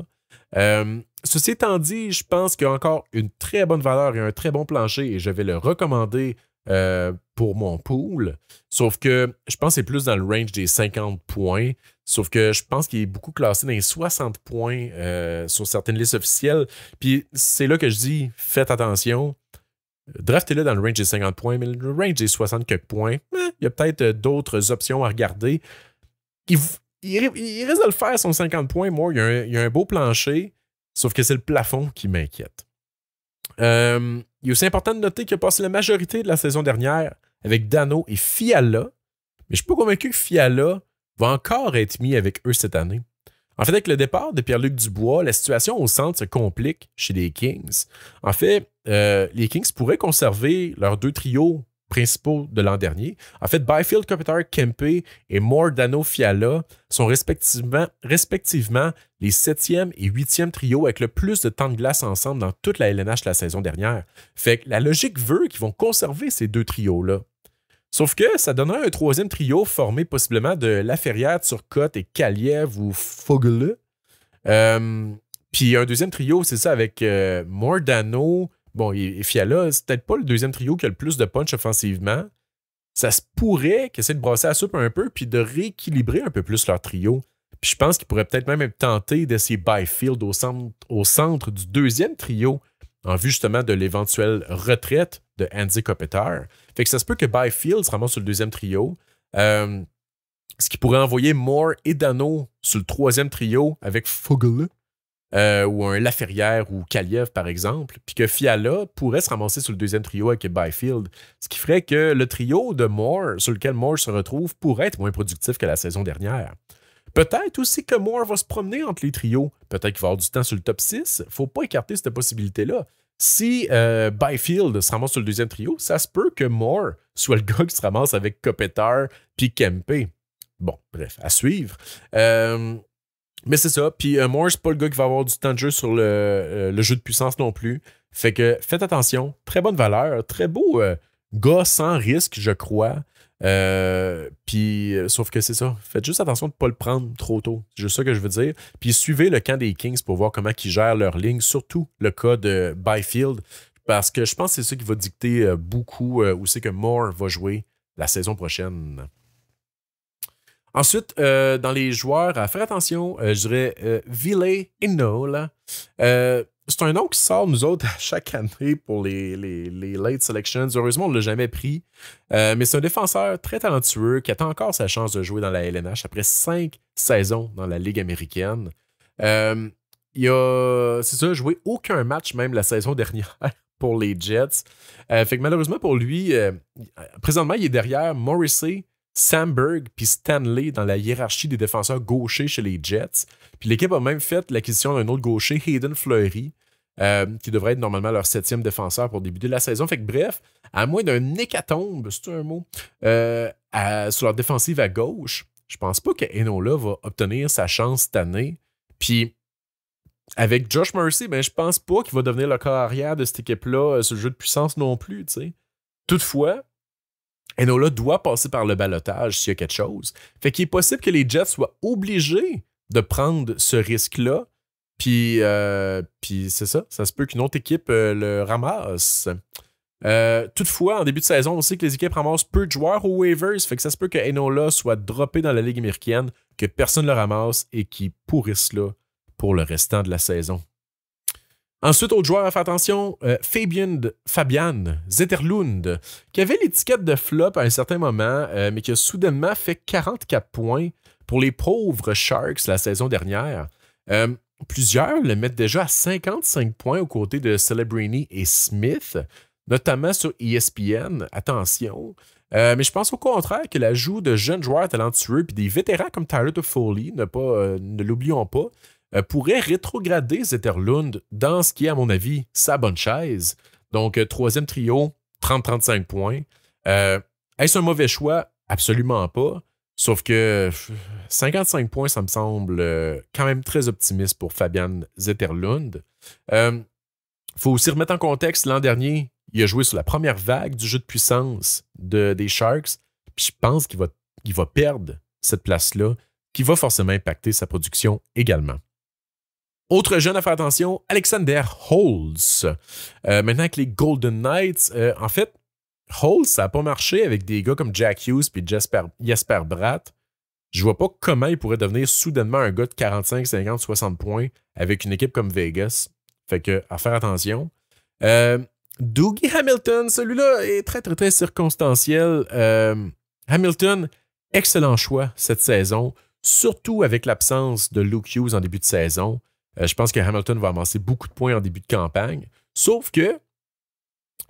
ceci étant dit, je pense qu'il y a encore une très bonne valeur et un très bon plancher et je vais le recommander euh, pour mon pool. Sauf que je pense que c'est plus dans le range des 50 points. Sauf que je pense qu'il est beaucoup classé dans les 60 points euh, sur certaines listes officielles. Puis c'est là que je dis faites attention. Draftez-le dans le range des 50 points, mais le range des 60 points, eh, il y a peut-être euh, d'autres options à regarder. Il, il, risque de le faire, son 50 points, moi. Il y a un, a un beau plancher, sauf que c'est le plafond qui m'inquiète. Euh, il est aussi important de noter qu'il a passé la majorité de la saison dernière avec Dano et Fiala, mais je suis pas convaincu que Fiala va encore être mis avec eux cette année. En fait, avec le départ de Pierre-Luc Dubois, la situation au centre se complique chez les Kings. En fait, euh, les Kings pourraient conserver leurs deux trios principaux de l'an dernier. En fait, Byfield, Kopitar, Kempe et Mordano Fiala sont respectivement, respectivement les septième et huitième trios avec le plus de temps de glace ensemble dans toute la LNH la saison dernière. Fait que la logique veut qu'ils vont conserver ces deux trios-là. Sauf que ça donnerait un troisième trio formé possiblement de sur Turcotte et Kaliev ou Fogle. Euh, puis un deuxième trio, c'est ça, avec euh, Mordano, Bon, et, Fiala, c'est peut-être pas le deuxième trio qui a le plus de punch offensivement. Ça se pourrait qu'ils de brasser la soupe un peu puis de rééquilibrer un peu plus leur trio. Puis je pense qu'ils pourraient peut-être même tenter d'essayer Byfield au centre, du deuxième trio en vue justement de l'éventuelle retraite de Andy Kopitar. Fait que ça se peut que Byfield se ramasse sur le deuxième trio. Euh, ce qui pourrait envoyer Moore et Dano sur le troisième trio avec Fogle. Euh, ou un Laferrière ou Kaliev, par exemple, puis que Fiala pourrait se ramasser sur le deuxième trio avec Byfield, ce qui ferait que le trio de Moore, sur lequel Moore se retrouve, pourrait être moins productif que la saison dernière. Peut-être aussi que Moore va se promener entre les trios. Peut-être qu'il va avoir du temps sur le top 6. Faut pas écarter cette possibilité-là. Si euh, Byfield se ramasse sur le deuxième trio, ça se peut que Moore soit le gars qui se ramasse avec Kopitar puis Kempe. Bon, bref, à suivre. Euh, mais c'est ça. Puis Moore, euh, Moore, c'est pas le gars qui va avoir du temps de jeu sur euh, le, jeu de puissance non plus. Fait que faites attention. Très bonne valeur. Très beau euh, gars sans risque, je crois. puis, sauf que c'est ça. Faites juste attention de ne pas le prendre trop tôt. C'est juste ça que je veux dire. Puis, suivez le camp des Kings pour voir comment ils gèrent leur ligne, surtout le cas de Byfield, parce que je pense que c'est ça qui va dicter beaucoup où c'est que Moore va jouer la saison prochaine. Ensuite, euh, dans les joueurs à faire attention, euh, je dirais euh, euh, c'est un nom qui sort, nous autres, à chaque année pour les, late selections. Heureusement, on ne l'a jamais pris. mais c'est un défenseur très talentueux qui attend encore sa chance de jouer dans la LNH après cinq saisons dans la Ligue américaine. il a, c'est ça, joué aucun match, même la saison dernière, pour les Jets. fait que malheureusement pour lui, présentement, il est derrière Morrissey, Samberg puis Stanley dans la hiérarchie des défenseurs gauchers chez les Jets. Puis l'équipe a même fait l'acquisition d'un autre gaucher, Hayden Fleury, euh, qui devrait être normalement leur septième défenseur pour débuter la saison. Fait que bref, à moins d'un hécatombe, c'est un mot, euh, sur leur défensive à gauche, je pense pas que Enola va obtenir sa chance cette année. Puis avec Josh Mercy, ben, je pense pas qu'il va devenir le arrière de cette équipe-là euh, ce jeu de puissance non plus. Toutefois, Enola doit passer par le balotage s'il y a quelque chose. Fait qu'il est possible que les Jets soient obligés de prendre ce risque-là. Puis, euh, puis c'est ça, ça se peut qu'une autre équipe euh, le ramasse. Euh, toutefois, en début de saison, on sait que les équipes ramassent peu de joueurs aux waivers, fait que ça se peut que Enola soit droppé dans la Ligue américaine, que personne le ramasse et qu'il pourrisse là pour le restant de la saison. Ensuite, autre joueur à faire attention, euh, Fabian, Fabian Zetterlund, qui avait l'étiquette de flop à un certain moment, euh, mais qui a soudainement fait 44 points pour les pauvres Sharks la saison dernière. Euh, plusieurs le mettent déjà à 55 points aux côtés de Celebrini et Smith, notamment sur ESPN. Attention. mais je pense au contraire que l'ajout de jeunes joueurs talentueux et des vétérans comme Tyler de Foley, ne l'oublions pas, euh, pourrait rétrograder Zetterlund dans ce qui est, à mon avis, sa bonne chaise. Donc, euh, troisième trio, 30-35 points. Euh, est-ce un mauvais choix? Absolument pas. Sauf que 55 points, ça me semble quand même très optimiste pour Fabian Zetterlund. Il faut aussi remettre en contexte, l'an dernier, il a joué sur la première vague du jeu de puissance des Sharks. Puis je pense qu'il va, va perdre cette place-là, qui va forcément impacter sa production également. Autre jeune à faire attention, Alexander Holtz. Euh, maintenant avec les Golden Knights, euh, en fait, Holtz, ça n'a pas marché avec des gars comme Jack Hughes et Jasper, Bratt. Je vois pas comment il pourrait devenir soudainement un gars de 45, 50, 60 points avec une équipe comme Vegas. Fait que, à faire attention. Euh, Dougie Hamilton, celui-là est très, très, très circonstanciel. Hamilton, excellent choix cette saison, surtout avec l'absence de Luke Hughes en début de saison. Euh, je pense que Hamilton va amasser beaucoup de points en début de campagne. Sauf que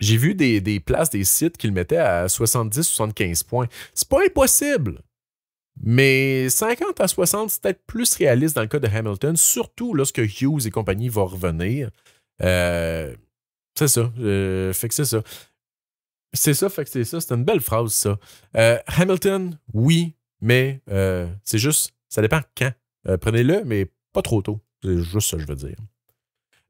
j'ai vu des, places, des sites qu'il mettait à 70-75 points. C'est pas impossible. Mais 50 à 60, c'est peut-être plus réaliste dans le cas de Hamilton, surtout lorsque Hughes et compagnie vont revenir. Euh, c'est ça. Euh, fait que c'est ça. C'est ça, fait que c'est ça. C'est une belle phrase, ça. Hamilton, oui, mais c'est juste, ça dépend quand. Prenez-le, mais pas trop tôt. C'est juste ça que je veux dire.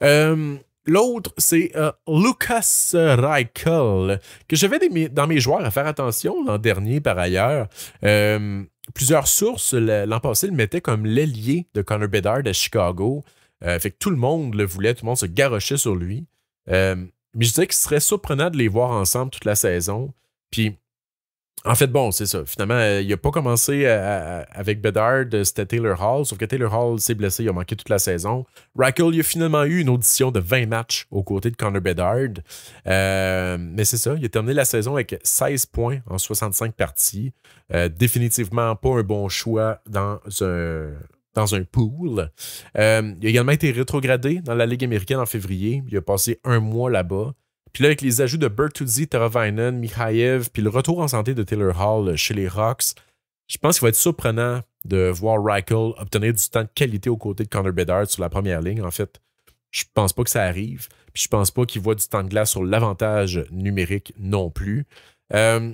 Euh, l'autre, c'est euh, Lucas Reichel, que j'avais dans mes joueurs à faire attention l'an dernier par ailleurs. Euh, plusieurs sources l'an passé le mettaient comme l'ailier de Connor Bedard à Chicago. fait que tout le monde le voulait, tout le monde se garochait sur lui. mais je disais que ce serait surprenant de les voir ensemble toute la saison. Puis en fait, bon, c'est ça. Finalement, euh, il n'a pas commencé euh, avec Bedard, euh, c'était Taylor Hall, sauf que Taylor Hall s'est blessé, il a manqué toute la saison. Rackle, il a finalement eu une audition de 20 matchs aux côtés de Connor Bedard. mais c'est ça, il a terminé la saison avec 16 points en 65 parties. définitivement pas un bon choix dans un, dans un pool. il a également été rétrogradé dans la Ligue américaine en février. Il a passé un mois là-bas. Puis là, avec les ajouts de Bertuzzi, Taravainen, Mikhaïev, puis le retour en santé de Taylor Hall euh, chez les Rocks, je pense qu'il va être surprenant de voir Reichel obtenir du temps de qualité aux côtés de Connor Bedard sur la première ligne. En fait, je pense pas que ça arrive. Puis je pense pas qu'il voit du temps de glace sur l'avantage numérique non plus. Euh,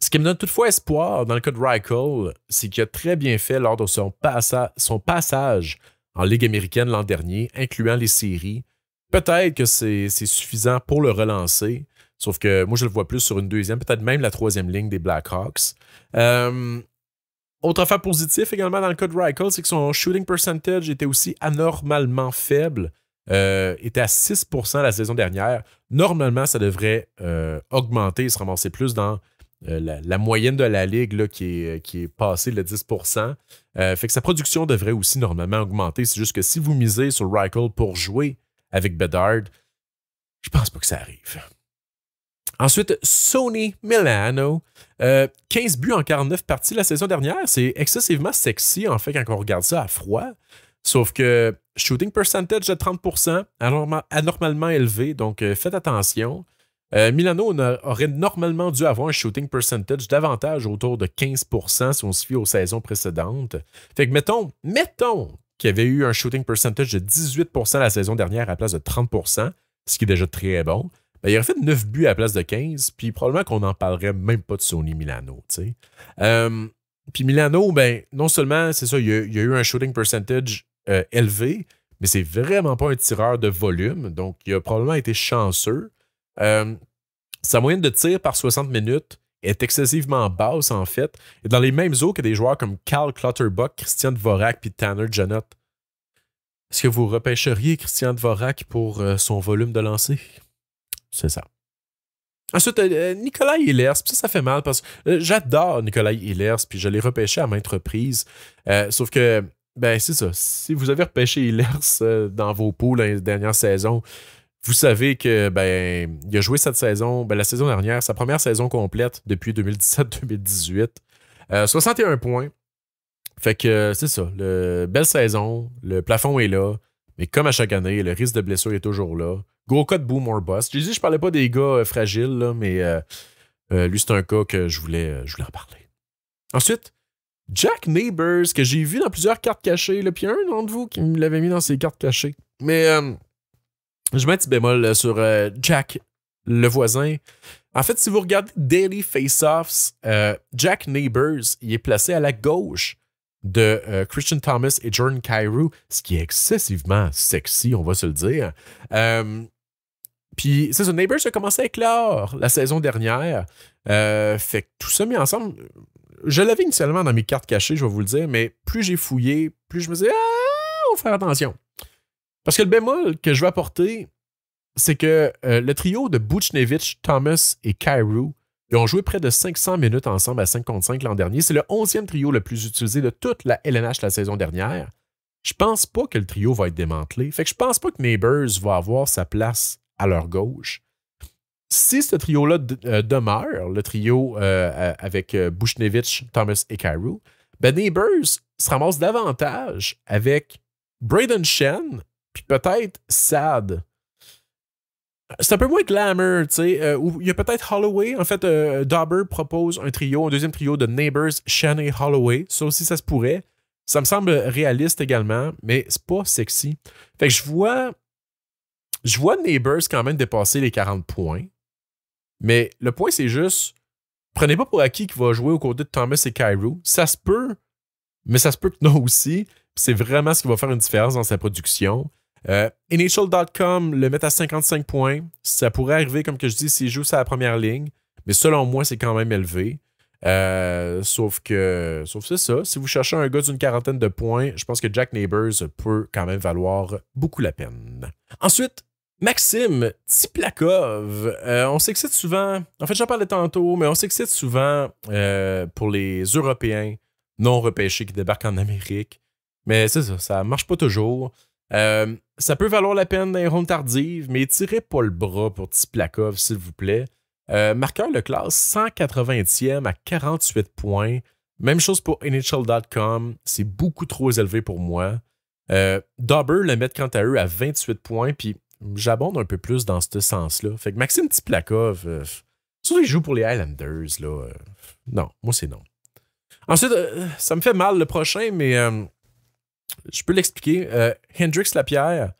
ce qui me donne toutefois espoir dans le cas de Reichel, c'est qu'il a très bien fait lors de son passage en Ligue américaine l'an dernier, incluant les séries, Peut-être que c'est suffisant pour le relancer. Sauf que moi, je le vois plus sur une deuxième, peut-être même la troisième ligne des Blackhawks. Euh, autre affaire positif également dans le cas de Reichel, c'est que son shooting percentage était aussi anormalement faible. Euh, était à 6% la saison dernière. Normalement, ça devrait euh, augmenter se ramasser plus dans euh, la, moyenne de la ligue qui, est, passée de 10%. fait que sa production devrait aussi normalement augmenter. C'est juste que si vous misez sur Rykel pour jouer avec Bedard. Je pense pas que ça arrive. Ensuite, Sony Milano. 15 euh, buts en 49 parties la saison dernière. C'est excessivement sexy, en fait, quand on regarde ça à froid. Sauf que shooting percentage de 30%, anormalement élevé, donc euh, faites attention. Euh, Milano aurait normalement dû avoir un shooting percentage davantage autour de 15% si on se aux saisons précédentes. Fait que mettons, mettons qui avait eu un shooting percentage de 18 la saison dernière à la place de 30 ce qui est déjà très bon, ben, il aurait fait 9 buts à la place de 15, puis probablement qu'on n'en parlerait même pas de Sony Milano. Euh, puis Milano, ben, non seulement, c'est ça, il a, eu un shooting percentage euh, élevé, mais c'est vraiment pas un tireur de volume, donc il a probablement été chanceux. Euh, sa moyenne de tir par 60 minutes, est excessivement basse, en fait, et dans les mêmes eaux que des joueurs comme Carl Clutterbuck, Christian Dvorak puis Tanner Janot. Est-ce que vous repêcheriez Christian Dvorak pour euh, son volume de lancer? C'est ça. Ensuite, euh, euh, Nicolas Hillers, ça, ça fait mal parce que j'adore Nicolas Hillers, puis je l'ai repêché à maintes reprises. sauf que, ben, c'est ça. Si vous avez repêché Hillers dans vos pots la dernière saison, vous savez que ben il a joué cette saison, ben, la saison dernière, sa première saison complète depuis 2017-2018. 61 euh, points. Fait que c'est ça. Le, belle saison. Le plafond est là. Mais comme à chaque année, le risque de blessure est toujours là. Gros cas de boom or bust. J'ai dit, je parlais pas des gars euh, fragiles, mais euh, lui, c'est un cas que je voulais, je voulais en parler. Ensuite, Jack Neighbors, que j'ai vu dans plusieurs cartes cachées. Puis il y a un d'entre vous qui me l'avait mis dans ses cartes cachées. Mais je mets un petit bémol sur euh, Jack, le voisin. En fait, si vous regardez Daily Face-Offs, euh, Jack Neighbors, il est placé à la gauche de euh, Christian Thomas et Jordan Cairo, ce qui est excessivement sexy, on va se le dire. puis, c'est ça, Neighbors a commencé à éclore la saison dernière. fait que tout ça mis ensemble, je l'avais initialement dans mes cartes cachées, je vais vous le dire, mais plus j'ai fouillé, plus je me disais, ah, on va faire attention. Parce que le bémol que je veux apporter, c'est que euh, le trio de Buchnevich, Thomas et Cairo, ils ont joué près de 500 minutes ensemble à 5 contre 5 l'an dernier. C'est le 11e trio le plus utilisé de toute la LNH la saison dernière. Je pense pas que le trio va être démantelé. Fait que je pense pas que Neighbors va avoir sa place à leur gauche. Si ce trio-là euh, demeure, le trio euh, avec Bouchnevich, Thomas et Cairo, ben Neighbors se ramasse davantage avec Braden Shen puis peut-être sad. C'est un peu moins glamour, tu sais. Euh, il y a peut-être Holloway. En fait, euh, Dauber propose un trio, un deuxième trio de Neighbors, Shannon et Holloway. Ça aussi, ça se pourrait. Ça me semble réaliste également, mais c'est pas sexy. Fait que je vois. Je vois Neighbors quand même dépasser les 40 points. Mais le point, c'est juste. Prenez pas pour acquis qu'il va jouer aux côtés de Thomas et Cairo. Ça se peut, mais ça se peut que non aussi. C'est vraiment ce qui va faire une différence dans sa production. Euh, initial.com le met à 55 points. Ça pourrait arriver, comme que je dis, s'il joue sa la première ligne. Mais selon moi, c'est quand même élevé. Euh, sauf que, sauf c'est ça. Si vous cherchez un gars d'une quarantaine de points, je pense que Jack Neighbors peut quand même valoir beaucoup la peine. Ensuite, Maxime Tiplakov. Euh, on s'excite souvent. En fait, j'en parlais tantôt, mais on s'excite souvent pour les Européens non repêchés qui débarquent en Amérique. Mais c'est ça, ça marche pas toujours. Euh, ça peut valoir la peine d'un round tardive, mais tirez pas le bras pour Tiplakov, s'il vous plaît. Euh, marqueur le classe 180e à 48 points. Même chose pour Initial.com, c'est beaucoup trop élevé pour moi. Euh, Dauber le met quant à eux à 28 points, puis j'abonde un peu plus dans ce sens-là. Fait que Maxime Tiplakov, euh, surtout il joue pour les Highlanders, là. Euh, non, moi c'est non. Ensuite, euh, ça me fait mal le prochain, mais je peux l'expliquer. Euh, Hendrix Lapierre,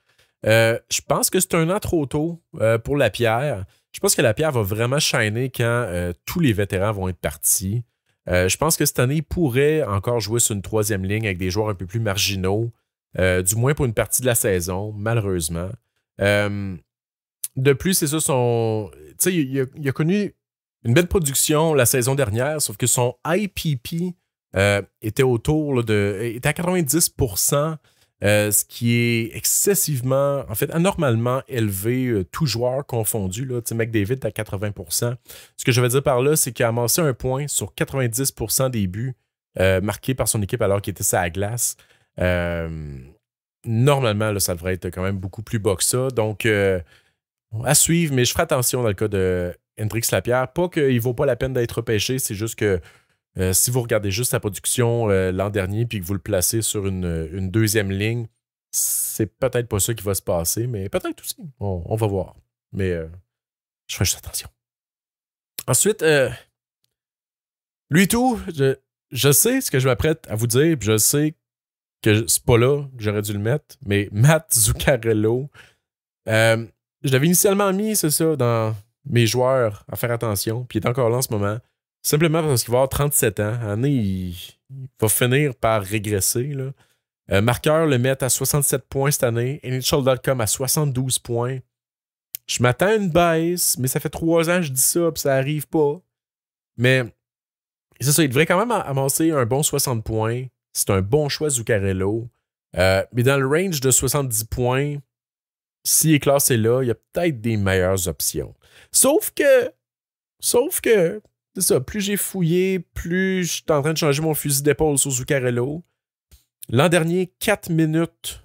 euh, je pense que c'est un an trop tôt euh, pour Lapierre. Je pense que Lapierre va vraiment shiner quand tous les vétérans vont être partis. je pense que cette année, il pourrait encore jouer sur une troisième ligne avec des joueurs un peu plus marginaux, du moins pour une partie de la saison, malheureusement. de plus, c'est ça, son. Tu sais, il, a connu une belle production la saison dernière, sauf que son IPP euh, était autour de. Euh, était à 90 euh, ce qui est excessivement, en fait, anormalement élevé, tout joueur confondu. Là, McDavid à 80 Ce que je veux dire par là, c'est qu'il a amassé un point sur 90 des buts marqués par son équipe alors qu'il était ça à glace. normalement, là, ça devrait être quand même beaucoup plus bas que ça. Donc, à suivre, mais je ferai attention dans le cas de Hendrix Lapierre. Pas qu'il ne vaut pas la peine d'être pêché, c'est juste que euh, si vous regardez juste sa production euh, l'an dernier puis que vous le placez sur euh, une, deuxième ligne, c'est peut-être pas ça qui va se passer, mais peut-être aussi. On, va voir. Mais je ferai juste attention. Ensuite, lui tout, je, sais ce que je m'apprête à vous dire, je sais que c'est pas là que j'aurais dû le mettre, mais Matt Zuccarello, je l'avais initialement mis, c'est ça, dans mes joueurs à faire attention, puis il est encore là en ce moment. Simplement parce qu'il va avoir 37 ans. Année, il, va finir par régresser. Là. Euh, marqueur le met à 67 points cette année. Initial.com à 72 points. Je m'attends à une baisse, mais ça fait trois ans que je dis ça, puis ça arrive pas. Mais c'est ça, il devrait quand même avancer un bon 60 points. C'est un bon choix, Zuccarello. Euh, mais dans le range de 70 points, s'il est classé là, il y a peut-être des meilleures options. Sauf que, sauf que, c'est ça, plus j'ai fouillé, plus je suis en train de changer mon fusil d'épaule sur Zuccarello. L'an dernier, 4 minutes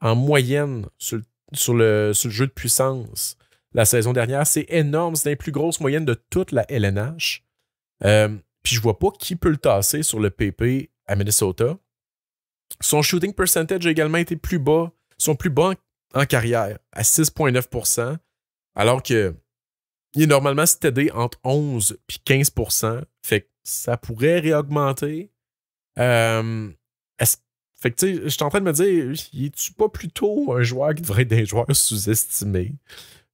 en moyenne sur, le, jeu de puissance la saison dernière. C'est énorme. C'est la plus grosse moyenne de toute la LNH. Euh, puis je vois pas qui peut le tasser sur le PP à Minnesota. Son shooting percentage a également été plus bas, son plus bas en carrière, à 6,9 alors que il est normalement cédé entre 11 et 15 Fait que ça pourrait réaugmenter. Euh, fait tu sais, je suis en train de me dire, es-tu pas plutôt un joueur qui devrait être un joueur sous-estimé?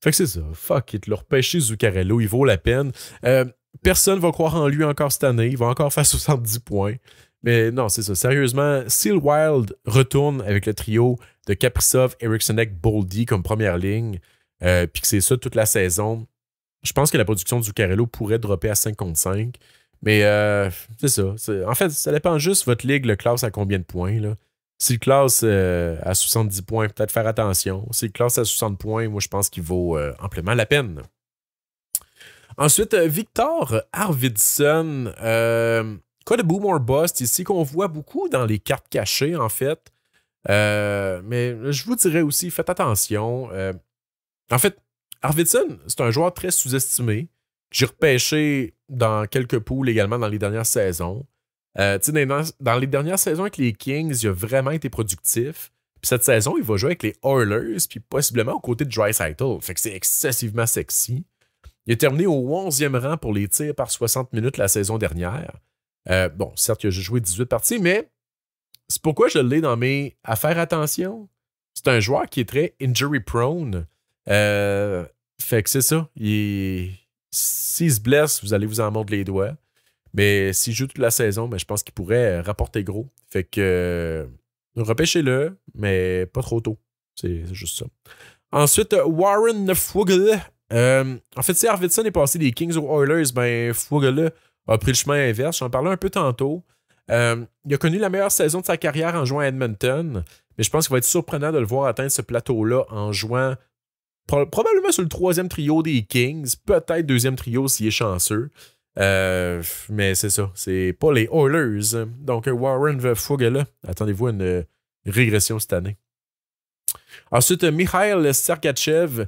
Fait que c'est ça. Fuck te le repêcher Zuccarello, il vaut la peine. Personne euh, personne va croire en lui encore cette année. Il va encore faire 70 points. Mais non, c'est ça. Sérieusement, si le Wild retourne avec le trio de Kaprizov, Erikssonek, Boldy comme première ligne, euh, puis que c'est ça toute la saison, je pense que la production du Carello pourrait dropper à 55, Mais euh, c'est ça. En fait, ça dépend juste votre ligue, le classe à combien de points. Si le classe euh, à 70 points, peut-être faire attention. Si le classe à 60 points, moi je pense qu'il vaut euh, amplement la peine. Ensuite, Victor Arvidsson. quoi de Boomer bust ici qu'on voit beaucoup dans les cartes cachées, en fait. mais je vous dirais aussi, faites attention. en fait, Arvidsson, c'est un joueur très sous-estimé. J'ai repêché dans quelques poules également dans les dernières saisons. Euh, dans, les dernières saisons avec les Kings, il a vraiment été productif. Puis cette saison, il va jouer avec les Oilers, puis possiblement aux côtés de dry Fait que c'est excessivement sexy. Il a terminé au 11e rang pour les tirs par 60 minutes la saison dernière. Euh, bon, certes, il a joué 18 parties, mais c'est pourquoi je l'ai dans mes affaires attention. C'est un joueur qui est très injury prone. Euh, fait que c'est ça. Il... S'il se blesse, vous allez vous en mordre les doigts. Mais s'il joue toute la saison, ben, je pense qu'il pourrait euh, rapporter gros. Fait que euh, repêchez-le, mais pas trop tôt. C'est juste ça. Ensuite, euh, Warren Fugle. en fait, si Arvidsson est passé des Kings aux Oilers, ben a pris le chemin inverse. J'en parlais un peu tantôt. il a connu la meilleure saison de sa carrière en jouant à Edmonton, mais je pense qu'il va être surprenant de le voir atteindre ce plateau-là en jouant probablement sur le troisième trio des Kings, peut-être deuxième trio s'il est chanceux. Euh, mais c'est ça, c'est pas les Oilers. Donc Warren là. attendez-vous une régression cette année. Ensuite, Mikhail Sergachev.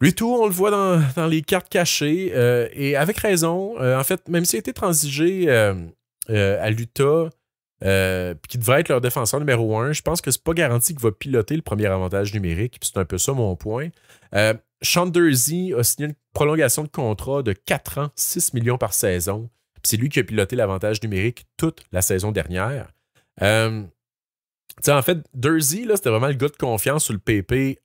Lui tout, on le voit dans, les cartes cachées, euh, et avec raison. Euh, en fait, même s'il a été transigé à l'Utah, euh, qui devrait être leur défenseur numéro un. Je pense que c'est pas garanti qu'il va piloter le premier avantage numérique. c'est un peu ça mon point. Euh, Sean Derzy a signé une prolongation de contrat de 4 ans, 6 millions par saison. C'est lui qui a piloté l'avantage numérique toute la saison dernière. Euh, en fait, Dersey, c'était vraiment le gars de confiance sur le PP1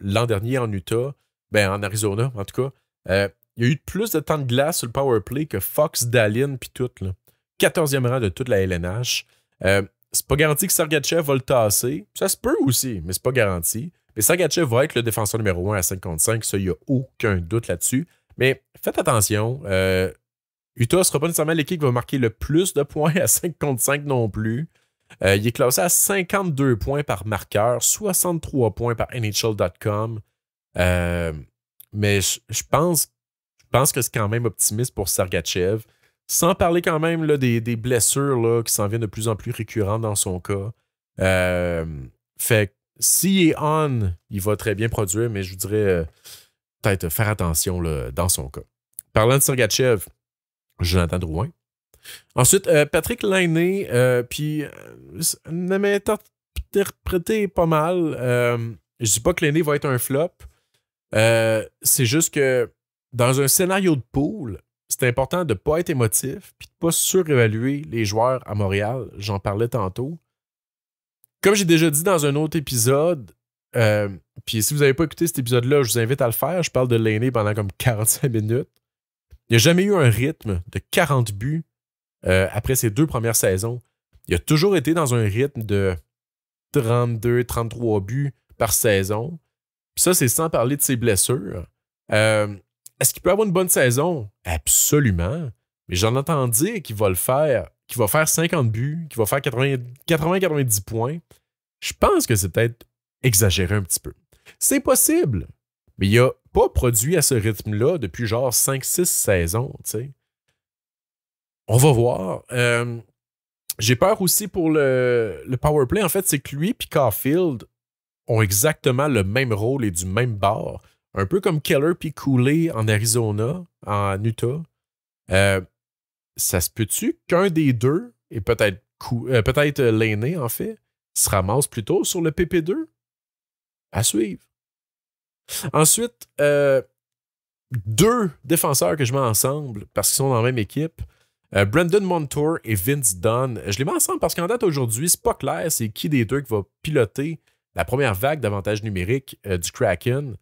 l'an dernier en Utah, ben en Arizona en tout cas. il y a eu plus de temps de glace sur le power play que Fox, Dallin, puis tout. Là. 14e rang de toute la LNH. Euh, c'est pas garanti que Sergachev va le tasser. Ça se peut aussi, mais c'est pas garanti. Mais Sergachev va être le défenseur numéro 1 à 55, ça, il n'y a aucun doute là-dessus. Mais faites attention, euh, Utah ne sera pas nécessairement l'équipe qui va marquer le plus de points à 55 non plus. Euh, il est classé à 52 points par marqueur, 63 points par NHL.com. Euh, mais je pense, pense, que c'est quand même optimiste pour Sergachev. Sans parler quand même des, blessures là, qui s'en viennent de plus en plus récurrentes dans son cas. Euh, fait que s'il est on, il va très bien produire, mais je vous dirais euh, peut-être faire attention dans son cas. Parlant de Sergachev, Jonathan Drouin. Ensuite, euh, Patrick Lainé, puis m'a interprété pas mal. je dis pas que Lainé va être un flop. C'est juste que dans un scénario de poule, c'est important de ne pas être émotif puis de ne pas surévaluer les joueurs à Montréal. J'en parlais tantôt. Comme j'ai déjà dit dans un autre épisode, euh, puis si vous n'avez pas écouté cet épisode-là, je vous invite à le faire. Je parle de l'aîné pendant comme 45 minutes. Il n'y a jamais eu un rythme de 40 buts euh, après ses deux premières saisons. Il a toujours été dans un rythme de 32, 33 buts par saison. Puis ça, c'est sans parler de ses blessures. Euh, est-ce qu'il peut avoir une bonne saison? Absolument. Mais j'en entends dire qu'il va le faire, qu'il va faire 50 buts, qu'il va faire 80-90 points. Je pense que c'est peut-être exagéré un petit peu. C'est possible, mais il a pas produit à ce rythme-là depuis genre 5-6 saisons. On va voir. Euh, j'ai peur aussi pour le, le powerplay. En fait, c'est que lui et Caulfield ont exactement le même rôle et du même bord un peu comme Keller puis Cooley en Arizona, en Utah, euh, ça se peut-tu qu'un des deux, et peut-être euh, peut euh, l'aîné en fait, se ramasse plutôt sur le PP2? À suivre. Ensuite, deux défenseurs que je mets ensemble parce qu'ils sont dans la même équipe. Brandon Montour et Vince Dunn. Je les mets ensemble parce qu'en date aujourd'hui, c'est pas clair c'est qui des deux qui va piloter la première vague d'avantages numériques euh, du Kraken.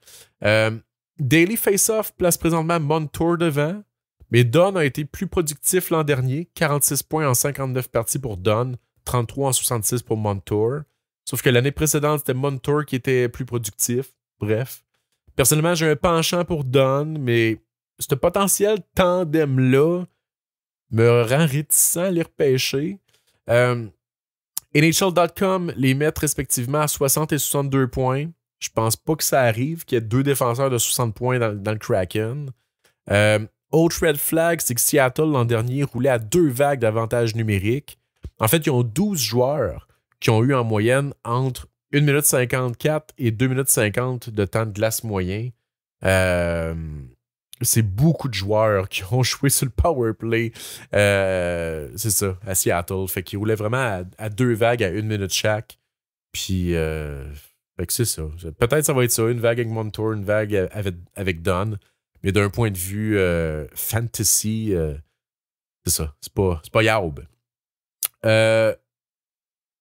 Euh, Daily Face Off place présentement Montour devant, mais Don a été plus productif l'an dernier. 46 points en 59 parties pour Don, 33 en 66 pour Montour. Sauf que l'année précédente, c'était Montour qui était plus productif. Bref. Personnellement, j'ai un penchant pour Don, mais ce potentiel tandem-là me rend réticent à les repêcher. Euh, NHL.com les mettent respectivement à 60 et 62 points. Je pense pas que ça arrive qu'il y ait deux défenseurs de 60 points dans, le Kraken. Euh, autre red flag, c'est que Seattle l'an dernier roulait à deux vagues d'avantages numériques. En fait, ils ont 12 joueurs qui ont eu en moyenne entre 1 minute 54 et 2 minutes 50 de temps de glace moyen. Euh, c'est beaucoup de joueurs qui ont joué sur le power play. Euh, c'est ça, à Seattle. Fait qu'ils roulaient vraiment à, deux vagues à une minute chaque. Puis, euh, fait que c'est ça. Peut-être ça va être ça, une vague avec Montour, une vague avec, avec Don. Mais d'un point de vue euh, fantasy, euh, c'est ça. C'est pas, c'est pas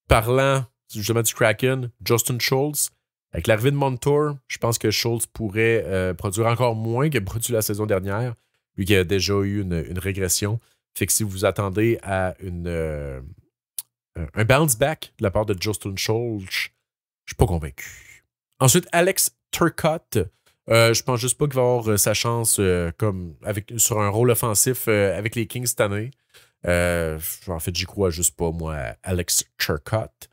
parlant justement du Kraken, Justin Schultz, avec l'arrivée de Montour, je pense que Schultz pourrait euh, produire encore moins qu'il a produit la saison dernière, vu qu'il a déjà eu une, régression. Fait que si vous attendez à une, euh, un bounce back de la part de Justin Schultz, je suis pas convaincu. Ensuite, Alex Turcotte. Euh, je pense juste pas qu'il va avoir sa chance comme sur un rôle offensif avec les Kings cette année. en fait, j'y crois juste pas, moi, Alex Turcotte.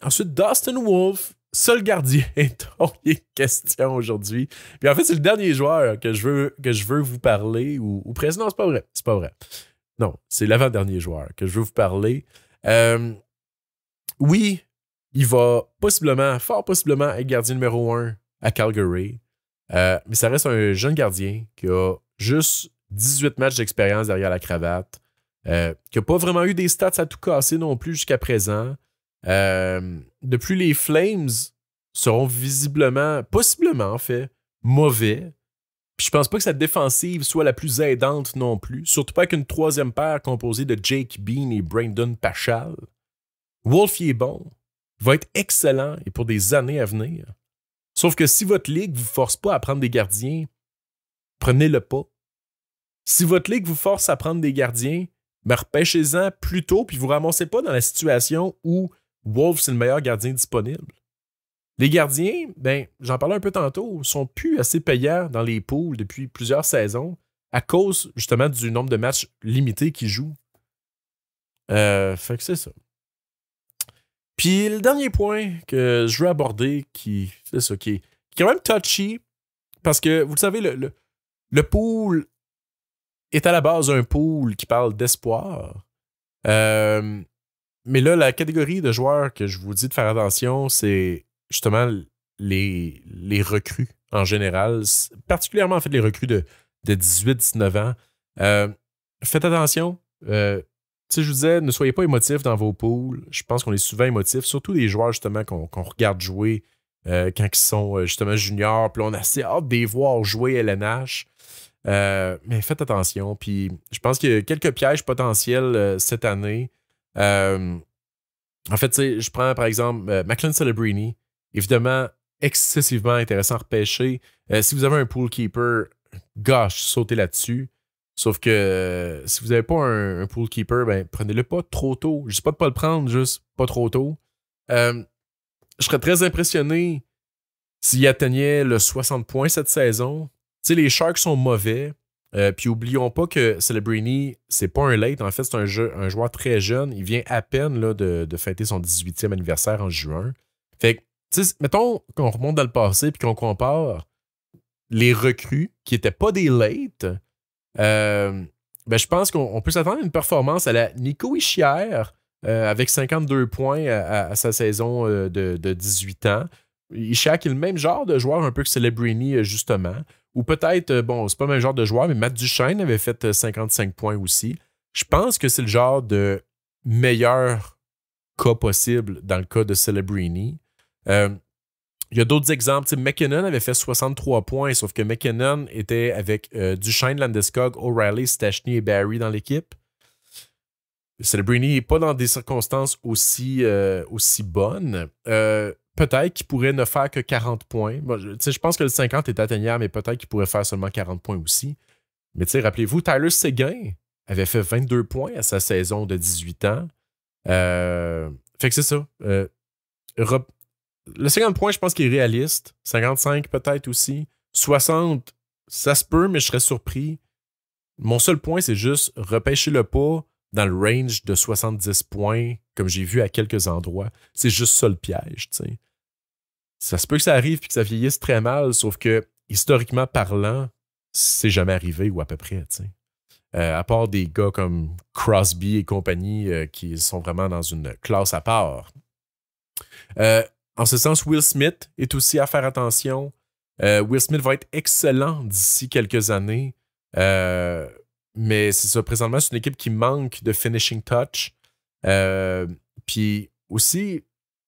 ensuite, Dustin Wolf seul gardien dont est question aujourd'hui. Puis en fait, c'est le dernier joueur que je veux, que je veux vous parler, ou, ou non, c'est pas vrai, c'est pas vrai. Non, c'est l'avant-dernier joueur que je veux vous parler. Euh, oui, il va possiblement, fort possiblement, être gardien numéro 1 à Calgary. Euh, mais ça reste un jeune gardien qui a juste 18 matchs d'expérience derrière la cravate, euh, qui n'a pas vraiment eu des stats à tout casser non plus jusqu'à présent. Euh, de plus, les Flames seront visiblement, possiblement en fait, mauvais. Puis je pense pas que sa défensive soit la plus aidante non plus, surtout pas qu'une troisième paire composée de Jake Bean et Brandon Pachal. Wolfie est bon, va être excellent et pour des années à venir. Sauf que si votre ligue vous force pas à prendre des gardiens, prenez le pas. Si votre ligue vous force à prendre des gardiens, ben repêchez-en plus tôt, puis vous ramassez pas dans la situation où Wolf, c'est le meilleur gardien disponible. Les gardiens, ben, j'en parlais un peu tantôt, sont plus assez payants dans les poules depuis plusieurs saisons à cause justement du nombre de matchs limités qu'ils jouent. Euh, fait que c'est ça. Puis le dernier point que je veux aborder, qui, c'est ça, qui, est, quand même touchy, parce que vous le savez, le, le, le pool est à la base un pool qui parle d'espoir. Euh, mais là, la catégorie de joueurs que je vous dis de faire attention, c'est justement les, recrues en général, particulièrement en fait les recrues de, 18-19 ans. Euh, faites attention. Euh, je vous disais, ne soyez pas émotifs dans vos poules. Je pense qu'on est souvent émotifs, surtout les joueurs justement qu'on regarde jouer euh, quand ils sont euh, justement juniors. Puis on a assez hâte de les voir jouer LNH. mais faites attention. Puis je pense qu'il y a quelques pièges potentiels cette année. Euh, en fait, je prends par exemple euh, McLean Celebrini, évidemment excessivement intéressant à repêcher. Euh, si vous avez un pool keeper, gauche, sautez là-dessus. Sauf que si vous n'avez pas un, pool keeper, ben, prenez-le pas trop tôt. Je ne dis pas de pas le prendre, juste pas trop tôt. je serais très impressionné s'il atteignait le 60 points cette saison. les Sharks sont mauvais. Euh, puis oublions pas que Celebrini, c'est pas un late. En fait, c'est un, un joueur très jeune. Il vient à peine là, de, fêter son 18e anniversaire en juin. Fait que, mettons qu'on remonte dans le passé puis qu'on compare les recrues qui n'étaient pas des late. Euh, ben, je pense qu'on peut s'attendre à une performance à la Nico Ischière euh, avec 52 points à, sa saison de, 18 ans. Ischière qui est le même genre de joueur un peu que Celebrini, justement. Ou peut-être, euh, bon, c'est pas le même genre de joueur, mais Matt Duchesne avait fait 55 euh, points aussi. Je pense que c'est le genre de meilleur cas possible dans le cas de Celebrini. Euh, il y a d'autres exemples. McKinnon avait fait 63 points, sauf que McKinnon était avec Duchesne, Landeskog, O'Reilly, Stachny et Barry dans l'équipe. Celebrini n'est pas dans des circonstances aussi, aussi bonnes. Euh, peut-être qu'il pourrait ne faire que 40 points. je, pense que le 50 est atteignable, mais peut-être qu'il pourrait faire seulement 40 points aussi. Mais rappelez-vous, Tyler Seguin avait fait 22 points à sa saison de 18 ans. Euh, fait que c'est ça. Euh, le 50 points, je pense qu'il est réaliste. 55 peut-être aussi. 60, ça se peut, mais je serais surpris. Mon seul point, c'est juste repêcher le pas dans le range de 70 points, comme j'ai vu à quelques endroits. C'est juste ça le piège, tu sais ça se peut que ça arrive puis que ça vieillisse très mal, sauf que historiquement parlant, c'est jamais arrivé ou à peu près, tu sais. Euh, à part des gars comme Crosby et compagnie euh, qui sont vraiment dans une classe à part. Euh, en ce sens, Will Smith est aussi à faire attention. Will Smith va être excellent d'ici quelques années. mais c'est ça, présentement, c'est une équipe qui manque de finishing touch. Puis aussi,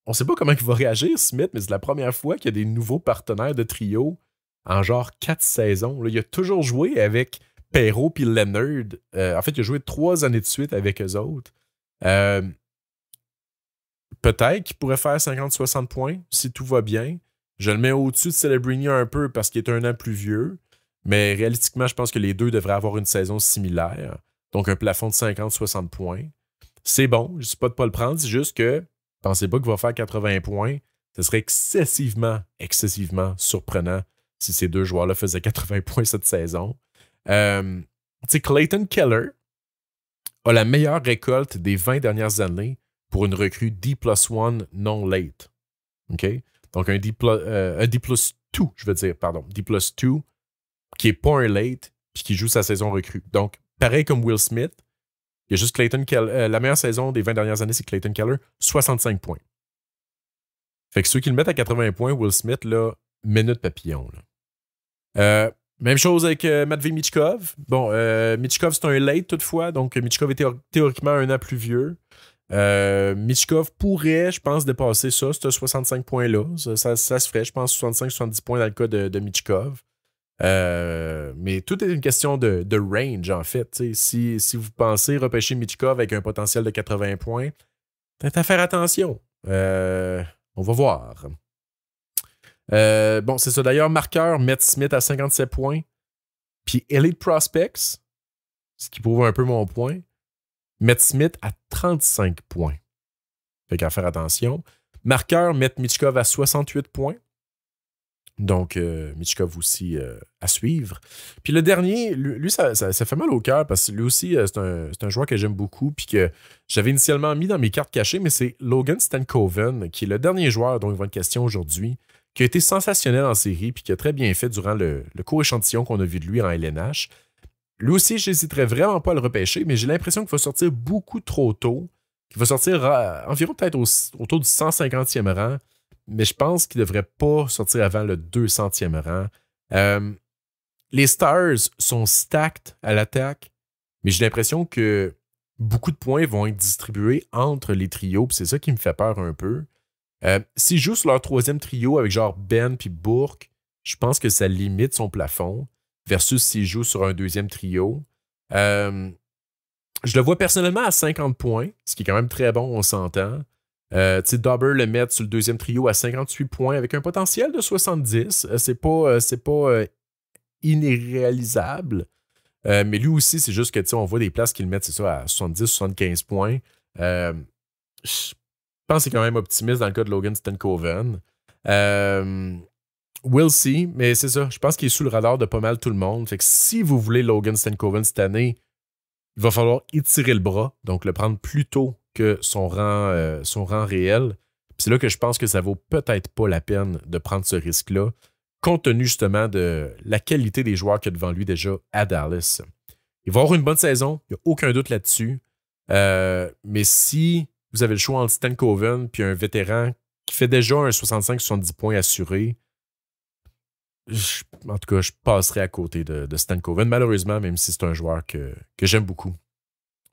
on sait pas comment il va réagir, Smith, mais c'est la première fois qu'il y a des nouveaux partenaires de trio en genre quatre saisons. il a toujours joué avec Perrault et Leonard. Euh, en fait, il a joué trois années de suite avec eux autres. Euh, peut-être qu'il pourrait faire 50-60 points si tout va bien. Je le mets au-dessus de Celebrini un peu parce qu'il est un an plus vieux. Mais réalistiquement, je pense que les deux devraient avoir une saison similaire. Donc un plafond de 50-60 points. C'est bon, je ne sais pas de ne pas le prendre, c'est juste que Pensez pas qu'il va faire 80 points. Ce serait excessivement, excessivement surprenant si ces deux joueurs-là faisaient 80 points cette saison. Euh, Clayton Keller a la meilleure récolte des 20 dernières années pour une recrue D plus 1 non late. OK? Donc un D, plus, euh, un D plus 2, je veux dire, pardon, D plus 2 qui n'est pas un late puis qui joue sa saison recrue. Donc, pareil comme Will Smith, il y a juste Clayton Keller. Euh, la meilleure saison des 20 dernières années, c'est Clayton Keller, 65 points. Fait que ceux qui le mettent à 80 points, Will Smith, là, minute papillon. Euh, même chose avec euh, Matvey Michkov. Bon, Michkov, c'est un late toutefois, donc Michkov est théoriquement un an plus vieux. Michkov pourrait, je pense, dépasser ça, ce 65 points-là. Ça, se ferait, je pense, 65-70 points dans le cas de, de Michkov. Euh, mais tout est une question de, range, en fait. Si, si, vous pensez repêcher Michkov avec un potentiel de 80 points, peut à faire attention. Euh, on va voir. Euh, bon, c'est ça. D'ailleurs, marqueur, met Smith à 57 points. Puis Elite Prospects, ce qui prouve un peu mon point, Matt Smith à 35 points. Fait qu'à faire attention. Marqueur, met Michkov à 68 points. Donc, euh, Mitchkov aussi euh, à suivre. Puis le dernier, lui, ça, fait mal au cœur parce que lui aussi, euh, c'est un, joueur que j'aime beaucoup puis que j'avais initialement mis dans mes cartes cachées, mais c'est Logan Stankoven qui est le dernier joueur dont il va être question aujourd'hui, qui a été sensationnel en série puis qui a très bien fait durant le, le court échantillon qu'on a vu de lui en LNH. Lui aussi, j'hésiterais vraiment pas à le repêcher, mais j'ai l'impression qu'il va sortir beaucoup trop tôt, qu'il va sortir environ peut-être autour du 150e rang mais je pense qu'il ne devrait pas sortir avant le 200e rang. Euh, les Stars sont stacked à l'attaque, mais j'ai l'impression que beaucoup de points vont être distribués entre les trios, c'est ça qui me fait peur un peu. Euh, s'ils jouent sur leur troisième trio avec genre Ben puis Burke, je pense que ça limite son plafond, versus s'ils jouent sur un deuxième trio. Euh, je le vois personnellement à 50 points, ce qui est quand même très bon, on s'entend. Euh, Dauber le met sur le deuxième trio à 58 points avec un potentiel de 70. Euh, c'est pas, euh, c'est pas euh, irréalisable, mais lui aussi, c'est juste que on voit des places qu'il met, c'est ça, à 70-75 points. je pense que c'est quand même optimiste dans le cas de Logan Stenkoven. we'll see, mais c'est ça. Je pense qu'il est sous le radar de pas mal tout le monde. Fait que si vous voulez Logan Stenkoven cette année, il va falloir étirer le bras, donc le prendre plus tôt que son rang, euh, son rang réel. C'est là que je pense que ça vaut peut-être pas la peine de prendre ce risque-là, compte tenu justement de la qualité des joueurs qu'il y a devant lui déjà à Dallas. Il va avoir une bonne saison, il n'y a aucun doute là-dessus. Euh, mais si vous avez le choix entre Stan Coven puis un vétéran qui fait déjà un 65-70 points assuré, en tout cas, je passerai à côté de, Stan Coven, malheureusement, même si c'est un joueur que j'aime beaucoup.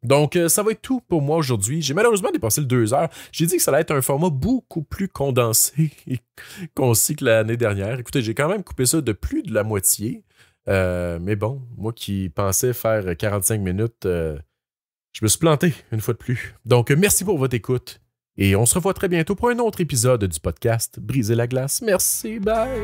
Donc, euh, ça va être tout pour moi aujourd'hui. J'ai malheureusement dépassé le 2 heures. J'ai dit que ça allait être un format beaucoup plus condensé et concis que l'année dernière. Écoutez, j'ai quand même coupé ça de plus de la moitié. Euh, mais bon, moi qui pensais faire 45 minutes, euh, je me suis planté une fois de plus. Donc, merci pour votre écoute. Et on se revoit très bientôt pour un autre épisode du podcast Briser la glace. Merci, bye.